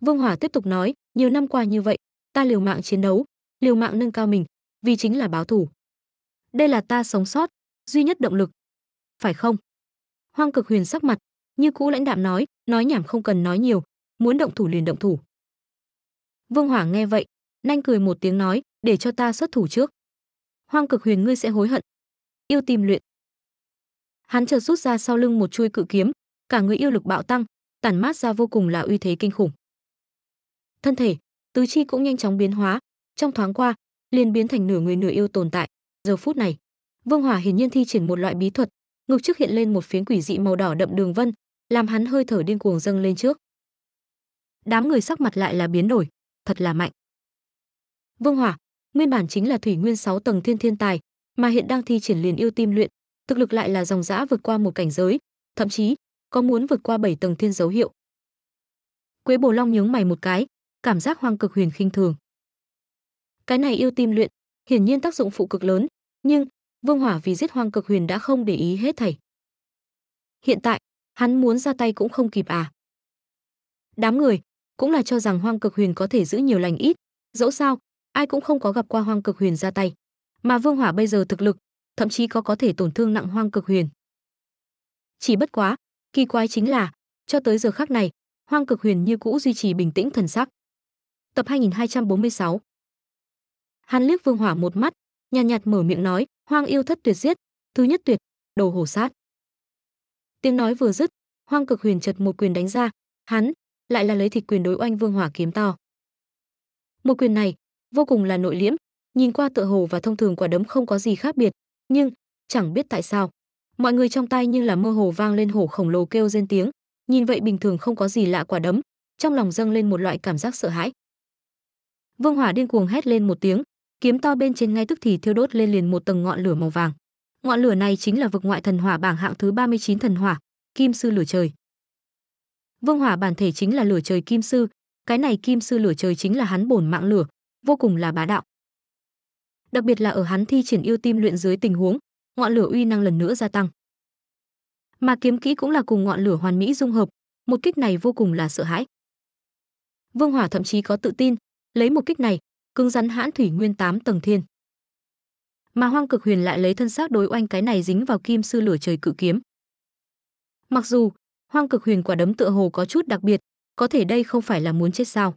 Speaker 1: Vương Hỏa tiếp tục nói, nhiều năm qua như vậy, ta liều mạng chiến đấu, liều mạng nâng cao mình, vì chính là báo thủ. Đây là ta sống sót, duy nhất động lực. Phải không? Hoang Cực Huyền sắc mặt, như cũ lãnh đạm nói, nói nhảm không cần nói nhiều, muốn động thủ liền động thủ. Vương Hỏa nghe vậy, nhanh cười một tiếng nói, để cho ta xuất thủ trước. Hoang Cực Huyền ngươi sẽ hối hận. Yêu tìm luyện, hắn chợt rút ra sau lưng một chui cự kiếm cả người yêu lực bạo tăng tản mát ra vô cùng là uy thế kinh khủng thân thể tứ chi cũng nhanh chóng biến hóa trong thoáng qua liền biến thành nửa người nửa yêu tồn tại giờ phút này vương hỏa hiển nhiên thi triển một loại bí thuật ngực trước hiện lên một phiến quỷ dị màu đỏ đậm đường vân làm hắn hơi thở điên cuồng dâng lên trước đám người sắc mặt lại là biến đổi thật là mạnh vương hỏa nguyên bản chính là thủy nguyên 6 tầng thiên thiên tài mà hiện đang thi triển liền yêu tim luyện thực lực lại là dòng dã vượt qua một cảnh giới, thậm chí có muốn vượt qua bảy tầng thiên dấu hiệu. Quế Bồ Long nhướng mày một cái, cảm giác hoang cực huyền khinh thường. Cái này yêu tim luyện, hiển nhiên tác dụng phụ cực lớn, nhưng Vương Hỏa vì giết hoang cực huyền đã không để ý hết thảy. Hiện tại, hắn muốn ra tay cũng không kịp à? Đám người cũng là cho rằng hoang cực huyền có thể giữ nhiều lành ít, dẫu sao ai cũng không có gặp qua hoang cực huyền ra tay, mà Vương Hỏa bây giờ thực lực thậm chí có có thể tổn thương nặng hoang cực huyền. Chỉ bất quá, kỳ quái chính là, cho tới giờ khắc này, hoang cực huyền như cũ duy trì bình tĩnh thần sắc. Tập 2246 Hàn liếc vương hỏa một mắt, nhàn nhạt, nhạt mở miệng nói, hoang yêu thất tuyệt giết, thứ nhất tuyệt, đầu hổ sát. Tiếng nói vừa dứt, hoang cực huyền chật một quyền đánh ra, hắn lại là lấy thịt quyền đối oanh vương hỏa kiếm to. Một quyền này vô cùng là nội liễm, nhìn qua tựa hồ và thông thường quả đấm không có gì khác biệt, nhưng chẳng biết tại sao mọi người trong tay như là mơ hồ vang lên hổ khổng lồ kêu rên tiếng nhìn vậy bình thường không có gì lạ quả đấm trong lòng dâng lên một loại cảm giác sợ hãi vương hỏa điên cuồng hét lên một tiếng kiếm to bên trên ngay tức thì thiêu đốt lên liền một tầng ngọn lửa màu vàng ngọn lửa này chính là vực ngoại thần hỏa bảng hạng thứ 39 thần hỏa kim sư lửa trời vương hỏa bản thể chính là lửa trời kim sư cái này kim sư lửa trời chính là hắn bổn mạng lửa vô cùng là bá đạo đặc biệt là ở hắn thi triển yêu tim luyện dưới tình huống, ngọn lửa uy năng lần nữa gia tăng. Mà kiếm kỹ cũng là cùng ngọn lửa hoàn mỹ dung hợp, một kích này vô cùng là sợ hãi. Vương Hỏa thậm chí có tự tin, lấy một kích này, cứng rắn hãn thủy nguyên 8 tầng thiên. Mà Hoang Cực Huyền lại lấy thân xác đối oanh cái này dính vào kim sư lửa trời cự kiếm. Mặc dù, Hoang Cực Huyền quả đấm tựa hồ có chút đặc biệt, có thể đây không phải là muốn chết sao?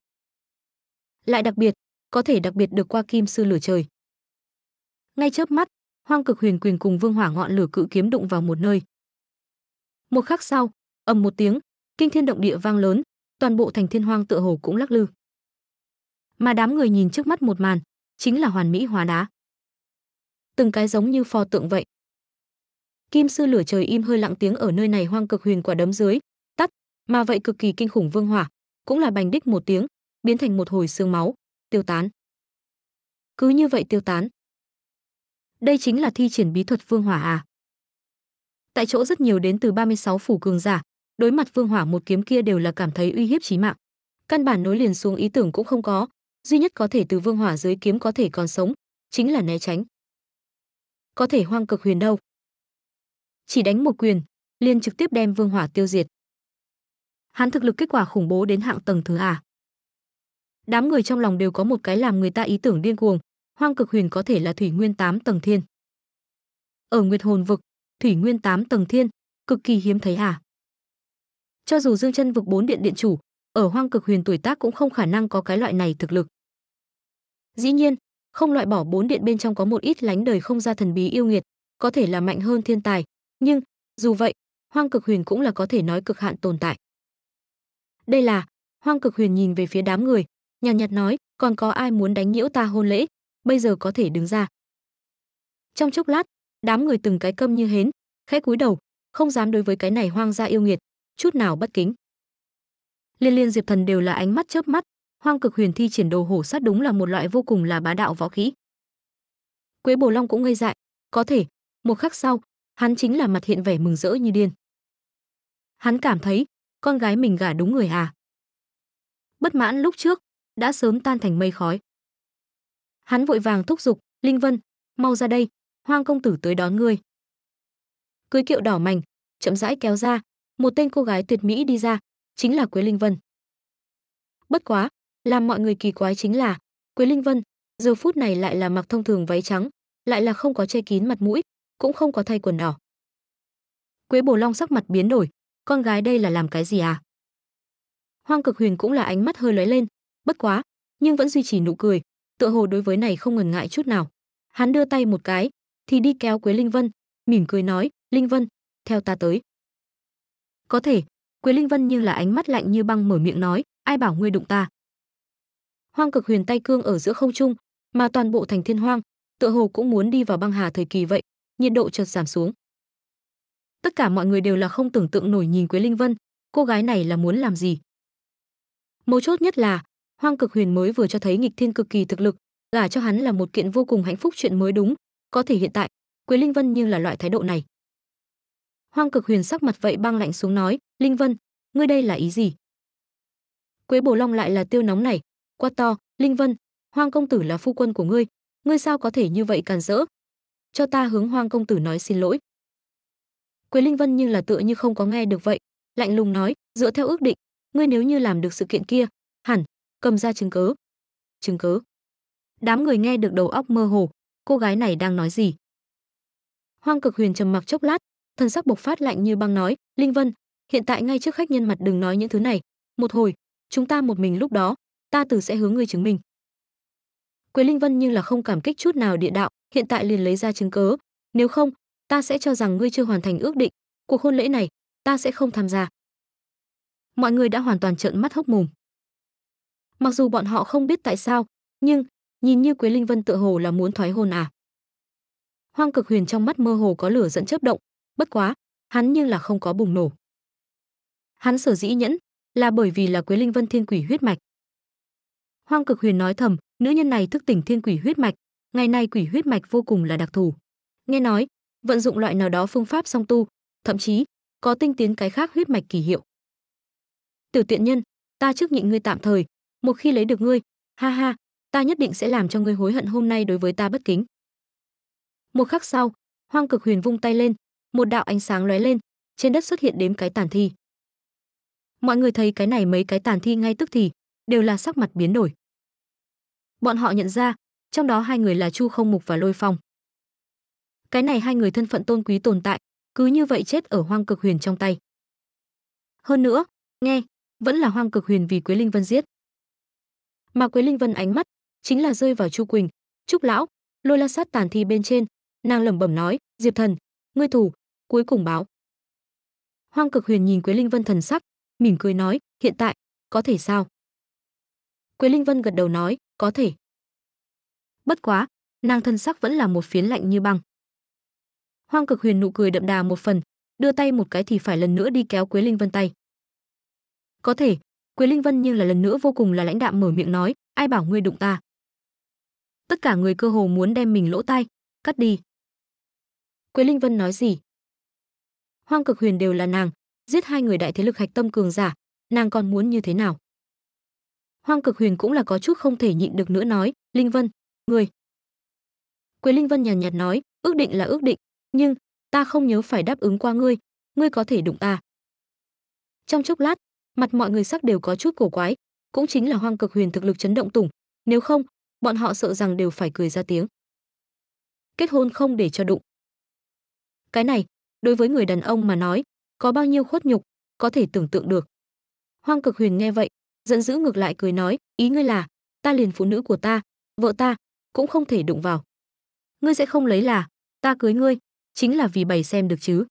Speaker 1: Lại đặc biệt, có thể đặc biệt được qua kim sư lửa trời ngay chớp mắt hoang cực huyền quyền cùng vương hỏa ngọn lửa cự kiếm đụng vào một nơi một khắc sau ầm một tiếng kinh thiên động địa vang lớn toàn bộ thành thiên hoang tựa hồ cũng lắc lư mà đám người nhìn trước mắt một màn chính là hoàn mỹ hóa đá từng cái giống như pho tượng vậy kim sư lửa trời im hơi lặng tiếng ở nơi này hoang cực huyền quả đấm dưới tắt mà vậy cực kỳ kinh khủng vương hỏa cũng là bành đích một tiếng biến thành một hồi xương máu tiêu tán cứ như vậy tiêu tán đây chính là thi triển bí thuật Vương Hỏa à? Tại chỗ rất nhiều đến từ 36 phủ cường giả, đối mặt Vương Hỏa một kiếm kia đều là cảm thấy uy hiếp chí mạng. Căn bản nối liền xuống ý tưởng cũng không có, duy nhất có thể từ Vương Hỏa dưới kiếm có thể còn sống, chính là né tránh. Có thể hoang cực huyền đâu? Chỉ đánh một quyền, liền trực tiếp đem Vương Hỏa tiêu diệt. Hắn thực lực kết quả khủng bố đến hạng tầng thứ à? Đám người trong lòng đều có một cái làm người ta ý tưởng điên cuồng, Hoang Cực Huyền có thể là Thủy Nguyên 8 tầng thiên. Ở Nguyệt Hồn vực, Thủy Nguyên 8 tầng thiên, cực kỳ hiếm thấy à? Cho dù Dương Chân vực bốn điện điện chủ, ở Hoang Cực Huyền tuổi tác cũng không khả năng có cái loại này thực lực. Dĩ nhiên, không loại bỏ bốn điện bên trong có một ít lánh đời không ra thần bí yêu nghiệt, có thể là mạnh hơn thiên tài, nhưng dù vậy, Hoang Cực Huyền cũng là có thể nói cực hạn tồn tại. Đây là, Hoang Cực Huyền nhìn về phía đám người, nhàn nhạt nói, còn có ai muốn đánh nhiễu ta hôn lễ, bây giờ có thể đứng ra. Trong chốc lát, đám người từng cái câm như hến, khẽ cúi đầu, không dám đối với cái này hoang gia yêu nghiệt, chút nào bất kính. Liên liên Diệp Thần đều là ánh mắt chớp mắt, hoang cực huyền thi triển đồ hổ sát đúng là một loại vô cùng là bá đạo võ khí. Quế Bồ Long cũng ngây dại, có thể, một khắc sau, hắn chính là mặt hiện vẻ mừng rỡ như điên. Hắn cảm thấy, con gái mình gả đúng người à. Bất mãn lúc trước, đã sớm tan thành mây khói. Hắn vội vàng thúc giục, "Linh Vân, mau ra đây, Hoang công tử tới đón ngươi." Cưới kiệu đỏ mảnh, chậm rãi kéo ra, một tên cô gái tuyệt mỹ đi ra, chính là Quế Linh Vân. Bất quá, làm mọi người kỳ quái chính là, Quế Linh Vân giờ phút này lại là mặc thông thường váy trắng, lại là không có che kín mặt mũi, cũng không có thay quần đỏ. Quế Bồ Long sắc mặt biến đổi, con gái đây là làm cái gì à? Hoang Cực Huyền cũng là ánh mắt hơi lóe lên, bất quá, nhưng vẫn duy trì nụ cười, tựa hồ đối với này không ngần ngại chút nào. Hắn đưa tay một cái, thì đi kéo Quế Linh Vân, mỉm cười nói, "Linh Vân, theo ta tới." "Có thể." Quế Linh Vân như là ánh mắt lạnh như băng mở miệng nói, "Ai bảo ngươi đụng ta?" Hoang Cực Huyền tay cương ở giữa không trung, mà toàn bộ thành Thiên Hoang, tựa hồ cũng muốn đi vào băng hà thời kỳ vậy, nhiệt độ chợt giảm xuống. Tất cả mọi người đều là không tưởng tượng nổi nhìn Quế Linh Vân, cô gái này là muốn làm gì. Mấu chốt nhất là, Hoang Cực Huyền mới vừa cho thấy nghịch thiên cực kỳ thực lực, gả cho hắn là một kiện vô cùng hạnh phúc chuyện mới đúng, có thể hiện tại, Quế Linh Vân như là loại thái độ này. Hoang Cực Huyền sắc mặt vậy băng lạnh xuống nói, "Linh Vân, ngươi đây là ý gì?" Quế Bổ Long lại là tiêu nóng này, quá to, "Linh Vân, Hoang công tử là phu quân của ngươi, ngươi sao có thể như vậy càn rỡ? Cho ta hướng Hoang công tử nói xin lỗi." Quế Linh Vân như là tựa như không có nghe được vậy, lạnh lùng nói, "Dựa theo ước định, ngươi nếu như làm được sự kiện kia, hẳn cầm ra chứng cứ. Chứng cứ? Đám người nghe được đầu óc mơ hồ, cô gái này đang nói gì? Hoang Cực Huyền trầm mặc chốc lát, thân sắc bộc phát lạnh như băng nói, "Linh Vân, hiện tại ngay trước khách nhân mặt đừng nói những thứ này, một hồi, chúng ta một mình lúc đó, ta từ sẽ hướng ngươi chứng minh." Quế Linh Vân như là không cảm kích chút nào địa đạo, hiện tại liền lấy ra chứng cớ, nếu không, ta sẽ cho rằng ngươi chưa hoàn thành ước định, cuộc hôn lễ này, ta sẽ không tham gia. Mọi người đã hoàn toàn trợn mắt hốc mồm. Mặc dù bọn họ không biết tại sao, nhưng nhìn như Quế Linh Vân tựa hồ là muốn thoái hôn à. Hoang Cực Huyền trong mắt mơ hồ có lửa dẫn chớp động, bất quá, hắn nhưng là không có bùng nổ. Hắn sở dĩ nhẫn là bởi vì là Quế Linh Vân Thiên Quỷ huyết mạch. Hoang Cực Huyền nói thầm, nữ nhân này thức tỉnh Thiên Quỷ huyết mạch, ngày nay quỷ huyết mạch vô cùng là đặc thù. Nghe nói, vận dụng loại nào đó phương pháp song tu, thậm chí có tinh tiến cái khác huyết mạch kỳ hiệu. Tiểu tiện nhân, ta trước nhịn ngươi tạm thời, một khi lấy được ngươi ha ha ta nhất định sẽ làm cho ngươi hối hận hôm nay đối với ta bất kính một khắc sau hoang cực huyền vung tay lên một đạo ánh sáng lóe lên trên đất xuất hiện đếm cái tàn thi mọi người thấy cái này mấy cái tàn thi ngay tức thì đều là sắc mặt biến đổi bọn họ nhận ra trong đó hai người là chu không mục và lôi phong cái này hai người thân phận tôn quý tồn tại cứ như vậy chết ở hoang cực huyền trong tay hơn nữa nghe vẫn là hoang cực huyền vì quế linh vân giết mà quế linh vân ánh mắt chính là rơi vào chu quỳnh trúc lão lôi la sát tàn thi bên trên nàng lẩm bẩm nói diệp thần ngươi thủ cuối cùng báo hoang cực huyền nhìn quế linh vân thần sắc mỉm cười nói hiện tại có thể sao quế linh vân gật đầu nói có thể bất quá nàng thần sắc vẫn là một phiến lạnh như băng hoang cực huyền nụ cười đậm đà một phần đưa tay một cái thì phải lần nữa đi kéo quế linh vân tay có thể Quế Linh Vân nhưng là lần nữa vô cùng là lãnh đạm mở miệng nói, ai bảo ngươi đụng ta? Tất cả người cơ hồ muốn đem mình lỗ tai cắt đi. Quế Linh Vân nói gì? Hoang Cực Huyền đều là nàng, giết hai người đại thế lực hạch tâm cường giả, nàng còn muốn như thế nào? Hoang Cực Huyền cũng là có chút không thể nhịn được nữa nói, "Linh Vân, ngươi." Quế Linh Vân nhàn nhạt, nhạt nói, "Ước định là ước định, nhưng ta không nhớ phải đáp ứng qua ngươi, ngươi có thể đụng ta." Trong chốc lát, mặt mọi người sắc đều có chút cổ quái, cũng chính là hoang cực huyền thực lực chấn động tủng, nếu không, bọn họ sợ rằng đều phải cười ra tiếng. Kết hôn không để cho đụng. Cái này, đối với người đàn ông mà nói, có bao nhiêu khuất nhục, có thể tưởng tượng được. Hoang Cực Huyền nghe vậy, giận dữ ngược lại cười nói, ý ngươi là, ta liền phụ nữ của ta, vợ ta cũng không thể đụng vào. Ngươi sẽ không lấy là, ta cưới ngươi, chính là vì bày xem được chứ.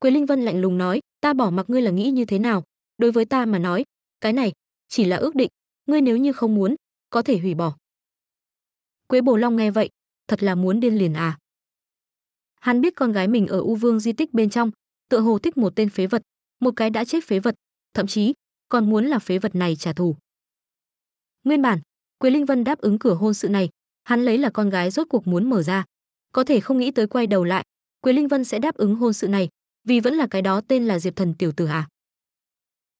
Speaker 1: Quế Linh Vân lạnh lùng nói, ta bỏ mặc ngươi là nghĩ như thế nào? Đối với ta mà nói, cái này chỉ là ước định, ngươi nếu như không muốn, có thể hủy bỏ. Quế Bồ Long nghe vậy, thật là muốn điên liền à. Hắn biết con gái mình ở U Vương di tích bên trong, tựa hồ thích một tên phế vật, một cái đã chết phế vật, thậm chí còn muốn là phế vật này trả thù. Nguyên bản, Quế Linh Vân đáp ứng cửa hôn sự này, hắn lấy là con gái rốt cuộc muốn mở ra, có thể không nghĩ tới quay đầu lại, Quế Linh Vân sẽ đáp ứng hôn sự này, vì vẫn là cái đó tên là Diệp Thần tiểu tử à?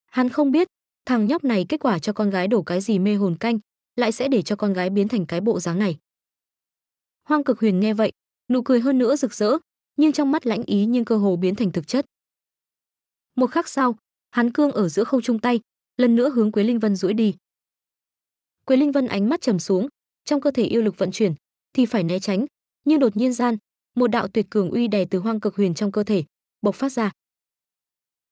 Speaker 1: Hắn không biết, thằng nhóc này kết quả cho con gái đổ cái gì mê hồn canh, lại sẽ để cho con gái biến thành cái bộ dáng này. Hoang Cực Huyền nghe vậy, nụ cười hơn nữa rực rỡ, nhưng trong mắt lãnh ý nhưng cơ hồ biến thành thực chất. Một khắc sau, hắn cương ở giữa không trung tay, lần nữa hướng Quế Linh Vân duỗi đi. Quế Linh Vân ánh mắt trầm xuống, trong cơ thể yêu lực vận chuyển, thì phải né tránh, nhưng đột nhiên gian, một đạo tuyệt cường uy đè từ Hoang Cực Huyền trong cơ thể, bộc phát ra.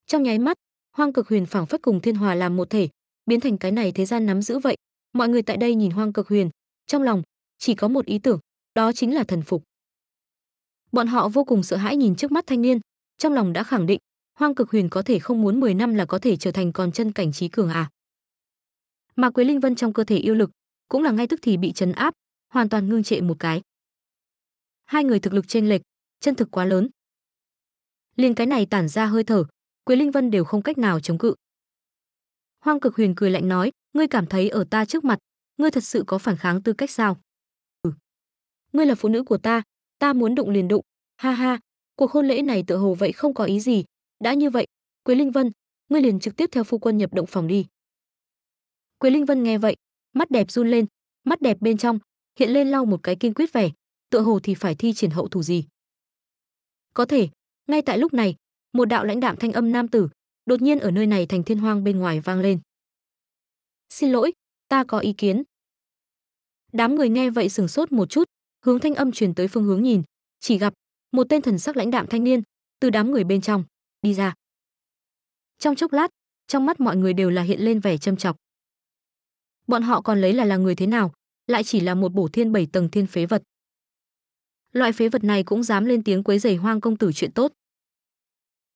Speaker 1: Trong nháy mắt, Hoang Cực Huyền phảng phất cùng Thiên Hòa làm một thể, biến thành cái này thế gian nắm giữ vậy. Mọi người tại đây nhìn Hoang Cực Huyền, trong lòng chỉ có một ý tưởng, đó chính là thần phục. Bọn họ vô cùng sợ hãi nhìn trước mắt thanh niên, trong lòng đã khẳng định, Hoang Cực Huyền có thể không muốn 10 năm là có thể trở thành còn chân cảnh trí cường à. Mà Quế Linh Vân trong cơ thể yêu lực, cũng là ngay tức thì bị chấn áp, hoàn toàn ngưng trệ một cái. Hai người thực lực chênh lệch, chân thực quá lớn, liền cái này tản ra hơi thở, Quế Linh Vân đều không cách nào chống cự. Hoang Cực Huyền cười lạnh nói, ngươi cảm thấy ở ta trước mặt, ngươi thật sự có phản kháng tư cách sao? Ừ. Ngươi là phụ nữ của ta, ta muốn đụng liền đụng, ha ha, cuộc hôn lễ này tựa hồ vậy không có ý gì, đã như vậy, Quế Linh Vân, ngươi liền trực tiếp theo phu quân nhập động phòng đi. Quế Linh Vân nghe vậy, mắt đẹp run lên, mắt đẹp bên trong hiện lên lau một cái kiên quyết vẻ, tựa hồ thì phải thi triển hậu thủ gì. Có thể, ngay tại lúc này một đạo lãnh đạm thanh âm nam tử đột nhiên ở nơi này thành thiên hoang bên ngoài vang lên xin lỗi ta có ý kiến đám người nghe vậy sửng sốt một chút hướng thanh âm truyền tới phương hướng nhìn chỉ gặp một tên thần sắc lãnh đạm thanh niên từ đám người bên trong đi ra trong chốc lát trong mắt mọi người đều là hiện lên vẻ châm chọc bọn họ còn lấy là là người thế nào lại chỉ là một bổ thiên bảy tầng thiên phế vật loại phế vật này cũng dám lên tiếng quấy rầy hoang công tử chuyện tốt.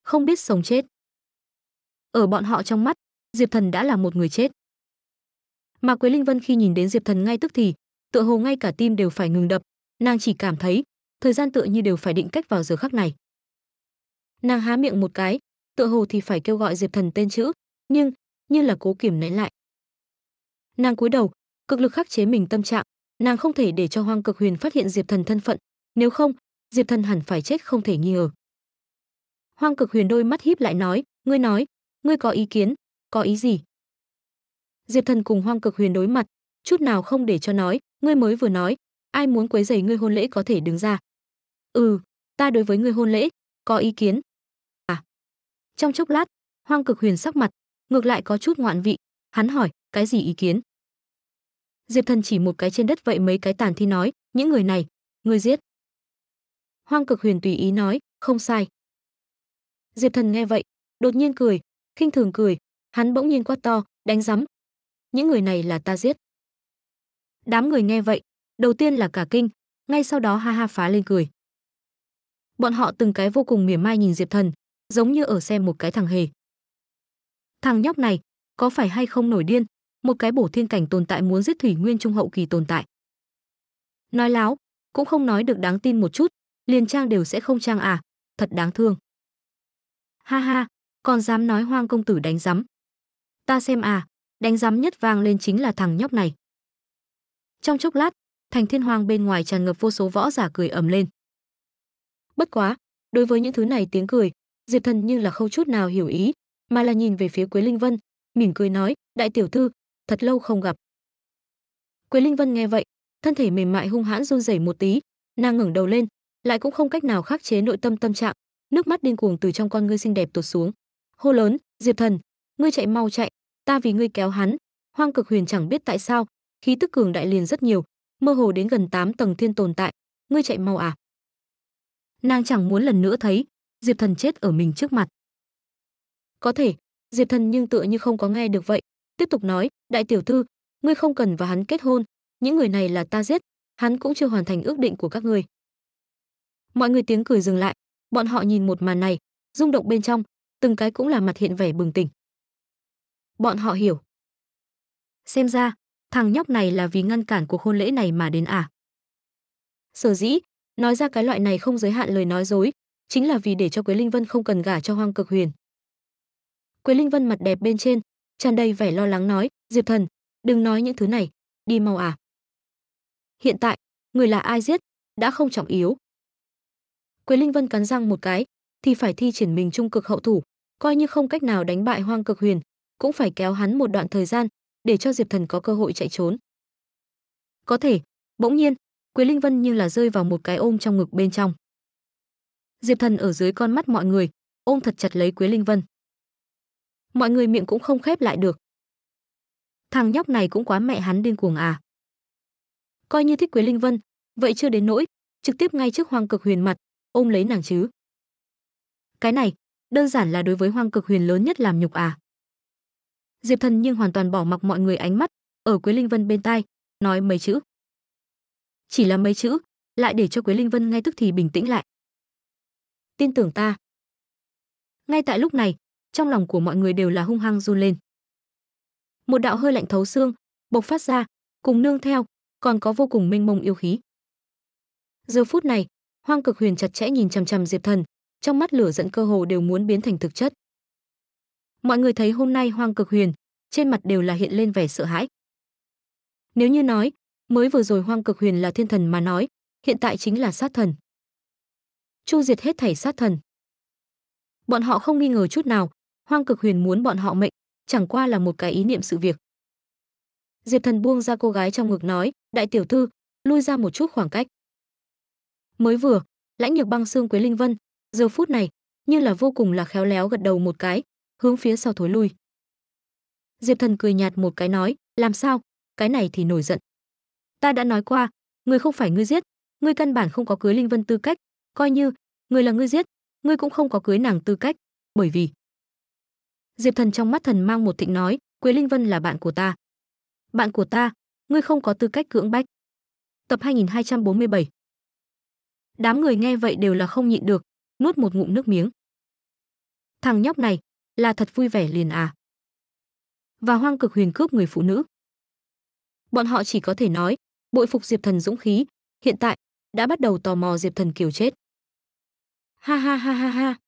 Speaker 1: Không biết sống chết. Ở bọn họ trong mắt, Diệp Thần đã là một người chết. Mà Quế Linh Vân khi nhìn đến Diệp Thần ngay tức thì, tựa hồ ngay cả tim đều phải ngừng đập, nàng chỉ cảm thấy, thời gian tựa như đều phải định cách vào giờ khắc này. Nàng há miệng một cái, tựa hồ thì phải kêu gọi Diệp Thần tên chữ, nhưng như là cố kiểm nén lại. Nàng cúi đầu, cực lực khắc chế mình tâm trạng, nàng không thể để cho Hoang Cực Huyền phát hiện Diệp Thần thân phận, nếu không diệp thần hẳn phải chết không thể nghi ngờ hoang cực huyền đôi mắt híp lại nói ngươi nói ngươi có ý kiến có ý gì diệp thần cùng hoang cực huyền đối mặt chút nào không để cho nói ngươi mới vừa nói ai muốn quấy giày ngươi hôn lễ có thể đứng ra ừ ta đối với ngươi hôn lễ có ý kiến à trong chốc lát hoang cực huyền sắc mặt ngược lại có chút ngoạn vị hắn hỏi cái gì ý kiến diệp thần chỉ một cái trên đất vậy mấy cái tàn thi nói những người này ngươi giết Hoang Cực Huyền tùy ý nói, không sai. Diệp Thần nghe vậy, đột nhiên cười, khinh thường cười, hắn bỗng nhiên quát to, đánh rắm. Những người này là ta giết. Đám người nghe vậy, đầu tiên là cả kinh, ngay sau đó ha ha phá lên cười. Bọn họ từng cái vô cùng mỉa mai nhìn Diệp Thần, giống như ở xem một cái thằng hề. Thằng nhóc này, có phải hay không nổi điên, một cái bổ thiên cảnh tồn tại muốn giết thủy nguyên trung hậu kỳ tồn tại. Nói láo, cũng không nói được đáng tin một chút, liền trang đều sẽ không trang à, thật đáng thương. Ha ha, còn dám nói hoang công tử đánh rắm. Ta xem à, đánh rắm nhất vang lên chính là thằng nhóc này. Trong chốc lát, thành thiên hoang bên ngoài tràn ngập vô số võ giả cười ầm lên. Bất quá, đối với những thứ này tiếng cười, Diệp Thần như là không chút nào hiểu ý, mà là nhìn về phía Quế Linh Vân, mỉm cười nói, đại tiểu thư, thật lâu không gặp. Quế Linh Vân nghe vậy, thân thể mềm mại hung hãn run rẩy một tí, nàng ngẩng đầu lên, lại cũng không cách nào khắc chế nội tâm tâm trạng nước mắt điên cuồng từ trong con ngươi xinh đẹp tuột xuống hô lớn diệp thần ngươi chạy mau chạy ta vì ngươi kéo hắn hoang cực huyền chẳng biết tại sao khí tức cường đại liền rất nhiều mơ hồ đến gần 8 tầng thiên tồn tại ngươi chạy mau à nàng chẳng muốn lần nữa thấy diệp thần chết ở mình trước mặt có thể diệp thần nhưng tựa như không có nghe được vậy tiếp tục nói đại tiểu thư ngươi không cần và hắn kết hôn những người này là ta giết hắn cũng chưa hoàn thành ước định của các ngươi mọi người tiếng cười dừng lại bọn họ nhìn một màn này rung động bên trong từng cái cũng là mặt hiện vẻ bừng tỉnh bọn họ hiểu xem ra thằng nhóc này là vì ngăn cản cuộc hôn lễ này mà đến à sở dĩ nói ra cái loại này không giới hạn lời nói dối chính là vì để cho quế linh vân không cần gả cho hoang cực huyền quế linh vân mặt đẹp bên trên tràn đầy vẻ lo lắng nói diệp thần đừng nói những thứ này đi mau à hiện tại người là ai giết đã không trọng yếu Quế Linh Vân cắn răng một cái, thì phải thi triển mình trung cực hậu thủ, coi như không cách nào đánh bại Hoang Cực Huyền, cũng phải kéo hắn một đoạn thời gian, để cho Diệp Thần có cơ hội chạy trốn. Có thể, bỗng nhiên, Quế Linh Vân như là rơi vào một cái ôm trong ngực bên trong. Diệp Thần ở dưới con mắt mọi người, ôm thật chặt lấy Quế Linh Vân. Mọi người miệng cũng không khép lại được. Thằng nhóc này cũng quá mẹ hắn điên cuồng à. Coi như thích Quế Linh Vân, vậy chưa đến nỗi, trực tiếp ngay trước Hoàng Cực Huyền mặt, ôm lấy nàng chứ. Cái này, đơn giản là đối với hoang cực huyền lớn nhất làm nhục à. Diệp Thần nhưng hoàn toàn bỏ mặc mọi người ánh mắt, ở Quế Linh Vân bên tai, nói mấy chữ. Chỉ là mấy chữ, lại để cho Quế Linh Vân ngay tức thì bình tĩnh lại. Tin tưởng ta. Ngay tại lúc này, trong lòng của mọi người đều là hung hăng run lên. Một đạo hơi lạnh thấu xương bộc phát ra, cùng nương theo, còn có vô cùng mênh mông yêu khí. Giờ phút này, Hoang Cực Huyền chặt chẽ nhìn chằm chằm Diệp Thần, trong mắt lửa giận cơ hồ đều muốn biến thành thực chất. Mọi người thấy hôm nay Hoang Cực Huyền, trên mặt đều là hiện lên vẻ sợ hãi. Nếu như nói, mới vừa rồi Hoang Cực Huyền là thiên thần mà nói, hiện tại chính là sát thần. Chu diệt hết thảy sát thần. Bọn họ không nghi ngờ chút nào, Hoang Cực Huyền muốn bọn họ mệnh, chẳng qua là một cái ý niệm sự việc. Diệp Thần buông ra cô gái trong ngực nói, "Đại tiểu thư, lui ra một chút khoảng cách." mới vừa lãnh nhược băng xương quế linh vân giờ phút này như là vô cùng là khéo léo gật đầu một cái hướng phía sau thối lui diệp thần cười nhạt một cái nói làm sao cái này thì nổi giận ta đã nói qua người không phải ngươi giết ngươi căn bản không có cưới linh vân tư cách coi như người là ngươi giết ngươi cũng không có cưới nàng tư cách bởi vì diệp thần trong mắt thần mang một thịnh nói quế linh vân là bạn của ta bạn của ta ngươi không có tư cách cưỡng bách tập 2247 Đám người nghe vậy đều là không nhịn được, nuốt một ngụm nước miếng. Thằng nhóc này là thật vui vẻ liền à? Và hoang cực huyền cướp người phụ nữ. Bọn họ chỉ có thể nói, bội phục Diệp Thần dũng khí, hiện tại đã bắt đầu tò mò Diệp Thần kiều chết. Ha ha ha ha ha.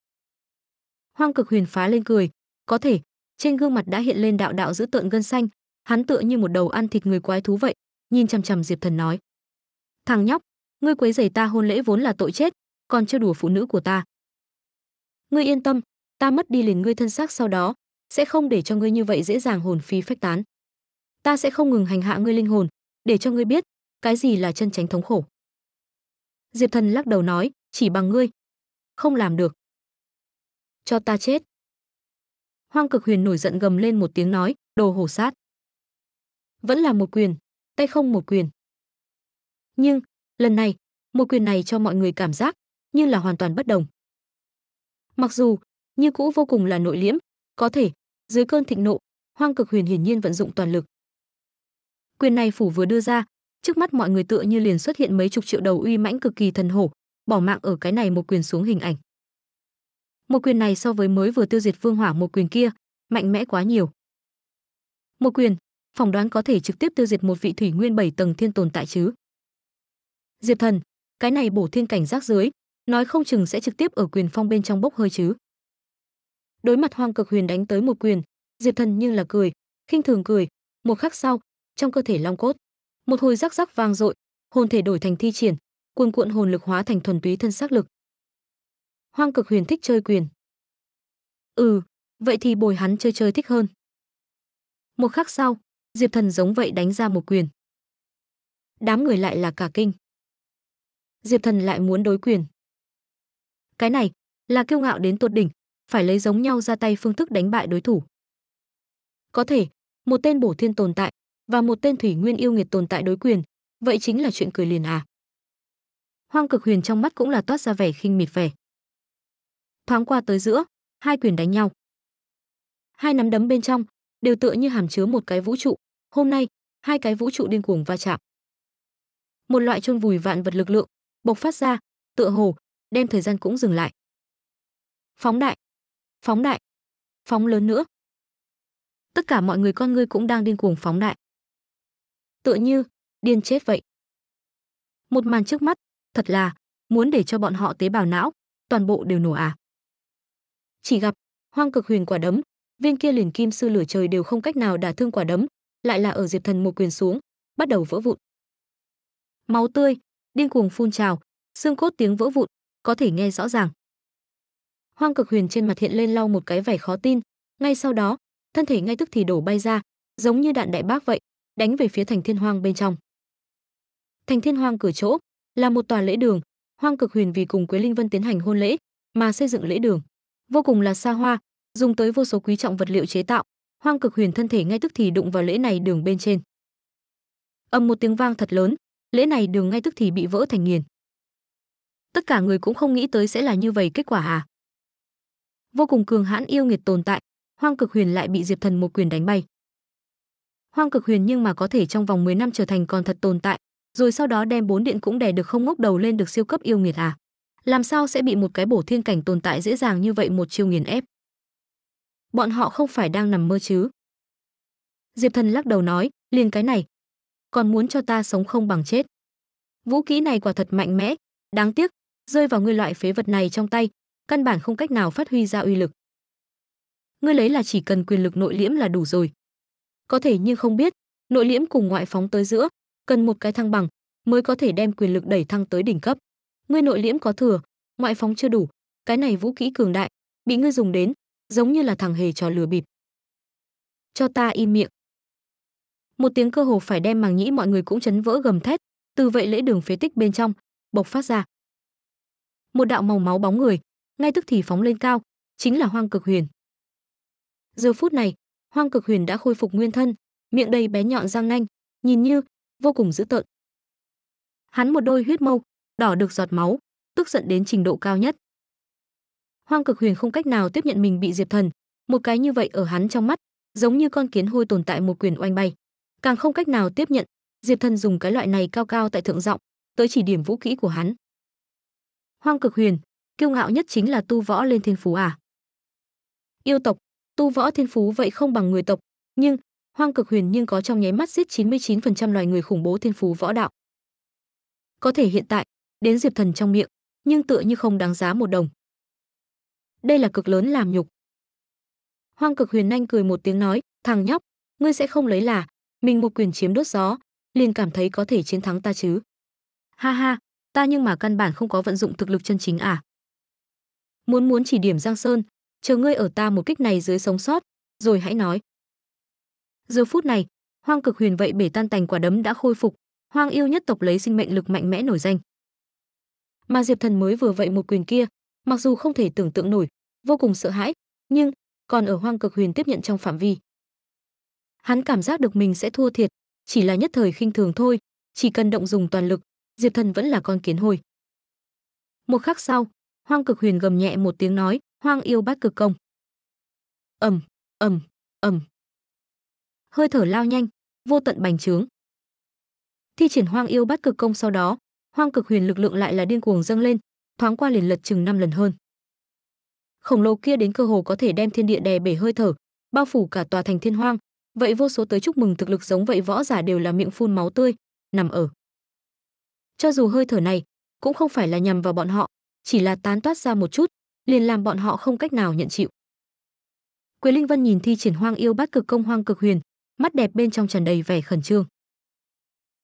Speaker 1: Hoang cực huyền phá lên cười, có thể, trên gương mặt đã hiện lên đạo đạo giữ tợn gân xanh, hắn tựa như một đầu ăn thịt người quái thú vậy, nhìn chằm chằm Diệp Thần nói. Thằng nhóc, ngươi quấy rầy ta hôn lễ vốn là tội chết, còn chưa đùa phụ nữ của ta. Ngươi yên tâm, ta mất đi liền ngươi thân xác sau đó, sẽ không để cho ngươi như vậy dễ dàng hồn phi phách tán. Ta sẽ không ngừng hành hạ ngươi linh hồn, để cho ngươi biết cái gì là chân tránh thống khổ. Diệp Thần lắc đầu nói, chỉ bằng ngươi, không làm được. Cho ta chết. Hoang Cực Huyền nổi giận gầm lên một tiếng nói, đồ hổ sát. Vẫn là một quyền, tay không một quyền. Nhưng Lần này, một quyền này cho mọi người cảm giác như là hoàn toàn bất đồng. Mặc dù, như cũ vô cùng là nội liễm, có thể, dưới cơn thịnh nộ, Hoang Cực Huyền hiển nhiên vận dụng toàn lực. Quyền này phủ vừa đưa ra, trước mắt mọi người tựa như liền xuất hiện mấy chục triệu đầu uy mãnh cực kỳ thần hổ, bỏ mạng ở cái này một quyền xuống hình ảnh. Một quyền này so với mới vừa tiêu diệt Vương Hỏa một quyền kia, mạnh mẽ quá nhiều. Một quyền, phỏng đoán có thể trực tiếp tiêu diệt một vị thủy nguyên 7 tầng thiên tồn tại chứ. Diệp Thần, cái này bổ thiên cảnh giác dưới, nói không chừng sẽ trực tiếp ở quyền phong bên trong bốc hơi chứ. Đối mặt Hoang Cực Huyền đánh tới một quyền, Diệp Thần như là cười, khinh thường cười, một khắc sau, trong cơ thể long cốt, một hồi rắc rắc vang dội, hồn thể đổi thành thi triển, cuồn cuộn hồn lực hóa thành thuần túy thân xác lực. Hoang Cực Huyền thích chơi quyền. Ừ, vậy thì bồi hắn chơi chơi thích hơn. Một khắc sau, Diệp Thần giống vậy đánh ra một quyền. Đám người lại là cả kinh. Diệp Thần lại muốn đối quyền. Cái này là kiêu ngạo đến tột đỉnh, phải lấy giống nhau ra tay phương thức đánh bại đối thủ. Có thể, một tên bổ thiên tồn tại và một tên thủy nguyên yêu nghiệt tồn tại đối quyền, vậy chính là chuyện cười liền à. Hoang Cực Huyền trong mắt cũng là toát ra vẻ khinh mịt vẻ. Thoáng qua tới giữa, hai quyền đánh nhau. Hai nắm đấm bên trong đều tựa như hàm chứa một cái vũ trụ, hôm nay, hai cái vũ trụ điên cuồng va chạm. Một loại chôn vùi vạn vật lực lượng, bộc phát ra, tựa hồ đem thời gian cũng dừng lại. Phóng đại, phóng đại, phóng lớn nữa. Tất cả mọi người con ngươi cũng đang điên cuồng phóng đại. Tựa như điên chết vậy. Một màn trước mắt, thật là muốn để cho bọn họ tế bào não toàn bộ đều nổ à. Chỉ gặp hoang cực huyền quả đấm, viên kia liền kim sư lửa trời đều không cách nào đả thương quả đấm, lại là ở Diệp Thần một quyền xuống, bắt đầu vỡ vụn. Máu tươi, điên cuồng phun trào, xương cốt tiếng vỡ vụn, có thể nghe rõ ràng. Hoang Cực Huyền trên mặt hiện lên lau một cái vẻ khó tin, ngay sau đó, thân thể ngay tức thì đổ bay ra, giống như đạn đại bác vậy, đánh về phía thành Thiên Hoang bên trong. Thành Thiên Hoang cửa chỗ là một tòa lễ đường, Hoang Cực Huyền vì cùng Quế Linh Vân tiến hành hôn lễ, mà xây dựng lễ đường, vô cùng là xa hoa, dùng tới vô số quý trọng vật liệu chế tạo, Hoang Cực Huyền thân thể ngay tức thì đụng vào lễ này đường bên trên. Ầm một tiếng vang thật lớn, lễ này đường ngay tức thì bị vỡ thành nghiền tất cả người cũng không nghĩ tới sẽ là như vậy kết quả à vô cùng cường hãn yêu nghiệt tồn tại hoang cực huyền lại bị diệp thần một quyền đánh bay hoang cực huyền nhưng mà có thể trong vòng 10 năm trở thành còn thật tồn tại rồi sau đó đem bốn điện cũng đè được không ngóc đầu lên được siêu cấp yêu nghiệt à làm sao sẽ bị một cái bổ thiên cảnh tồn tại dễ dàng như vậy một chiêu nghiền ép bọn họ không phải đang nằm mơ chứ diệp thần lắc đầu nói liền cái này còn muốn cho ta sống không bằng chết. Vũ khí này quả thật mạnh mẽ, đáng tiếc, rơi vào ngươi loại phế vật này trong tay, căn bản không cách nào phát huy ra uy lực. Ngươi lấy là chỉ cần quyền lực nội liễm là đủ rồi. Có thể nhưng không biết, nội liễm cùng ngoại phóng tới giữa, cần một cái thăng bằng mới có thể đem quyền lực đẩy thăng tới đỉnh cấp. Ngươi nội liễm có thừa, ngoại phóng chưa đủ, cái này vũ khí cường đại, bị ngươi dùng đến, giống như là thằng hề trò lừa bịp. Cho ta im miệng, một tiếng cơ hồ phải đem màng nhĩ mọi người cũng chấn vỡ gầm thét từ vậy lễ đường phế tích bên trong bộc phát ra một đạo màu máu bóng người ngay tức thì phóng lên cao chính là hoang cực huyền giờ phút này hoang cực huyền đã khôi phục nguyên thân miệng đầy bé nhọn răng nanh nhìn như vô cùng dữ tợn hắn một đôi huyết mâu đỏ được giọt máu tức giận đến trình độ cao nhất hoang cực huyền không cách nào tiếp nhận mình bị diệp thần một cái như vậy ở hắn trong mắt giống như con kiến hôi tồn tại một quyền oanh bay càng không cách nào tiếp nhận diệp thần dùng cái loại này cao cao tại thượng giọng tới chỉ điểm vũ kỹ của hắn hoang cực huyền kiêu ngạo nhất chính là tu võ lên thiên phú à yêu tộc tu võ thiên phú vậy không bằng người tộc nhưng hoang cực huyền nhưng có trong nháy mắt giết 99% loài người khủng bố thiên phú võ đạo có thể hiện tại đến diệp thần trong miệng nhưng tựa như không đáng giá một đồng đây là cực lớn làm nhục hoang cực huyền nhanh cười một tiếng nói thằng nhóc ngươi sẽ không lấy là mình một quyền chiếm đốt gió liền cảm thấy có thể chiến thắng ta chứ ha ha ta nhưng mà căn bản không có vận dụng thực lực chân chính à muốn muốn chỉ điểm giang sơn chờ ngươi ở ta một kích này dưới sống sót rồi hãy nói giờ phút này hoang cực huyền vậy bể tan tành quả đấm đã khôi phục hoang yêu nhất tộc lấy sinh mệnh lực mạnh mẽ nổi danh mà diệp thần mới vừa vậy một quyền kia mặc dù không thể tưởng tượng nổi vô cùng sợ hãi nhưng còn ở hoang cực huyền tiếp nhận trong phạm vi hắn cảm giác được mình sẽ thua thiệt chỉ là nhất thời khinh thường thôi chỉ cần động dùng toàn lực diệp thần vẫn là con kiến hồi một khắc sau hoang cực huyền gầm nhẹ một tiếng nói hoang yêu bát cực công ầm ầm ầm hơi thở lao nhanh vô tận bành trướng thi triển hoang yêu bát cực công sau đó hoang cực huyền lực lượng lại là điên cuồng dâng lên thoáng qua liền lật chừng năm lần hơn khổng lồ kia đến cơ hồ có thể đem thiên địa đè bể hơi thở bao phủ cả tòa thành thiên hoang vậy vô số tới chúc mừng thực lực giống vậy võ giả đều là miệng phun máu tươi nằm ở cho dù hơi thở này cũng không phải là nhằm vào bọn họ chỉ là tán toát ra một chút liền làm bọn họ không cách nào nhận chịu Quế Linh Vân nhìn thi triển Hoang Yêu Bát Cực Công Hoang Cực Huyền, mắt đẹp bên trong tràn đầy vẻ khẩn trương.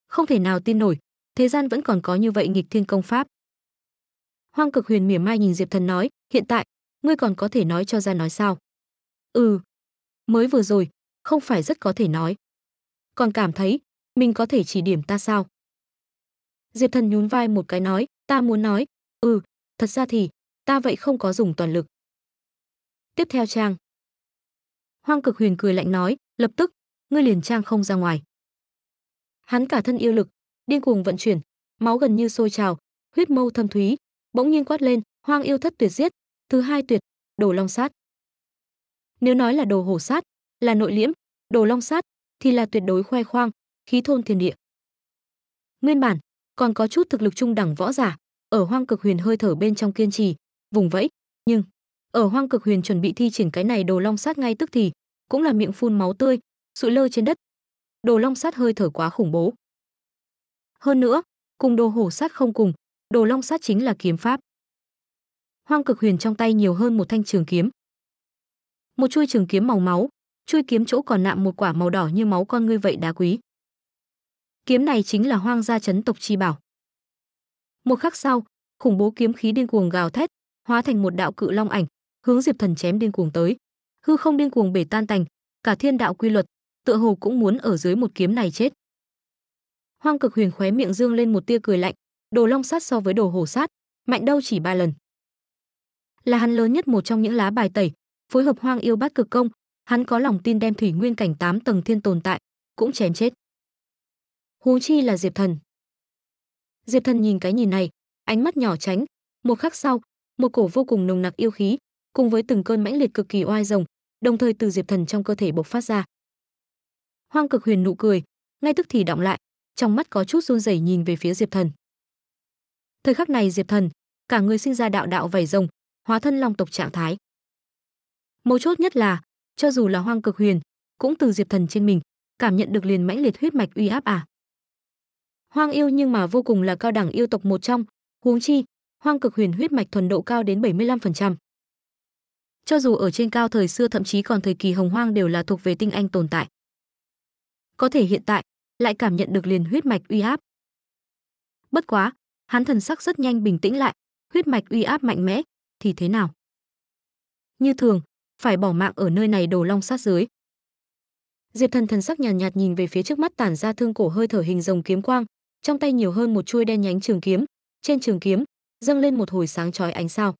Speaker 1: Không thể nào tin nổi, thế gian vẫn còn có như vậy nghịch thiên công pháp. Hoang Cực Huyền mỉa mai nhìn Diệp Thần nói, "Hiện tại, ngươi còn có thể nói cho ra nói sao?" "Ừ, mới vừa rồi, không phải rất có thể nói. Còn cảm thấy, mình có thể chỉ điểm ta sao? Diệp Thần nhún vai một cái nói, ta muốn nói, ừ, thật ra thì, ta vậy không có dùng toàn lực. Tiếp theo Trang. Hoang cực huyền cười lạnh nói, lập tức, ngươi liền Trang không ra ngoài. Hắn cả thân yêu lực, điên cuồng vận chuyển, máu gần như sôi trào, huyết mâu thâm thúy, bỗng nhiên quát lên, hoang yêu thất tuyệt giết, thứ hai tuyệt, đồ long sát. Nếu nói là đồ hổ sát, là nội liễm, đồ long sát thì là tuyệt đối khoe khoang, khí thôn thiên địa. Nguyên bản, còn có chút thực lực trung đẳng võ giả, ở Hoang Cực Huyền hơi thở bên trong kiên trì, vùng vẫy, nhưng ở Hoang Cực Huyền chuẩn bị thi triển cái này đồ long sát ngay tức thì, cũng là miệng phun máu tươi, sụi lơ trên đất. Đồ long sát hơi thở quá khủng bố. Hơn nữa, cùng đồ hổ sát không cùng, đồ long sát chính là kiếm pháp. Hoang Cực Huyền trong tay nhiều hơn một thanh trường kiếm. Một chuôi trường kiếm màu máu, chui kiếm chỗ còn nạm một quả màu đỏ như máu con ngươi vậy đá quý. Kiếm này chính là hoang gia chấn tộc chi bảo. Một khắc sau, khủng bố kiếm khí điên cuồng gào thét, hóa thành một đạo cự long ảnh, hướng Diệp Thần chém điên cuồng tới. Hư không điên cuồng bể tan tành, cả thiên đạo quy luật, tựa hồ cũng muốn ở dưới một kiếm này chết. Hoang Cực Huyền khóe miệng dương lên một tia cười lạnh, đồ long sát so với đồ hồ sát, mạnh đâu chỉ ba lần. Là hắn lớn nhất một trong những lá bài tẩy, phối hợp Hoang Yêu Bát Cực Công, hắn có lòng tin đem thủy nguyên cảnh 8 tầng thiên tồn tại cũng chém chết. Huống chi là Diệp Thần. Diệp Thần nhìn cái nhìn này, ánh mắt nhỏ tránh, một khắc sau, một cổ vô cùng nồng nặc yêu khí, cùng với từng cơn mãnh liệt cực kỳ oai rồng, đồng thời từ Diệp Thần trong cơ thể bộc phát ra. Hoang Cực Huyền nụ cười, ngay tức thì động lại, trong mắt có chút run rẩy nhìn về phía Diệp Thần. Thời khắc này Diệp Thần, cả người sinh ra đạo đạo vảy rồng, hóa thân long tộc trạng thái. Mấu chốt nhất là, cho dù là hoang cực huyền cũng từ diệp thần trên mình cảm nhận được liền mãnh liệt huyết mạch uy áp à hoang yêu nhưng mà vô cùng là cao đẳng yêu tộc một trong huống chi hoang cực huyền huyết mạch thuần độ cao đến 75%. Cho dù ở trên cao thời xưa thậm chí còn thời kỳ hồng hoang đều là thuộc về tinh anh tồn tại. Có thể hiện tại lại cảm nhận được liền huyết mạch uy áp. Bất quá, hắn thần sắc rất nhanh bình tĩnh lại, huyết mạch uy áp mạnh mẽ thì thế nào? Như thường, phải bỏ mạng ở nơi này đồ long sát dưới. Diệp Thần thần sắc nhàn nhạt, nhạt nhìn về phía trước mắt tản ra thương cổ hơi thở hình rồng kiếm quang, trong tay nhiều hơn một chuôi đen nhánh trường kiếm, trên trường kiếm dâng lên một hồi sáng chói ánh sao.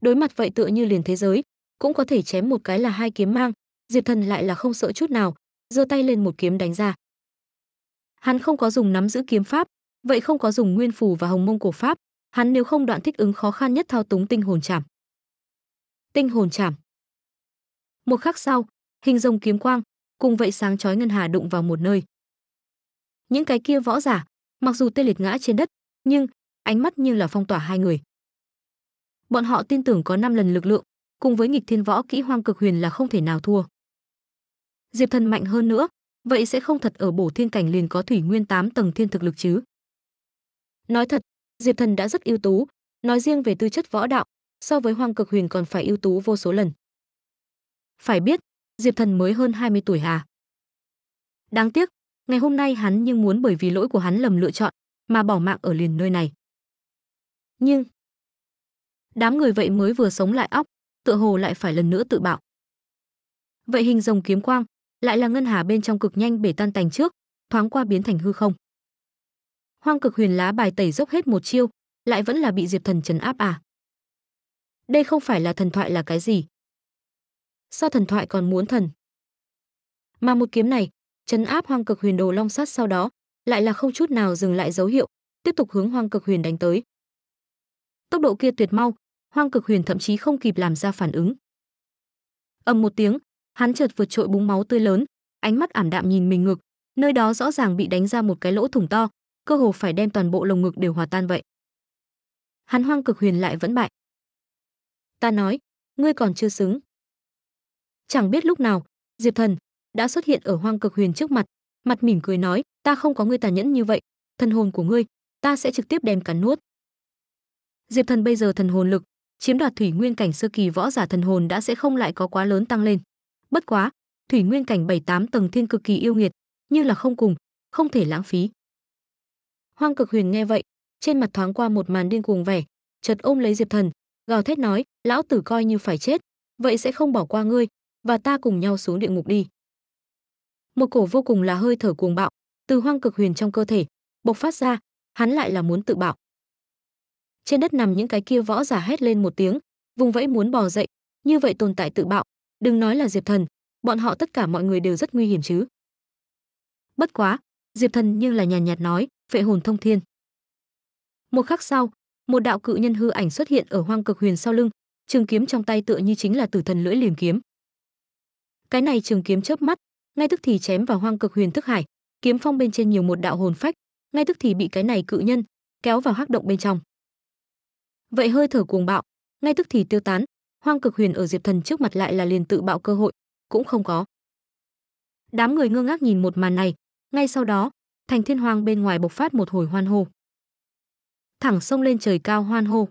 Speaker 1: Đối mặt vậy tựa như liền thế giới, cũng có thể chém một cái là hai kiếm mang, Diệp Thần lại là không sợ chút nào, giơ tay lên một kiếm đánh ra. Hắn không có dùng nắm giữ kiếm pháp, vậy không có dùng nguyên phù và hồng mông cổ pháp, hắn nếu không đoạn thích ứng khó khăn nhất thao túng tinh hồn chạm tinh hồn chạm Một khắc sau, hình rồng kiếm quang, cùng vậy sáng chói ngân hà đụng vào một nơi. Những cái kia võ giả, mặc dù tê liệt ngã trên đất, nhưng ánh mắt như là phong tỏa hai người. Bọn họ tin tưởng có 5 lần lực lượng, cùng với nghịch thiên võ kỹ hoang cực huyền là không thể nào thua. Diệp Thần mạnh hơn nữa, vậy sẽ không thật ở bổ thiên cảnh liền có thủy nguyên 8 tầng thiên thực lực chứ. Nói thật, Diệp Thần đã rất ưu tú, nói riêng về tư chất võ đạo, so với Hoàng Cực Huyền còn phải ưu tú vô số lần. Phải biết, Diệp Thần mới hơn 20 tuổi à. Đáng tiếc, ngày hôm nay hắn nhưng muốn bởi vì lỗi của hắn lầm lựa chọn mà bỏ mạng ở liền nơi này. Nhưng đám người vậy mới vừa sống lại óc, tựa hồ lại phải lần nữa tự bạo. Vậy hình rồng kiếm quang lại là ngân hà bên trong cực nhanh bể tan tành trước, thoáng qua biến thành hư không. Hoang cực huyền lá bài tẩy dốc hết một chiêu, lại vẫn là bị Diệp Thần chấn áp à? Đây không phải là thần thoại là cái gì? Sao thần thoại còn muốn thần? Mà một kiếm này, chấn áp hoang cực huyền đồ long sát sau đó, lại là không chút nào dừng lại dấu hiệu, tiếp tục hướng hoang cực huyền đánh tới. Tốc độ kia tuyệt mau, hoang cực huyền thậm chí không kịp làm ra phản ứng. âm một tiếng, hắn chợt vượt trội búng máu tươi lớn, ánh mắt ảm đạm nhìn mình ngực, nơi đó rõ ràng bị đánh ra một cái lỗ thủng to, cơ hồ phải đem toàn bộ lồng ngực đều hòa tan vậy. Hắn hoang cực huyền lại vẫn bại ta nói ngươi còn chưa xứng chẳng biết lúc nào diệp thần đã xuất hiện ở hoang cực huyền trước mặt mặt mỉm cười nói ta không có ngươi tàn nhẫn như vậy thần hồn của ngươi ta sẽ trực tiếp đem cắn nuốt diệp thần bây giờ thần hồn lực chiếm đoạt thủy nguyên cảnh sơ kỳ võ giả thần hồn đã sẽ không lại có quá lớn tăng lên bất quá thủy nguyên cảnh bảy tám tầng thiên cực kỳ yêu nghiệt như là không cùng không thể lãng phí hoang cực huyền nghe vậy trên mặt thoáng qua một màn điên cuồng vẻ chợt ôm lấy diệp thần gào thét nói, lão tử coi như phải chết, vậy sẽ không bỏ qua ngươi, và ta cùng nhau xuống địa ngục đi. Một cổ vô cùng là hơi thở cuồng bạo, từ hoang cực huyền trong cơ thể, bộc phát ra, hắn lại là muốn tự bạo. Trên đất nằm những cái kia võ giả hét lên một tiếng, vùng vẫy muốn bò dậy, như vậy tồn tại tự bạo, đừng nói là Diệp Thần, bọn họ tất cả mọi người đều rất nguy hiểm chứ. Bất quá, Diệp Thần nhưng là nhàn nhạt, nhạt nói, phệ hồn thông thiên. Một khắc sau, một đạo cự nhân hư ảnh xuất hiện ở hoang cực huyền sau lưng trường kiếm trong tay tựa như chính là tử thần lưỡi liềm kiếm cái này trường kiếm chớp mắt ngay tức thì chém vào hoang cực huyền thức hải kiếm phong bên trên nhiều một đạo hồn phách ngay tức thì bị cái này cự nhân kéo vào hắc động bên trong vậy hơi thở cuồng bạo ngay tức thì tiêu tán hoang cực huyền ở diệp thần trước mặt lại là liền tự bạo cơ hội cũng không có đám người ngơ ngác nhìn một màn này ngay sau đó thành thiên hoàng bên ngoài bộc phát một hồi hoan hô hồ thẳng sông lên trời cao hoan hô.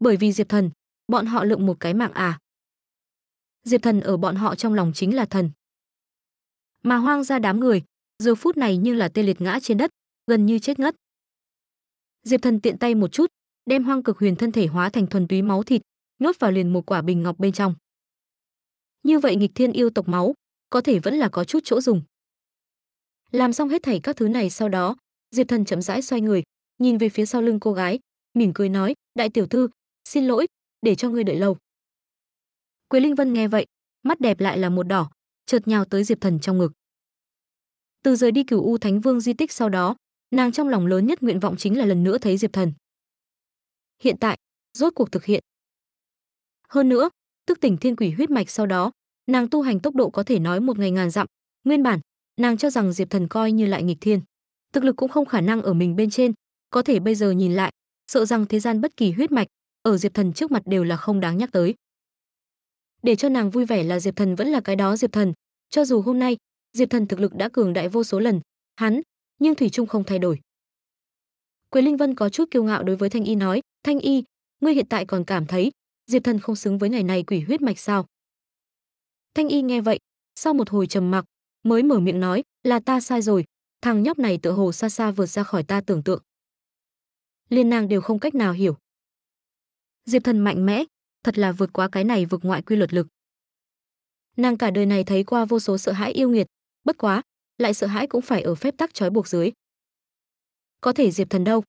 Speaker 1: Bởi vì Diệp Thần, bọn họ lượng một cái mạng à. Diệp Thần ở bọn họ trong lòng chính là thần. Mà hoang ra đám người, giờ phút này như là tê liệt ngã trên đất, gần như chết ngất. Diệp Thần tiện tay một chút, đem hoang cực huyền thân thể hóa thành thuần túy máu thịt, nhốt vào liền một quả bình ngọc bên trong. Như vậy nghịch thiên yêu tộc máu, có thể vẫn là có chút chỗ dùng. Làm xong hết thảy các thứ này sau đó, Diệp Thần chậm rãi xoay người, nhìn về phía sau lưng cô gái, mỉm cười nói, "Đại tiểu thư, xin lỗi, để cho ngươi đợi lâu." Quế Linh Vân nghe vậy, mắt đẹp lại là một đỏ, chợt nhào tới Diệp Thần trong ngực. Từ rời đi Cửu U Thánh Vương di tích sau đó, nàng trong lòng lớn nhất nguyện vọng chính là lần nữa thấy Diệp Thần. Hiện tại, rốt cuộc thực hiện. Hơn nữa, tức tỉnh thiên quỷ huyết mạch sau đó, nàng tu hành tốc độ có thể nói một ngày ngàn dặm, nguyên bản, nàng cho rằng Diệp Thần coi như lại nghịch thiên, thực lực cũng không khả năng ở mình bên trên, có thể bây giờ nhìn lại sợ rằng thế gian bất kỳ huyết mạch ở diệp thần trước mặt đều là không đáng nhắc tới để cho nàng vui vẻ là diệp thần vẫn là cái đó diệp thần cho dù hôm nay diệp thần thực lực đã cường đại vô số lần hắn nhưng thủy trung không thay đổi quế linh vân có chút kiêu ngạo đối với thanh y nói thanh y ngươi hiện tại còn cảm thấy diệp thần không xứng với ngày này quỷ huyết mạch sao thanh y nghe vậy sau một hồi trầm mặc mới mở miệng nói là ta sai rồi thằng nhóc này tựa hồ xa xa vượt ra khỏi ta tưởng tượng liên nàng đều không cách nào hiểu. Diệp Thần mạnh mẽ, thật là vượt quá cái này vượt ngoại quy luật lực. Nàng cả đời này thấy qua vô số sợ hãi yêu nghiệt, bất quá, lại sợ hãi cũng phải ở phép tắc trói buộc dưới. Có thể Diệp Thần đâu?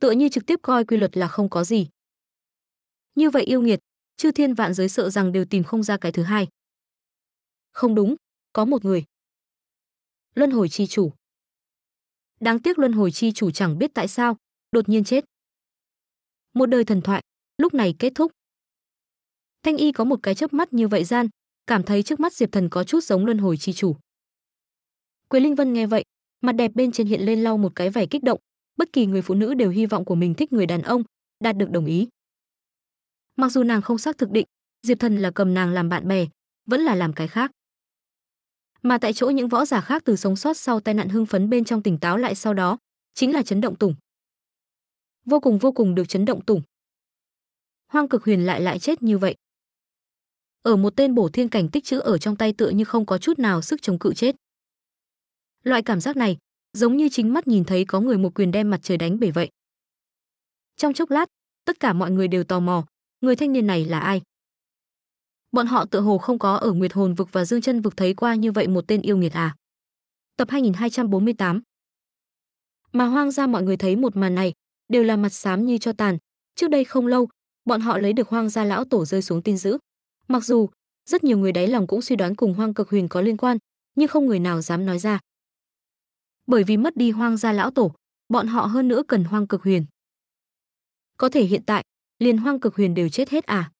Speaker 1: Tựa như trực tiếp coi quy luật là không có gì. Như vậy yêu nghiệt, chư thiên vạn giới sợ rằng đều tìm không ra cái thứ hai. Không đúng, có một người. Luân hồi chi chủ. Đáng tiếc luân hồi chi chủ chẳng biết tại sao, đột nhiên chết. Một đời thần thoại, lúc này kết thúc. Thanh Y có một cái chớp mắt như vậy gian, cảm thấy trước mắt Diệp Thần có chút giống luân hồi chi chủ. Quế Linh Vân nghe vậy, mặt đẹp bên trên hiện lên lau một cái vẻ kích động, bất kỳ người phụ nữ đều hy vọng của mình thích người đàn ông, đạt được đồng ý. Mặc dù nàng không xác thực định, Diệp Thần là cầm nàng làm bạn bè, vẫn là làm cái khác. Mà tại chỗ những võ giả khác từ sống sót sau tai nạn hưng phấn bên trong tỉnh táo lại sau đó, chính là chấn động tủng vô cùng vô cùng được chấn động tủng. Hoang Cực Huyền lại lại chết như vậy. Ở một tên bổ thiên cảnh tích chữ ở trong tay tựa như không có chút nào sức chống cự chết. Loại cảm giác này, giống như chính mắt nhìn thấy có người một quyền đem mặt trời đánh bể vậy. Trong chốc lát, tất cả mọi người đều tò mò, người thanh niên này là ai? Bọn họ tựa hồ không có ở Nguyệt Hồn vực và Dương Chân vực thấy qua như vậy một tên yêu nghiệt à. Tập 2248. Mà hoang ra mọi người thấy một màn này, đều là mặt xám như cho tàn. Trước đây không lâu, bọn họ lấy được Hoang gia lão tổ rơi xuống tin dữ. Mặc dù rất nhiều người đáy lòng cũng suy đoán cùng Hoang Cực Huyền có liên quan, nhưng không người nào dám nói ra. Bởi vì mất đi Hoang gia lão tổ, bọn họ hơn nữa cần Hoang Cực Huyền. Có thể hiện tại, liền Hoang Cực Huyền đều chết hết à?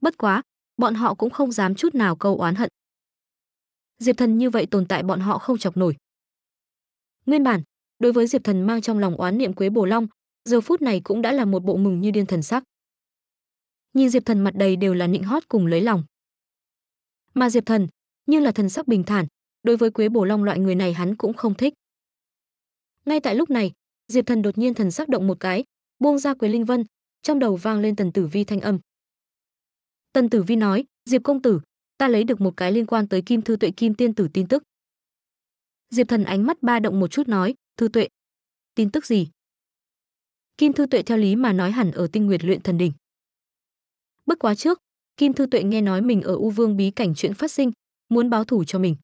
Speaker 1: Bất quá, bọn họ cũng không dám chút nào câu oán hận. Diệp Thần như vậy tồn tại bọn họ không chọc nổi. Nguyên bản, đối với diệp thần mang trong lòng oán niệm quế bổ long giờ phút này cũng đã là một bộ mừng như điên thần sắc nhìn diệp thần mặt đầy đều là nịnh hót cùng lấy lòng mà diệp thần như là thần sắc bình thản đối với quế bổ long loại người này hắn cũng không thích ngay tại lúc này diệp thần đột nhiên thần sắc động một cái buông ra quế linh vân trong đầu vang lên tần tử vi thanh âm tần tử vi nói diệp công tử ta lấy được một cái liên quan tới kim thư tuệ kim tiên tử tin tức diệp thần ánh mắt ba động một chút nói Thư Tuệ. Tin tức gì? Kim Thư Tuệ theo lý mà nói hẳn ở Tinh Nguyệt luyện thần đỉnh. Bất quá trước, Kim Thư Tuệ nghe nói mình ở U Vương bí cảnh chuyện phát sinh, muốn báo thủ cho mình.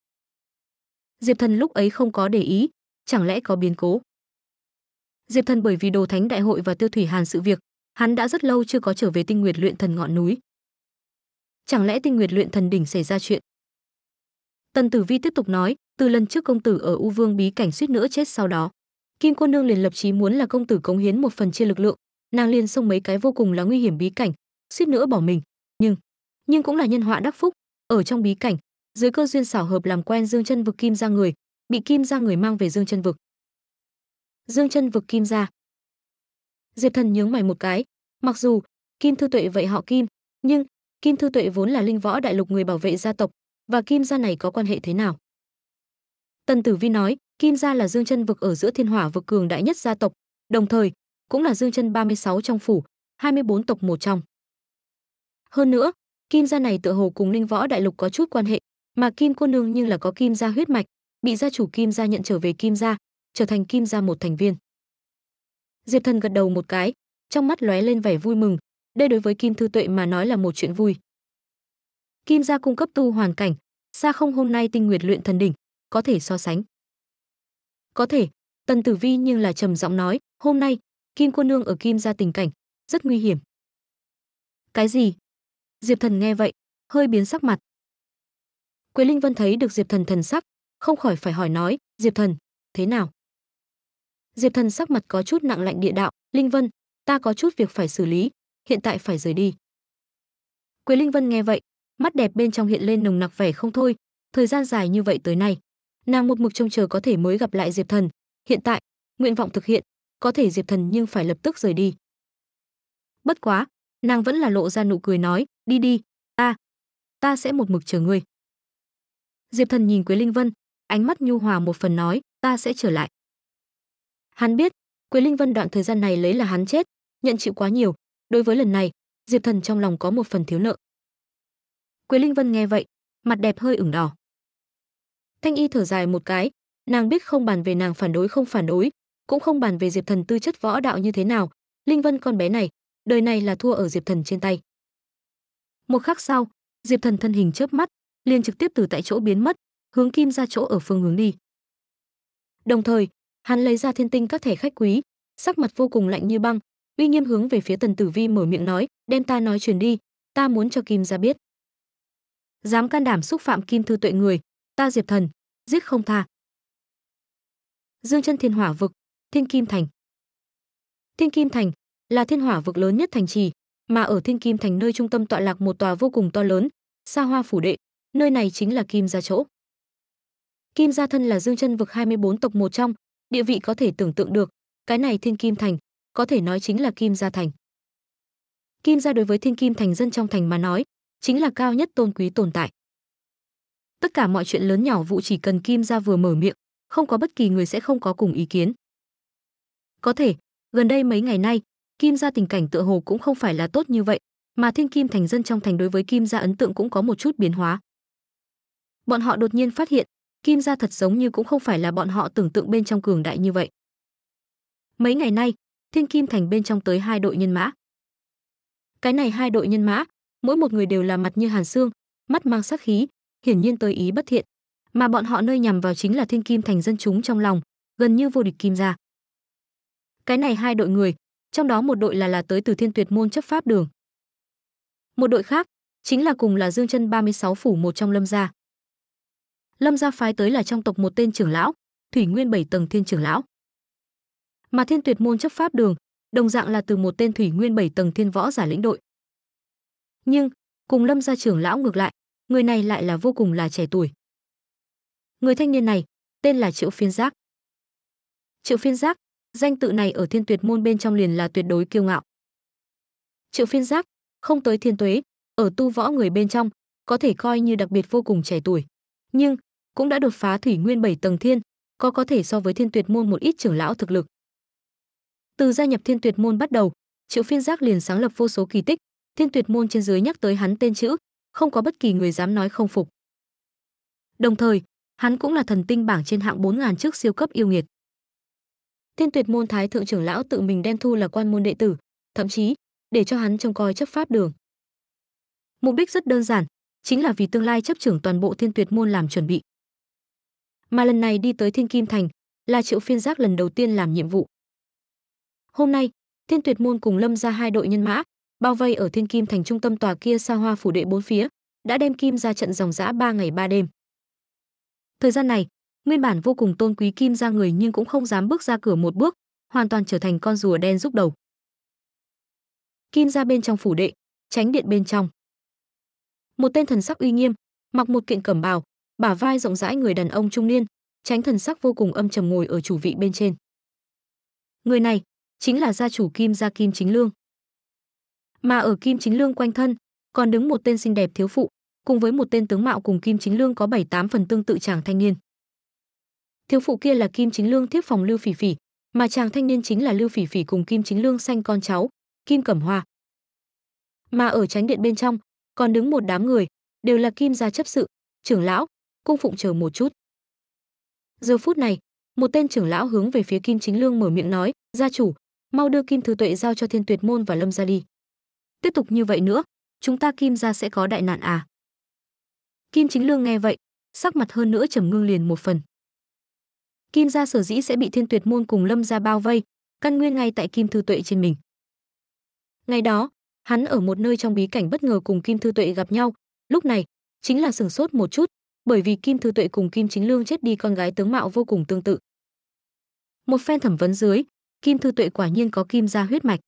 Speaker 1: Diệp Thần lúc ấy không có để ý, chẳng lẽ có biến cố? Diệp Thần bởi vì đồ thánh đại hội và Tiêu Thủy Hàn sự việc, hắn đã rất lâu chưa có trở về Tinh Nguyệt luyện thần ngọn núi. Chẳng lẽ Tinh Nguyệt luyện thần đỉnh xảy ra chuyện? Tần Tử Vi tiếp tục nói, từ lần trước công tử ở U Vương bí cảnh suýt nữa chết sau đó. Kim cô nương liền lập chí muốn là công tử cống hiến một phần chia lực lượng, nàng liền xông mấy cái vô cùng là nguy hiểm bí cảnh, suýt nữa bỏ mình, nhưng nhưng cũng là nhân họa đắc phúc, ở trong bí cảnh, dưới cơ duyên xảo hợp làm quen Dương Chân vực Kim gia người, bị Kim gia người mang về Dương Chân vực. Dương Chân vực Kim gia. Diệp Thần nhướng mày một cái, mặc dù Kim Thư Tuệ vậy họ Kim, nhưng Kim Thư Tuệ vốn là linh võ đại lục người bảo vệ gia tộc, và Kim gia này có quan hệ thế nào? Tần Tử Vi nói, Kim gia là dương chân vực ở giữa thiên hỏa vực cường đại nhất gia tộc, đồng thời cũng là dương chân 36 trong phủ, 24 tộc một trong. Hơn nữa, Kim gia này tựa hồ cùng Linh Võ Đại Lục có chút quan hệ, mà Kim cô nương nhưng là có Kim gia huyết mạch, bị gia chủ Kim gia nhận trở về Kim gia, trở thành Kim gia một thành viên. Diệp Thần gật đầu một cái, trong mắt lóe lên vẻ vui mừng, đây đối với Kim Thư Tuệ mà nói là một chuyện vui. Kim gia cung cấp tu hoàn cảnh, xa không hôm nay tinh nguyệt luyện thần đỉnh, có thể so sánh. Có thể, Tần Tử Vi nhưng là trầm giọng nói, hôm nay, Kim cô nương ở Kim ra tình cảnh, rất nguy hiểm. Cái gì? Diệp Thần nghe vậy, hơi biến sắc mặt. Quế Linh Vân thấy được Diệp Thần thần sắc, không khỏi phải hỏi nói, Diệp Thần, thế nào? Diệp Thần sắc mặt có chút nặng lạnh địa đạo, Linh Vân, ta có chút việc phải xử lý, hiện tại phải rời đi. Quế Linh Vân nghe vậy, mắt đẹp bên trong hiện lên nồng nặc vẻ không thôi, thời gian dài như vậy tới nay, nàng một mực trông chờ có thể mới gặp lại diệp thần hiện tại nguyện vọng thực hiện có thể diệp thần nhưng phải lập tức rời đi bất quá nàng vẫn là lộ ra nụ cười nói đi đi ta ta sẽ một mực chờ ngươi diệp thần nhìn quế linh vân ánh mắt nhu hòa một phần nói ta sẽ trở lại hắn biết quế linh vân đoạn thời gian này lấy là hắn chết nhận chịu quá nhiều đối với lần này diệp thần trong lòng có một phần thiếu nợ quế linh vân nghe vậy mặt đẹp hơi ửng đỏ Thanh Y thở dài một cái, nàng biết không bàn về nàng phản đối không phản đối, cũng không bàn về Diệp Thần tư chất võ đạo như thế nào, Linh Vân con bé này, đời này là thua ở Diệp Thần trên tay. Một khắc sau, Diệp Thần thân hình chớp mắt, liền trực tiếp từ tại chỗ biến mất, hướng Kim ra chỗ ở phương hướng đi. Đồng thời, hắn lấy ra thiên tinh các thẻ khách quý, sắc mặt vô cùng lạnh như băng, uy nghiêm hướng về phía Tần Tử Vi mở miệng nói, đem ta nói truyền đi, ta muốn cho Kim ra biết. Dám can đảm xúc phạm Kim Thư Tuệ người, ta diệp thần giết không tha dương chân thiên hỏa vực thiên kim thành thiên kim thành là thiên hỏa vực lớn nhất thành trì mà ở thiên kim thành nơi trung tâm tọa lạc một tòa vô cùng to lớn xa hoa phủ đệ nơi này chính là kim gia chỗ kim gia thân là dương chân vực 24 tộc một trong địa vị có thể tưởng tượng được cái này thiên kim thành có thể nói chính là kim gia thành kim gia đối với thiên kim thành dân trong thành mà nói chính là cao nhất tôn quý tồn tại tất cả mọi chuyện lớn nhỏ vụ chỉ cần kim ra vừa mở miệng không có bất kỳ người sẽ không có cùng ý kiến có thể gần đây mấy ngày nay kim ra tình cảnh tựa hồ cũng không phải là tốt như vậy mà thiên kim thành dân trong thành đối với kim ra ấn tượng cũng có một chút biến hóa bọn họ đột nhiên phát hiện kim ra thật giống như cũng không phải là bọn họ tưởng tượng bên trong cường đại như vậy mấy ngày nay thiên kim thành bên trong tới hai đội nhân mã cái này hai đội nhân mã mỗi một người đều là mặt như hàn xương mắt mang sắc khí hiển nhiên tới ý bất thiện, mà bọn họ nơi nhằm vào chính là Thiên Kim thành dân chúng trong lòng, gần như vô địch kim gia. Cái này hai đội người, trong đó một đội là là tới từ Thiên Tuyệt môn chấp pháp đường. Một đội khác chính là cùng là Dương Chân 36 phủ một trong Lâm gia. Lâm gia phái tới là trong tộc một tên trưởng lão, Thủy Nguyên bảy tầng thiên trưởng lão. Mà Thiên Tuyệt môn chấp pháp đường, đồng dạng là từ một tên Thủy Nguyên bảy tầng thiên võ giả lĩnh đội. Nhưng, cùng Lâm gia trưởng lão ngược lại, người này lại là vô cùng là trẻ tuổi. Người thanh niên này tên là Triệu Phiên Giác. Triệu Phiên Giác, danh tự này ở Thiên Tuyệt môn bên trong liền là tuyệt đối kiêu ngạo. Triệu Phiên Giác, không tới thiên tuế, ở tu võ người bên trong có thể coi như đặc biệt vô cùng trẻ tuổi, nhưng cũng đã đột phá thủy nguyên bảy tầng thiên, có có thể so với Thiên Tuyệt môn một ít trưởng lão thực lực. Từ gia nhập Thiên Tuyệt môn bắt đầu, Triệu Phiên Giác liền sáng lập vô số kỳ tích, Thiên Tuyệt môn trên dưới nhắc tới hắn tên chữ, không có bất kỳ người dám nói không phục. Đồng thời, hắn cũng là thần tinh bảng trên hạng 4000 trước siêu cấp yêu nghiệt. Thiên Tuyệt môn thái thượng trưởng lão tự mình đem thu là quan môn đệ tử, thậm chí để cho hắn trông coi chấp pháp đường. Mục đích rất đơn giản, chính là vì tương lai chấp trưởng toàn bộ Thiên Tuyệt môn làm chuẩn bị. Mà lần này đi tới Thiên Kim thành, là Triệu Phiên Giác lần đầu tiên làm nhiệm vụ. Hôm nay, Thiên Tuyệt môn cùng Lâm ra hai đội nhân mã, bao vây ở thiên kim thành trung tâm tòa kia xa hoa phủ đệ bốn phía đã đem kim ra trận dòng dã ba ngày ba đêm thời gian này nguyên bản vô cùng tôn quý kim ra người nhưng cũng không dám bước ra cửa một bước hoàn toàn trở thành con rùa đen rút đầu kim ra bên trong phủ đệ tránh điện bên trong một tên thần sắc uy nghiêm mặc một kiện cẩm bào bả vai rộng rãi người đàn ông trung niên tránh thần sắc vô cùng âm trầm ngồi ở chủ vị bên trên người này chính là gia chủ kim gia kim chính lương mà ở Kim Chính Lương quanh thân còn đứng một tên xinh đẹp thiếu phụ, cùng với một tên tướng mạo cùng Kim Chính Lương có 7-8 phần tương tự chàng thanh niên. Thiếu phụ kia là Kim Chính Lương thiếp phòng Lưu Phỉ Phỉ, mà chàng thanh niên chính là Lưu Phỉ Phỉ cùng Kim Chính Lương sanh con cháu, Kim Cẩm Hoa. Mà ở tránh điện bên trong, còn đứng một đám người, đều là Kim gia chấp sự, trưởng lão, cung phụng chờ một chút. Giờ phút này, một tên trưởng lão hướng về phía Kim Chính Lương mở miệng nói, "Gia chủ, mau đưa Kim Thứ Tuệ giao cho Thiên Tuyệt môn và Lâm gia đi." Tiếp tục như vậy nữa, chúng ta Kim gia sẽ có đại nạn à? Kim Chính Lương nghe vậy, sắc mặt hơn nữa trầm ngưng liền một phần. Kim gia sở dĩ sẽ bị Thiên Tuyệt môn cùng Lâm gia bao vây, căn nguyên ngay tại Kim Thư Tuệ trên mình. Ngày đó, hắn ở một nơi trong bí cảnh bất ngờ cùng Kim Thư Tuệ gặp nhau, lúc này chính là sửng sốt một chút, bởi vì Kim Thư Tuệ cùng Kim Chính Lương chết đi con gái tướng mạo vô cùng tương tự. Một phen thẩm vấn dưới, Kim Thư Tuệ quả nhiên có kim gia huyết mạch.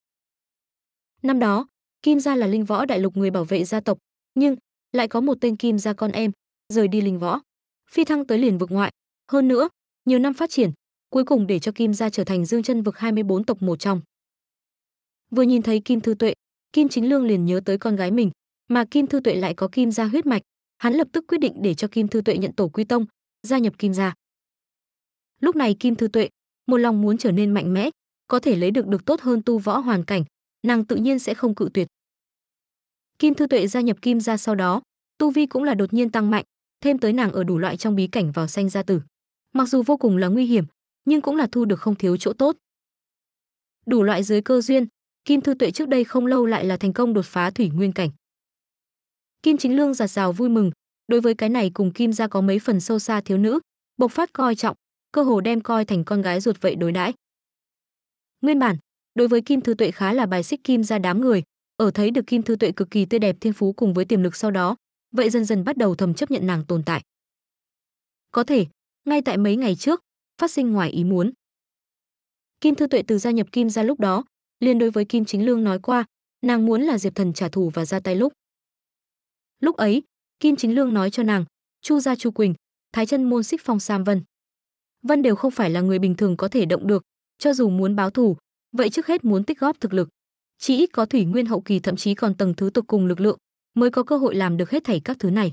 Speaker 1: Năm đó, Kim gia là linh võ đại lục người bảo vệ gia tộc, nhưng lại có một tên Kim gia con em rời đi linh võ, phi thăng tới liền vực ngoại, hơn nữa, nhiều năm phát triển, cuối cùng để cho Kim gia trở thành Dương Chân vực 24 tộc một trong. Vừa nhìn thấy Kim Thư Tuệ, Kim Chính Lương liền nhớ tới con gái mình, mà Kim Thư Tuệ lại có Kim gia huyết mạch, hắn lập tức quyết định để cho Kim Thư Tuệ nhận tổ quy tông, gia nhập Kim gia. Lúc này Kim Thư Tuệ, một lòng muốn trở nên mạnh mẽ, có thể lấy được được tốt hơn tu võ hoàn cảnh, nàng tự nhiên sẽ không cự tuyệt. Kim Thư Tuệ gia nhập Kim gia sau đó, tu vi cũng là đột nhiên tăng mạnh, thêm tới nàng ở đủ loại trong bí cảnh vào sanh gia tử. Mặc dù vô cùng là nguy hiểm, nhưng cũng là thu được không thiếu chỗ tốt. Đủ loại dưới cơ duyên, Kim Thư Tuệ trước đây không lâu lại là thành công đột phá thủy nguyên cảnh. Kim Chính Lương giạt rào vui mừng, đối với cái này cùng Kim gia có mấy phần sâu xa thiếu nữ, bộc phát coi trọng, cơ hồ đem coi thành con gái ruột vậy đối đãi. Nguyên bản, đối với Kim Thư Tuệ khá là bài xích Kim gia đám người, ở thấy được kim thư tuệ cực kỳ tươi đẹp thiên phú cùng với tiềm lực sau đó vậy dần dần bắt đầu thầm chấp nhận nàng tồn tại có thể ngay tại mấy ngày trước phát sinh ngoài ý muốn kim thư tuệ từ gia nhập kim ra lúc đó liền đối với kim chính lương nói qua nàng muốn là diệp thần trả thù và ra tay lúc lúc ấy kim chính lương nói cho nàng chu gia chu quỳnh thái chân môn xích phong sam vân vân đều không phải là người bình thường có thể động được cho dù muốn báo thù vậy trước hết muốn tích góp thực lực chỉ ít có thủy nguyên hậu kỳ thậm chí còn tầng thứ tục cùng lực lượng mới có cơ hội làm được hết thảy các thứ này.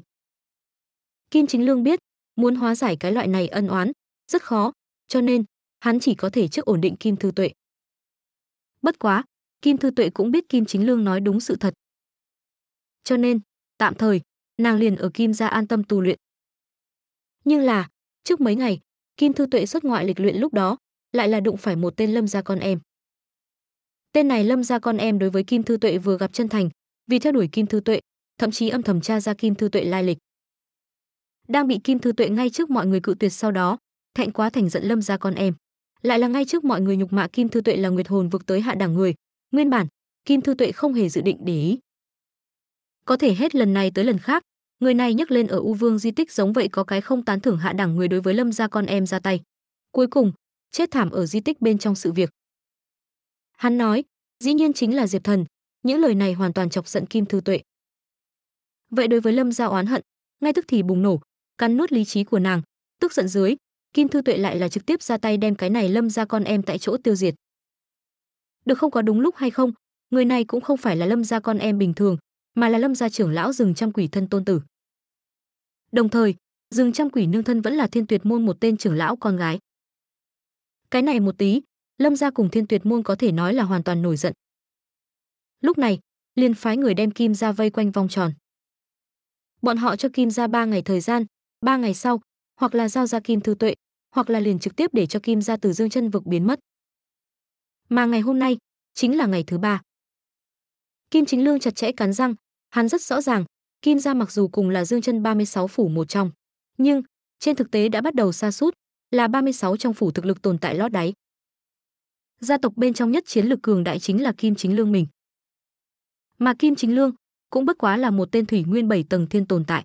Speaker 1: Kim Chính Lương biết, muốn hóa giải cái loại này ân oán rất khó, cho nên hắn chỉ có thể trước ổn định Kim Thư Tuệ. Bất quá, Kim Thư Tuệ cũng biết Kim Chính Lương nói đúng sự thật. Cho nên, tạm thời, nàng liền ở Kim gia an tâm tu luyện. Nhưng là, trước mấy ngày, Kim Thư Tuệ xuất ngoại lịch luyện lúc đó, lại là đụng phải một tên Lâm gia con em. Tên này Lâm ra con em đối với Kim Thư Tuệ vừa gặp chân thành, vì theo đuổi Kim Thư Tuệ, thậm chí âm thầm tra ra Kim Thư Tuệ lai lịch. Đang bị Kim Thư Tuệ ngay trước mọi người cự tuyệt sau đó, thẹn quá thành giận Lâm ra con em, lại là ngay trước mọi người nhục mạ Kim Thư Tuệ là nguyệt hồn vực tới hạ đẳng người, nguyên bản Kim Thư Tuệ không hề dự định để ý. Có thể hết lần này tới lần khác, người này nhắc lên ở U Vương di tích giống vậy có cái không tán thưởng hạ đẳng người đối với Lâm gia con em ra tay. Cuối cùng, chết thảm ở di tích bên trong sự việc. Hắn nói, dĩ nhiên chính là Diệp Thần, những lời này hoàn toàn chọc giận Kim Thư Tuệ. Vậy đối với Lâm Giao oán hận, ngay tức thì bùng nổ, cắn nuốt lý trí của nàng, tức giận dưới, Kim Thư Tuệ lại là trực tiếp ra tay đem cái này Lâm gia con em tại chỗ tiêu diệt. Được không có đúng lúc hay không, người này cũng không phải là Lâm gia con em bình thường, mà là Lâm gia trưởng lão rừng trăm quỷ thân tôn tử. Đồng thời, rừng trăm quỷ nương thân vẫn là thiên tuyệt môn một tên trưởng lão con gái. Cái này một tí, Lâm gia cùng Thiên Tuyệt môn có thể nói là hoàn toàn nổi giận. Lúc này, liền phái người đem Kim gia vây quanh vòng tròn. Bọn họ cho Kim gia 3 ngày thời gian, 3 ngày sau, hoặc là giao ra Kim Thư Tuệ, hoặc là liền trực tiếp để cho Kim gia từ Dương chân vực biến mất. Mà ngày hôm nay chính là ngày thứ ba. Kim Chính Lương chặt chẽ cắn răng, hắn rất rõ ràng, Kim gia mặc dù cùng là Dương chân 36 phủ một trong, nhưng trên thực tế đã bắt đầu xa sút, là 36 trong phủ thực lực tồn tại lót đáy gia tộc bên trong nhất chiến lực cường đại chính là Kim Chính Lương mình. Mà Kim Chính Lương cũng bất quá là một tên thủy nguyên bảy tầng thiên tồn tại.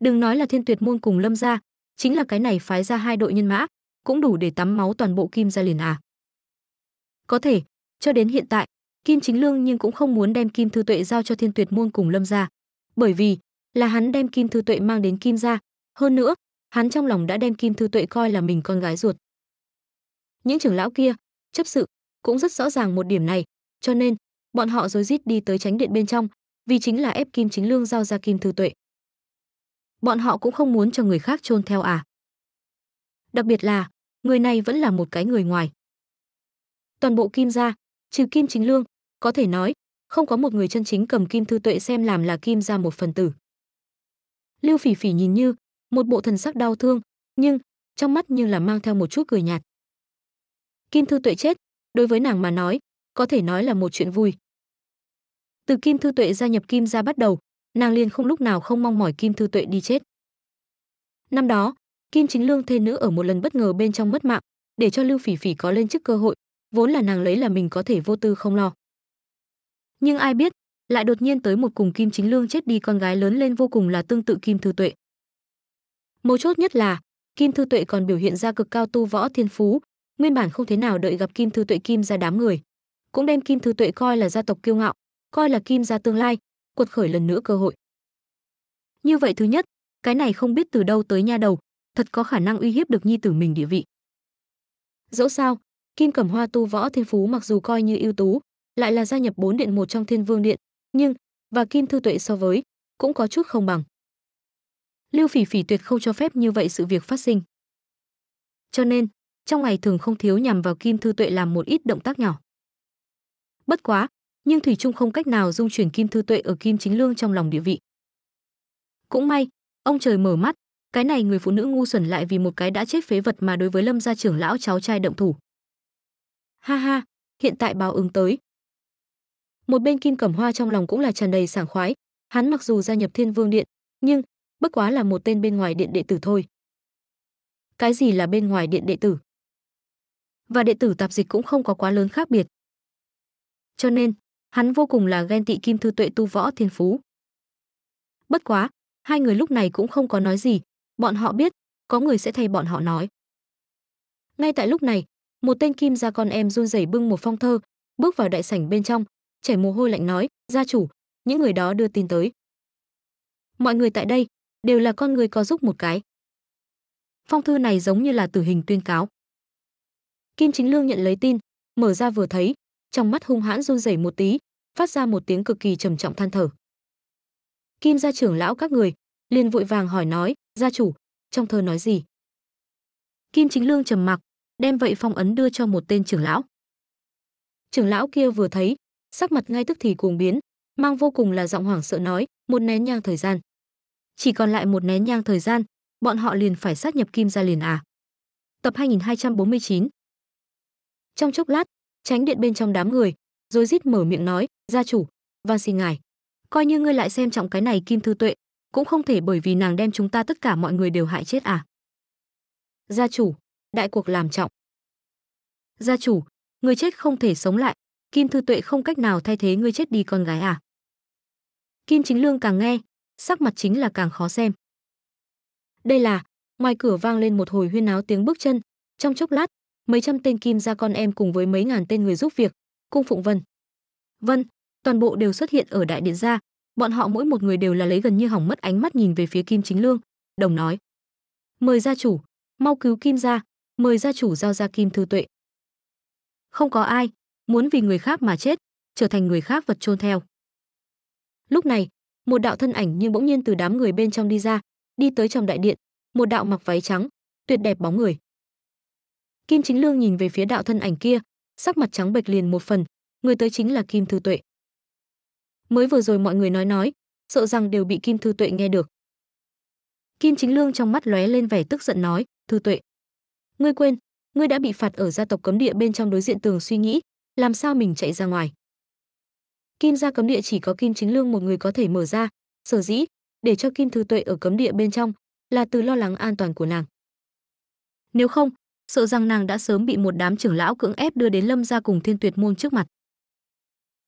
Speaker 1: Đừng nói là Thiên Tuyệt môn cùng Lâm gia, chính là cái này phái ra hai đội nhân mã, cũng đủ để tắm máu toàn bộ Kim gia liền à. Có thể, cho đến hiện tại, Kim Chính Lương nhưng cũng không muốn đem Kim Thư Tuệ giao cho Thiên Tuyệt môn cùng Lâm gia, bởi vì là hắn đem Kim Thư Tuệ mang đến Kim gia, hơn nữa, hắn trong lòng đã đem Kim Thư Tuệ coi là mình con gái ruột. Những trưởng lão kia, chấp sự, cũng rất rõ ràng một điểm này, cho nên bọn họ rối rít đi tới tránh điện bên trong, vì chính là ép Kim Chính Lương giao ra Kim Thư Tuệ. Bọn họ cũng không muốn cho người khác chôn theo à. Đặc biệt là, người này vẫn là một cái người ngoài. Toàn bộ Kim gia, trừ Kim Chính Lương, có thể nói, không có một người chân chính cầm Kim Thư Tuệ xem làm là Kim gia một phần tử. Lưu Phỉ Phỉ nhìn như một bộ thần sắc đau thương, nhưng trong mắt như là mang theo một chút cười nhạt. Kim Thư Tuệ chết, đối với nàng mà nói, có thể nói là một chuyện vui. Từ Kim Thư Tuệ gia nhập Kim gia bắt đầu, nàng liền không lúc nào không mong mỏi Kim Thư Tuệ đi chết. Năm đó, Kim Chính Lương thê nữ ở một lần bất ngờ bên trong mất mạng, để cho Lưu Phỉ Phỉ có lên chức cơ hội, vốn là nàng lấy là mình có thể vô tư không lo. Nhưng ai biết, lại đột nhiên tới một cùng Kim Chính Lương chết đi con gái lớn lên vô cùng là tương tự Kim Thư Tuệ. Mấu chốt nhất là, Kim Thư Tuệ còn biểu hiện ra cực cao tu võ thiên phú, nguyên bản không thế nào đợi gặp Kim Thư Tuệ Kim ra đám người, cũng đem Kim Thư Tuệ coi là gia tộc kiêu ngạo, coi là Kim gia tương lai, cuột khởi lần nữa cơ hội. Như vậy thứ nhất, cái này không biết từ đâu tới nha đầu, thật có khả năng uy hiếp được nhi tử mình địa vị. Dẫu sao, Kim Cẩm Hoa tu võ thiên phú mặc dù coi như ưu tú, lại là gia nhập bốn điện một trong Thiên Vương điện, nhưng và Kim Thư Tuệ so với cũng có chút không bằng. Lưu Phỉ Phỉ tuyệt không cho phép như vậy sự việc phát sinh. Cho nên, trong ngày thường không thiếu nhằm vào Kim Thư Tuệ làm một ít động tác nhỏ. Bất quá, nhưng Thủy Trung không cách nào dung chuyển Kim Thư Tuệ ở Kim Chính Lương trong lòng địa vị. Cũng may, ông trời mở mắt, cái này người phụ nữ ngu xuẩn lại vì một cái đã chết phế vật mà đối với Lâm gia trưởng lão cháu trai động thủ. Ha ha, hiện tại báo ứng tới. Một bên Kim Cẩm Hoa trong lòng cũng là tràn đầy sảng khoái, hắn mặc dù gia nhập Thiên Vương Điện, nhưng bất quá là một tên bên ngoài điện đệ tử thôi. Cái gì là bên ngoài điện đệ tử? và đệ tử tạp dịch cũng không có quá lớn khác biệt. Cho nên, hắn vô cùng là ghen tị Kim Thư Tuệ tu võ thiên phú. Bất quá, hai người lúc này cũng không có nói gì, bọn họ biết, có người sẽ thay bọn họ nói. Ngay tại lúc này, một tên Kim gia con em run rẩy bưng một phong thơ, bước vào đại sảnh bên trong, chảy mồ hôi lạnh nói, gia chủ, những người đó đưa tin tới. Mọi người tại đây, đều là con người có giúp một cái. Phong thư này giống như là tử hình tuyên cáo. Kim Chính Lương nhận lấy tin, mở ra vừa thấy, trong mắt hung hãn run rẩy một tí, phát ra một tiếng cực kỳ trầm trọng than thở. Kim gia trưởng lão các người, liền vội vàng hỏi nói, gia chủ, trong thơ nói gì? Kim Chính Lương trầm mặc, đem vậy phong ấn đưa cho một tên trưởng lão. Trưởng lão kia vừa thấy, sắc mặt ngay tức thì cuồng biến, mang vô cùng là giọng hoảng sợ nói, một nén nhang thời gian. Chỉ còn lại một nén nhang thời gian, bọn họ liền phải sát nhập Kim gia liền à? Tập 2249 trong chốc lát tránh điện bên trong đám người rồi rít mở miệng nói gia chủ van xin ngài coi như ngươi lại xem trọng cái này kim thư tuệ cũng không thể bởi vì nàng đem chúng ta tất cả mọi người đều hại chết à gia chủ đại cuộc làm trọng gia chủ người chết không thể sống lại kim thư tuệ không cách nào thay thế ngươi chết đi con gái à kim chính lương càng nghe sắc mặt chính là càng khó xem đây là ngoài cửa vang lên một hồi huyên náo tiếng bước chân trong chốc lát mấy trăm tên kim gia con em cùng với mấy ngàn tên người giúp việc, cung phụng vân. Vân, toàn bộ đều xuất hiện ở đại điện gia, bọn họ mỗi một người đều là lấy gần như hỏng mất ánh mắt nhìn về phía Kim Chính Lương, đồng nói: "Mời gia chủ, mau cứu Kim gia, mời gia chủ giao ra Kim Thư Tuệ." Không có ai muốn vì người khác mà chết, trở thành người khác vật chôn theo. Lúc này, một đạo thân ảnh như bỗng nhiên từ đám người bên trong đi ra, đi tới trong đại điện, một đạo mặc váy trắng, tuyệt đẹp bóng người. Kim Chính Lương nhìn về phía đạo thân ảnh kia, sắc mặt trắng bệch liền một phần, người tới chính là Kim Thư Tuệ. Mới vừa rồi mọi người nói nói, sợ rằng đều bị Kim Thư Tuệ nghe được. Kim Chính Lương trong mắt lóe lên vẻ tức giận nói, "Thư Tuệ, ngươi quên, ngươi đã bị phạt ở gia tộc cấm địa bên trong đối diện tường suy nghĩ, làm sao mình chạy ra ngoài?" Kim gia cấm địa chỉ có Kim Chính Lương một người có thể mở ra, sở dĩ để cho Kim Thư Tuệ ở cấm địa bên trong là từ lo lắng an toàn của nàng. Nếu không, sợ rằng nàng đã sớm bị một đám trưởng lão cưỡng ép đưa đến lâm gia cùng thiên tuyệt môn trước mặt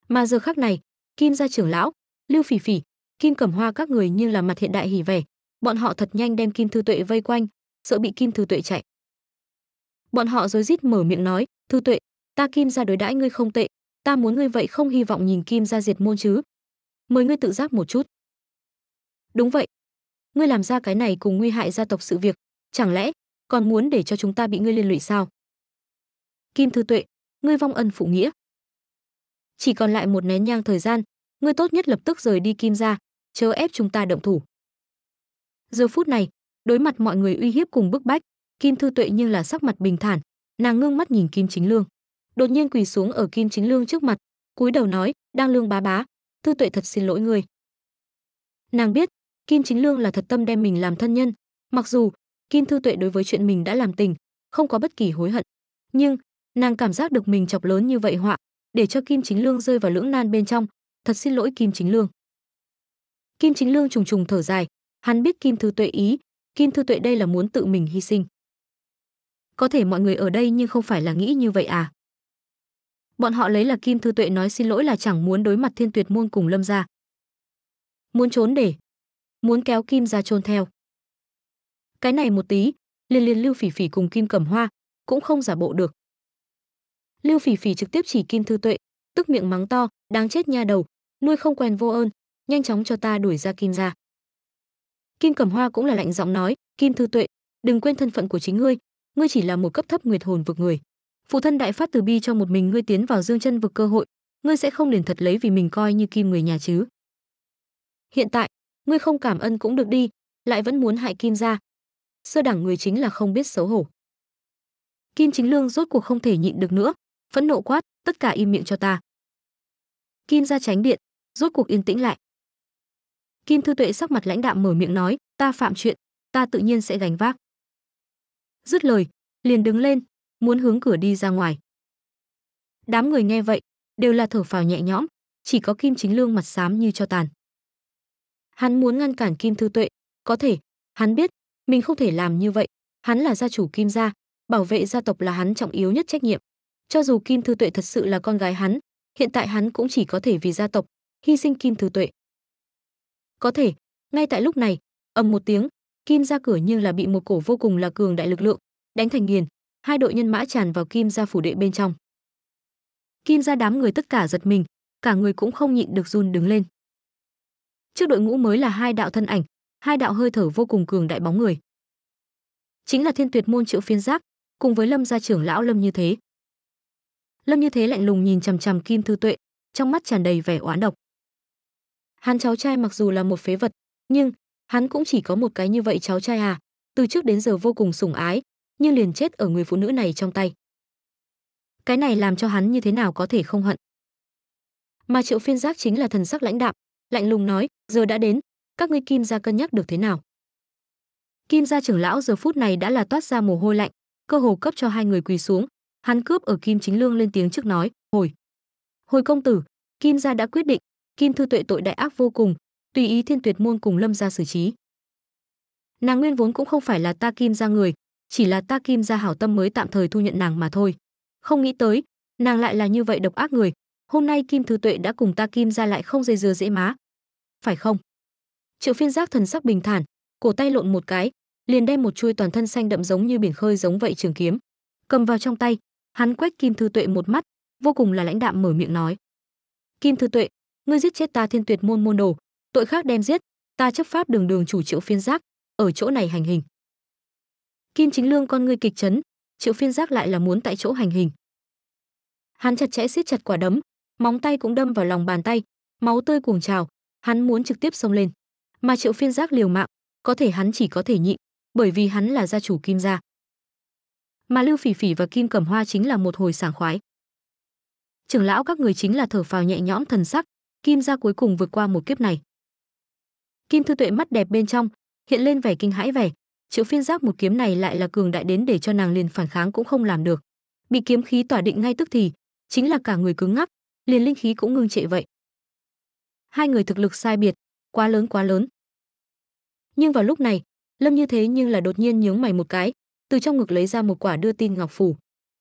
Speaker 1: mà giờ khắc này kim gia trưởng lão lưu phỉ phỉ kim cẩm hoa các người như là mặt hiện đại hỉ vẻ bọn họ thật nhanh đem kim thư tuệ vây quanh sợ bị kim thư tuệ chạy bọn họ rối rít mở miệng nói thư tuệ ta kim gia đối đãi ngươi không tệ ta muốn ngươi vậy không hy vọng nhìn kim gia diệt môn chứ mời ngươi tự giác một chút đúng vậy ngươi làm ra cái này cùng nguy hại gia tộc sự việc chẳng lẽ còn muốn để cho chúng ta bị ngươi liên lụy sao? Kim Thư Tuệ, ngươi vong ân phụ nghĩa. Chỉ còn lại một nén nhang thời gian, ngươi tốt nhất lập tức rời đi Kim gia, chớ ép chúng ta động thủ. Giờ phút này, đối mặt mọi người uy hiếp cùng bức bách, Kim Thư Tuệ nhưng là sắc mặt bình thản, nàng ngưng mắt nhìn Kim Chính Lương, đột nhiên quỳ xuống ở Kim Chính Lương trước mặt, cúi đầu nói, "Đang Lương bá bá, Thư Tuệ thật xin lỗi ngươi." Nàng biết, Kim Chính Lương là thật tâm đem mình làm thân nhân, mặc dù Kim Thư Tuệ đối với chuyện mình đã làm tình, không có bất kỳ hối hận. Nhưng, nàng cảm giác được mình chọc lớn như vậy họa, để cho Kim Chính Lương rơi vào lưỡng nan bên trong, thật xin lỗi Kim Chính Lương. Kim Chính Lương trùng trùng thở dài, hắn biết Kim Thư Tuệ ý, Kim Thư Tuệ đây là muốn tự mình hy sinh. Có thể mọi người ở đây nhưng không phải là nghĩ như vậy à? Bọn họ lấy là Kim Thư Tuệ nói xin lỗi là chẳng muốn đối mặt Thiên Tuyệt Muôn cùng Lâm gia. Muốn trốn để, muốn kéo Kim ra trôn theo cái này một tí liền liền lưu phỉ phỉ cùng kim cẩm hoa cũng không giả bộ được lưu phỉ phỉ trực tiếp chỉ kim thư tuệ tức miệng mắng to đáng chết nha đầu nuôi không quen vô ơn nhanh chóng cho ta đuổi ra kim ra kim cẩm hoa cũng là lạnh giọng nói kim thư tuệ đừng quên thân phận của chính ngươi ngươi chỉ là một cấp thấp nguyệt hồn vực người phụ thân đại phát từ bi cho một mình ngươi tiến vào dương chân vực cơ hội ngươi sẽ không liền thật lấy vì mình coi như kim người nhà chứ hiện tại ngươi không cảm ân cũng được đi lại vẫn muốn hại kim ra sơ đẳng người chính là không biết xấu hổ. Kim Chính Lương rốt cuộc không thể nhịn được nữa, phẫn nộ quát, tất cả im miệng cho ta. Kim ra tránh điện, rốt cuộc yên tĩnh lại. Kim Thư Tuệ sắc mặt lãnh đạm mở miệng nói, ta phạm chuyện, ta tự nhiên sẽ gánh vác. Dứt lời, liền đứng lên, muốn hướng cửa đi ra ngoài. Đám người nghe vậy, đều là thở phào nhẹ nhõm, chỉ có Kim Chính Lương mặt xám như cho tàn. Hắn muốn ngăn cản Kim Thư Tuệ, có thể, hắn biết, mình không thể làm như vậy hắn là gia chủ kim gia bảo vệ gia tộc là hắn trọng yếu nhất trách nhiệm cho dù kim thư tuệ thật sự là con gái hắn hiện tại hắn cũng chỉ có thể vì gia tộc hy sinh kim thư tuệ có thể ngay tại lúc này ầm một tiếng kim ra cửa nhưng là bị một cổ vô cùng là cường đại lực lượng đánh thành nghiền hai đội nhân mã tràn vào kim ra phủ đệ bên trong kim ra đám người tất cả giật mình cả người cũng không nhịn được run đứng lên trước đội ngũ mới là hai đạo thân ảnh hai đạo hơi thở vô cùng cường đại bóng người. Chính là Thiên Tuyệt môn Triệu Phiên Giác, cùng với Lâm gia trưởng lão Lâm Như Thế. Lâm Như Thế lạnh lùng nhìn chằm chằm Kim Thư Tuệ, trong mắt tràn đầy vẻ oán độc. Hắn cháu trai mặc dù là một phế vật, nhưng hắn cũng chỉ có một cái như vậy cháu trai à, từ trước đến giờ vô cùng sủng ái, nhưng liền chết ở người phụ nữ này trong tay. Cái này làm cho hắn như thế nào có thể không hận. Mà Triệu Phiên Giác chính là thần sắc lãnh đạm, lạnh lùng nói, giờ đã đến, các ngươi kim gia cân nhắc được thế nào kim gia trưởng lão giờ phút này đã là toát ra mồ hôi lạnh cơ hồ cấp cho hai người quỳ xuống hắn cướp ở kim chính lương lên tiếng trước nói hồi hồi công tử kim gia đã quyết định kim thư tuệ tội đại ác vô cùng tùy ý thiên tuyệt môn cùng lâm gia xử trí nàng nguyên vốn cũng không phải là ta kim gia người chỉ là ta kim gia hảo tâm mới tạm thời thu nhận nàng mà thôi không nghĩ tới nàng lại là như vậy độc ác người hôm nay kim thư tuệ đã cùng ta kim gia lại không dây dưa dễ má phải không Triệu Phiên Giác thần sắc bình thản, cổ tay lộn một cái, liền đem một chuôi toàn thân xanh đậm giống như biển khơi giống vậy trường kiếm, cầm vào trong tay, hắn quét Kim Thư Tuệ một mắt, vô cùng là lãnh đạm mở miệng nói: "Kim Thư Tuệ, ngươi giết chết ta Thiên Tuyệt môn môn đồ, tội khác đem giết, ta chấp pháp đường đường chủ Triệu Phiên Giác, ở chỗ này hành hình." Kim Chính Lương con ngươi kịch chấn, Triệu Phiên Giác lại là muốn tại chỗ hành hình. Hắn chặt chẽ siết chặt quả đấm, móng tay cũng đâm vào lòng bàn tay, máu tươi cuồng trào, hắn muốn trực tiếp xông lên mà Triệu Phiên Giác liều mạng, có thể hắn chỉ có thể nhịn, bởi vì hắn là gia chủ Kim gia. Mà Lưu Phỉ Phỉ và Kim Cẩm Hoa chính là một hồi sảng khoái. Trưởng lão các người chính là thở phào nhẹ nhõm thần sắc, Kim gia cuối cùng vượt qua một kiếp này. Kim Thư Tuệ mắt đẹp bên trong hiện lên vẻ kinh hãi vẻ, Triệu Phiên Giác một kiếm này lại là cường đại đến để cho nàng liền phản kháng cũng không làm được. Bị kiếm khí tỏa định ngay tức thì, chính là cả người cứng ngắc, liền linh khí cũng ngưng trệ vậy. Hai người thực lực sai biệt, quá lớn quá lớn. Nhưng vào lúc này, Lâm Như Thế nhưng là đột nhiên nhướng mày một cái, từ trong ngực lấy ra một quả đưa tin ngọc phủ.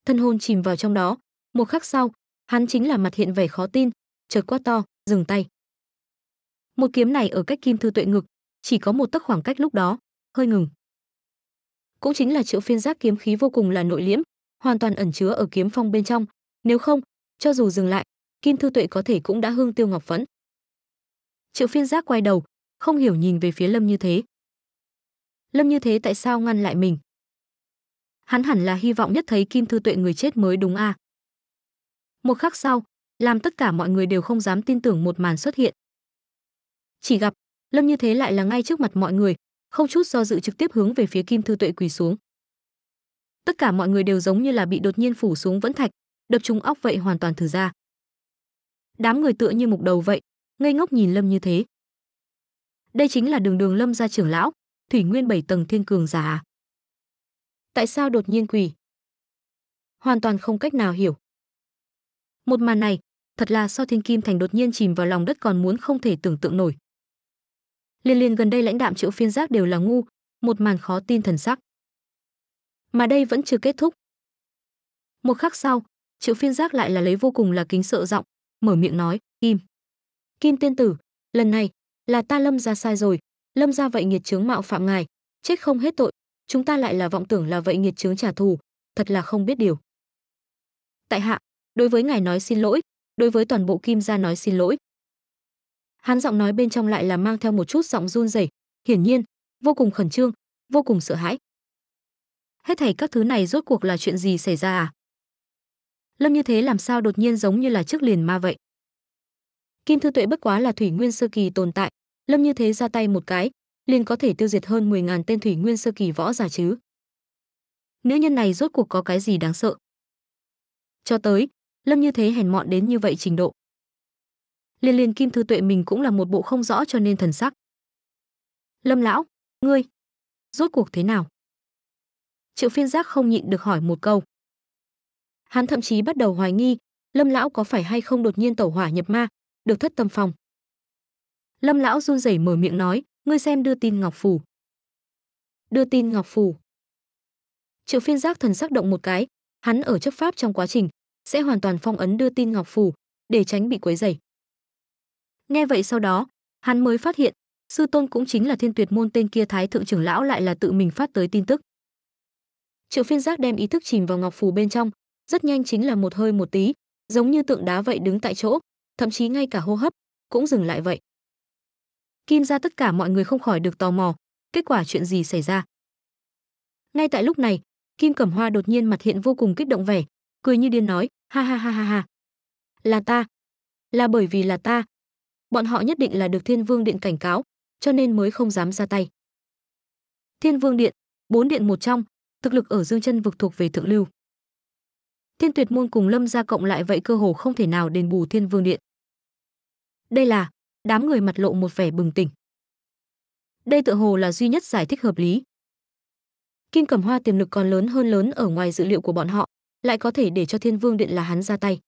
Speaker 1: Thân hồn chìm vào trong đó, một khắc sau, hắn chính là mặt hiện vẻ khó tin, chợt quá to, dừng tay. Một kiếm này ở cách Kim Thư Tuệ ngực, chỉ có một tấc khoảng cách lúc đó, hơi ngừng. Cũng chính là Triệu Phiên giác kiếm khí vô cùng là nội liễm, hoàn toàn ẩn chứa ở kiếm phong bên trong, nếu không, cho dù dừng lại, Kim Thư Tuệ có thể cũng đã hương tiêu ngọc phấn. Triệu Phiên giác quay đầu, không hiểu nhìn về phía Lâm Như Thế. Lâm Như Thế tại sao ngăn lại mình? Hắn hẳn là hy vọng nhất thấy Kim Thư Tuệ người chết mới đúng a. À? Một khắc sau, làm tất cả mọi người đều không dám tin tưởng một màn xuất hiện. Chỉ gặp, Lâm Như Thế lại là ngay trước mặt mọi người, không chút do dự trực tiếp hướng về phía Kim Thư Tuệ quỳ xuống. Tất cả mọi người đều giống như là bị đột nhiên phủ xuống vẫn thạch, đập trúng óc vậy hoàn toàn thử ra. Đám người tựa như mục đầu vậy, ngây ngốc nhìn Lâm như thế. Đây chính là đường đường Lâm gia trưởng lão, thủy nguyên bảy tầng thiên cường giả à? Tại sao đột nhiên quỳ? Hoàn toàn không cách nào hiểu. Một màn này, thật là sao Thiên Kim Thành đột nhiên chìm vào lòng đất còn muốn không thể tưởng tượng nổi. Liên liên gần đây lãnh đạm triệu phiên giác đều là ngu, một màn khó tin thần sắc. Mà đây vẫn chưa kết thúc. Một khắc sau, triệu phiên giác lại là lấy vô cùng là kính sợ giọng, mở miệng nói, im. Kim tiên tử, lần này là ta Lâm gia sai rồi, Lâm gia vậy nghiệt chướng mạo phạm ngài, chết không hết tội, chúng ta lại là vọng tưởng là vậy nghiệt chướng trả thù, thật là không biết điều. Tại hạ, đối với ngài nói xin lỗi, đối với toàn bộ Kim gia nói xin lỗi. Hắn giọng nói bên trong lại là mang theo một chút giọng run rẩy, hiển nhiên vô cùng khẩn trương, vô cùng sợ hãi. Hết thảy các thứ này rốt cuộc là chuyện gì xảy ra à? Lâm như thế làm sao đột nhiên giống như là trước liền ma vậy? Kim Thư Tuệ bất quá là thủy nguyên sơ kỳ tồn tại, Lâm Như Thế ra tay một cái, liền có thể tiêu diệt hơn 10.000 tên thủy nguyên sơ kỳ võ giả chứ. Nữ nhân này rốt cuộc có cái gì đáng sợ? Cho tới, Lâm Như Thế hèn mọn đến như vậy trình độ. Liên liên Kim Thư Tuệ mình cũng là một bộ không rõ cho nên thần sắc. Lâm lão, ngươi, rốt cuộc thế nào? Triệu phiên giác không nhịn được hỏi một câu. Hắn thậm chí bắt đầu hoài nghi, Lâm lão có phải hay không đột nhiên tẩu hỏa nhập ma, được thất tâm phong lâm lão run rẩy mở miệng nói ngươi xem đưa tin ngọc phù đưa tin ngọc phù triệu phiên giác thần sắc động một cái hắn ở chấp pháp trong quá trình sẽ hoàn toàn phong ấn đưa tin ngọc phù để tránh bị quấy rầy nghe vậy sau đó hắn mới phát hiện sư tôn cũng chính là thiên tuyệt môn tên kia thái thượng trưởng lão lại là tự mình phát tới tin tức triệu phiên giác đem ý thức chìm vào ngọc phù bên trong rất nhanh chính là một hơi một tí giống như tượng đá vậy đứng tại chỗ thậm chí ngay cả hô hấp cũng dừng lại vậy. Kim ra tất cả mọi người không khỏi được tò mò, kết quả chuyện gì xảy ra. Ngay tại lúc này, Kim Cẩm Hoa đột nhiên mặt hiện vô cùng kích động vẻ, cười như điên nói, ha ha ha ha ha. Là ta, là bởi vì là ta. Bọn họ nhất định là được Thiên Vương Điện cảnh cáo, cho nên mới không dám ra tay. Thiên Vương Điện, bốn điện một trong, thực lực ở Dương Chân vực thuộc về thượng lưu. Thiên Tuyệt môn cùng Lâm gia cộng lại vậy cơ hồ không thể nào đền bù Thiên Vương điện. Đây là, đám người mặt lộ một vẻ bừng tỉnh. Đây tựa hồ là duy nhất giải thích hợp lý. Kim Cẩm Hoa tiềm lực còn lớn hơn lớn ở ngoài dự liệu của bọn họ, lại có thể để cho Thiên Vương điện là hắn ra tay.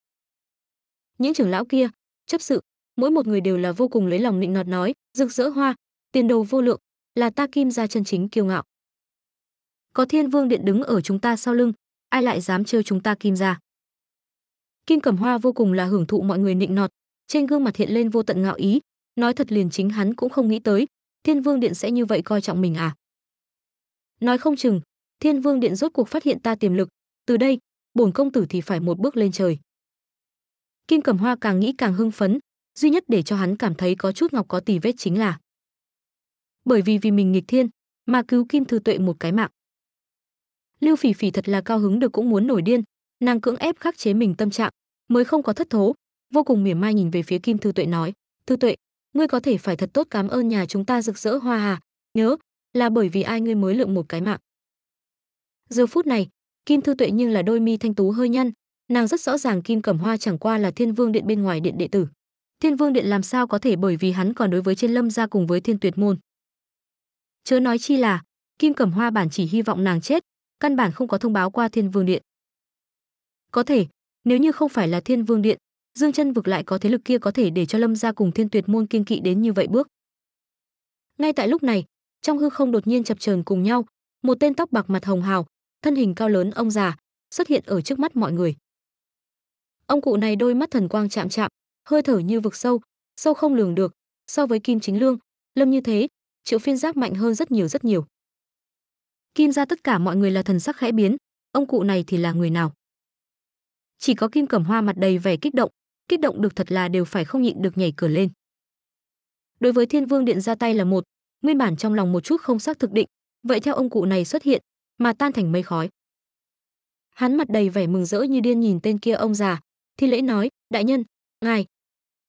Speaker 1: Những trưởng lão kia, chấp sự, mỗi một người đều là vô cùng lấy lòng nịnh nọt nói, rực rỡ hoa, tiền đồ vô lượng, là ta Kim gia chân chính kiêu ngạo. Có Thiên Vương điện đứng ở chúng ta sau lưng, ai lại dám trêu chúng ta kim ra kim cẩm hoa vô cùng là hưởng thụ mọi người nịnh nọt trên gương mặt hiện lên vô tận ngạo ý nói thật liền chính hắn cũng không nghĩ tới thiên vương điện sẽ như vậy coi trọng mình à nói không chừng thiên vương điện rốt cuộc phát hiện ta tiềm lực từ đây bổn công tử thì phải một bước lên trời kim cẩm hoa càng nghĩ càng hưng phấn duy nhất để cho hắn cảm thấy có chút ngọc có tỷ vết chính là bởi vì vì mình nghịch thiên mà cứu kim thư tuệ một cái mạng Lưu Phỉ Phỉ thật là cao hứng được cũng muốn nổi điên, nàng cưỡng ép khắc chế mình tâm trạng, mới không có thất thố, vô cùng mỉa mai nhìn về phía Kim Thư Tuệ nói, "Thư Tuệ, ngươi có thể phải thật tốt cảm ơn nhà chúng ta rực rỡ hoa hà, nhớ, là bởi vì ai ngươi mới lượng một cái mạng." Giờ phút này, Kim Thư Tuệ nhưng là đôi mi thanh tú hơi nhăn, nàng rất rõ ràng Kim Cẩm Hoa chẳng qua là Thiên Vương Điện bên ngoài điện đệ tử. Thiên Vương Điện làm sao có thể bởi vì hắn còn đối với trên Lâm gia cùng với Thiên Tuyệt môn. Chớ nói chi là, Kim Cẩm Hoa bản chỉ hy vọng nàng chết, căn bản không có thông báo qua Thiên Vương Điện. Có thể, nếu như không phải là Thiên Vương Điện, Dương Chân vực lại có thế lực kia có thể để cho Lâm gia cùng Thiên Tuyệt môn kiên kỵ đến như vậy bước. Ngay tại lúc này, trong hư không đột nhiên chập chờn cùng nhau, một tên tóc bạc mặt hồng hào, thân hình cao lớn ông già xuất hiện ở trước mắt mọi người. Ông cụ này đôi mắt thần quang chạm chạm, hơi thở như vực sâu, sâu không lường được, so với Kim Chính Lương, Lâm như thế, Triệu Phiên Giác mạnh hơn rất nhiều rất nhiều. Kim ra tất cả mọi người là thần sắc khẽ biến, ông cụ này thì là người nào? Chỉ có Kim Cẩm Hoa mặt đầy vẻ kích động, kích động được thật là đều phải không nhịn được nhảy cửa lên. Đối với Thiên Vương Điện ra tay là một, nguyên bản trong lòng một chút không xác thực định, vậy theo ông cụ này xuất hiện mà tan thành mây khói. Hắn mặt đầy vẻ mừng rỡ như điên nhìn tên kia ông già, thi lễ nói, đại nhân, ngài,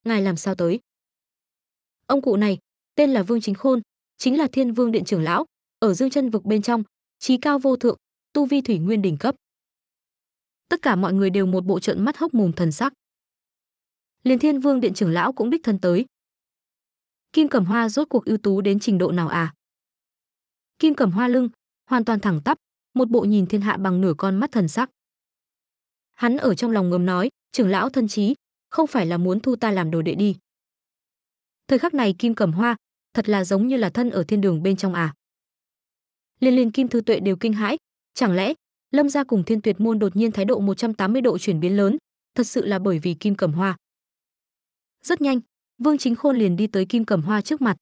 Speaker 1: ngài làm sao tới? Ông cụ này, tên là Vương Chính Khôn, chính là Thiên Vương Điện trưởng lão, ở Dương Chân vực bên trong, trí cao vô thượng, tu vi thủy nguyên đỉnh cấp. Tất cả mọi người đều một bộ trận mắt hốc mồm thần sắc. Liên Thiên Vương điện trưởng lão cũng đích thân tới. Kim Cẩm Hoa rốt cuộc ưu tú đến trình độ nào à? Kim Cẩm Hoa lưng hoàn toàn thẳng tắp, một bộ nhìn thiên hạ bằng nửa con mắt thần sắc. Hắn ở trong lòng ngầm nói, trưởng lão thân chí, không phải là muốn thu ta làm đồ đệ đi. Thời khắc này Kim Cẩm Hoa, thật là giống như là thân ở thiên đường bên trong à liên liên kim thư tuệ đều kinh hãi chẳng lẽ lâm gia cùng thiên tuyệt môn đột nhiên thái độ 180 độ chuyển biến lớn thật sự là bởi vì kim cẩm hoa rất nhanh vương chính khôn liền đi tới kim cẩm hoa trước mặt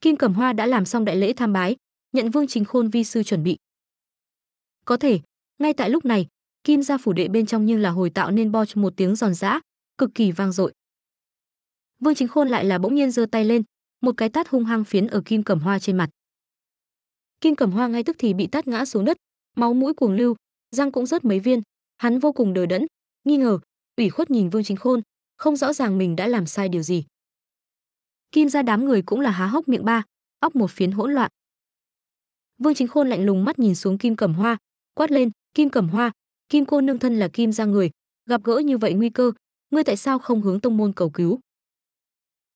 Speaker 1: kim cẩm hoa đã làm xong đại lễ tham bái nhận vương chính khôn vi sư chuẩn bị có thể ngay tại lúc này kim gia phủ đệ bên trong nhưng là hồi tạo nên bo một tiếng giòn giã cực kỳ vang dội vương chính khôn lại là bỗng nhiên giơ tay lên một cái tát hung hăng phiến ở kim cẩm hoa trên mặt Kim Cẩm Hoa ngay tức thì bị tát ngã xuống đất, máu mũi cuồng lưu, răng cũng rớt mấy viên, hắn vô cùng đờ đẫn, nghi ngờ, ủy khuất nhìn Vương Chính Khôn, không rõ ràng mình đã làm sai điều gì. Kim gia đám người cũng là há hốc miệng ba, óc một phiến hỗn loạn. Vương Chính Khôn lạnh lùng mắt nhìn xuống Kim Cẩm Hoa, quát lên, "Kim Cẩm Hoa, Kim cô nương thân là Kim gia người, gặp gỡ như vậy nguy cơ, ngươi tại sao không hướng tông môn cầu cứu?"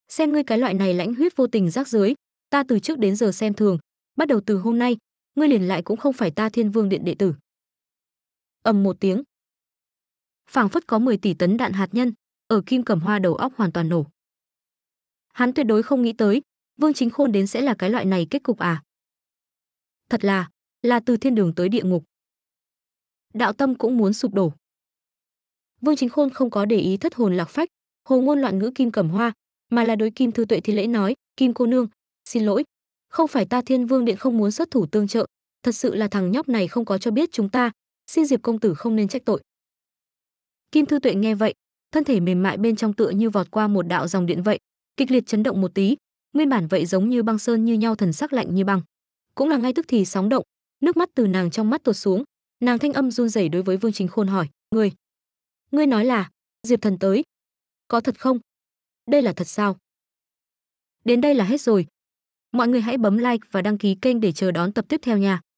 Speaker 1: Xem ngươi cái loại này lãnh huyết vô tình rác rưới, ta từ trước đến giờ xem thường, bắt đầu từ hôm nay ngươi liền lại cũng không phải ta thiên vương điện đệ tử ầm một tiếng phảng phất có 10 tỷ tấn đạn hạt nhân ở kim cẩm hoa đầu óc hoàn toàn nổ hắn tuyệt đối không nghĩ tới vương chính khôn đến sẽ là cái loại này kết cục à thật là là từ thiên đường tới địa ngục đạo tâm cũng muốn sụp đổ vương chính khôn không có để ý thất hồn lạc phách hồ ngôn loạn ngữ kim cẩm hoa mà là đối kim thư tuệ thi lễ nói kim cô nương xin lỗi không phải ta thiên vương điện không muốn xuất thủ tương trợ thật sự là thằng nhóc này không có cho biết chúng ta xin diệp công tử không nên trách tội kim thư tuệ nghe vậy thân thể mềm mại bên trong tựa như vọt qua một đạo dòng điện vậy kịch liệt chấn động một tí nguyên bản vậy giống như băng sơn như nhau thần sắc lạnh như băng cũng là ngay tức thì sóng động nước mắt từ nàng trong mắt tuột xuống nàng thanh âm run rẩy đối với vương chính khôn hỏi ngươi ngươi nói là diệp thần tới có thật không đây là thật sao đến đây là hết rồi Mọi người hãy bấm like và đăng ký kênh để chờ đón tập tiếp theo nha.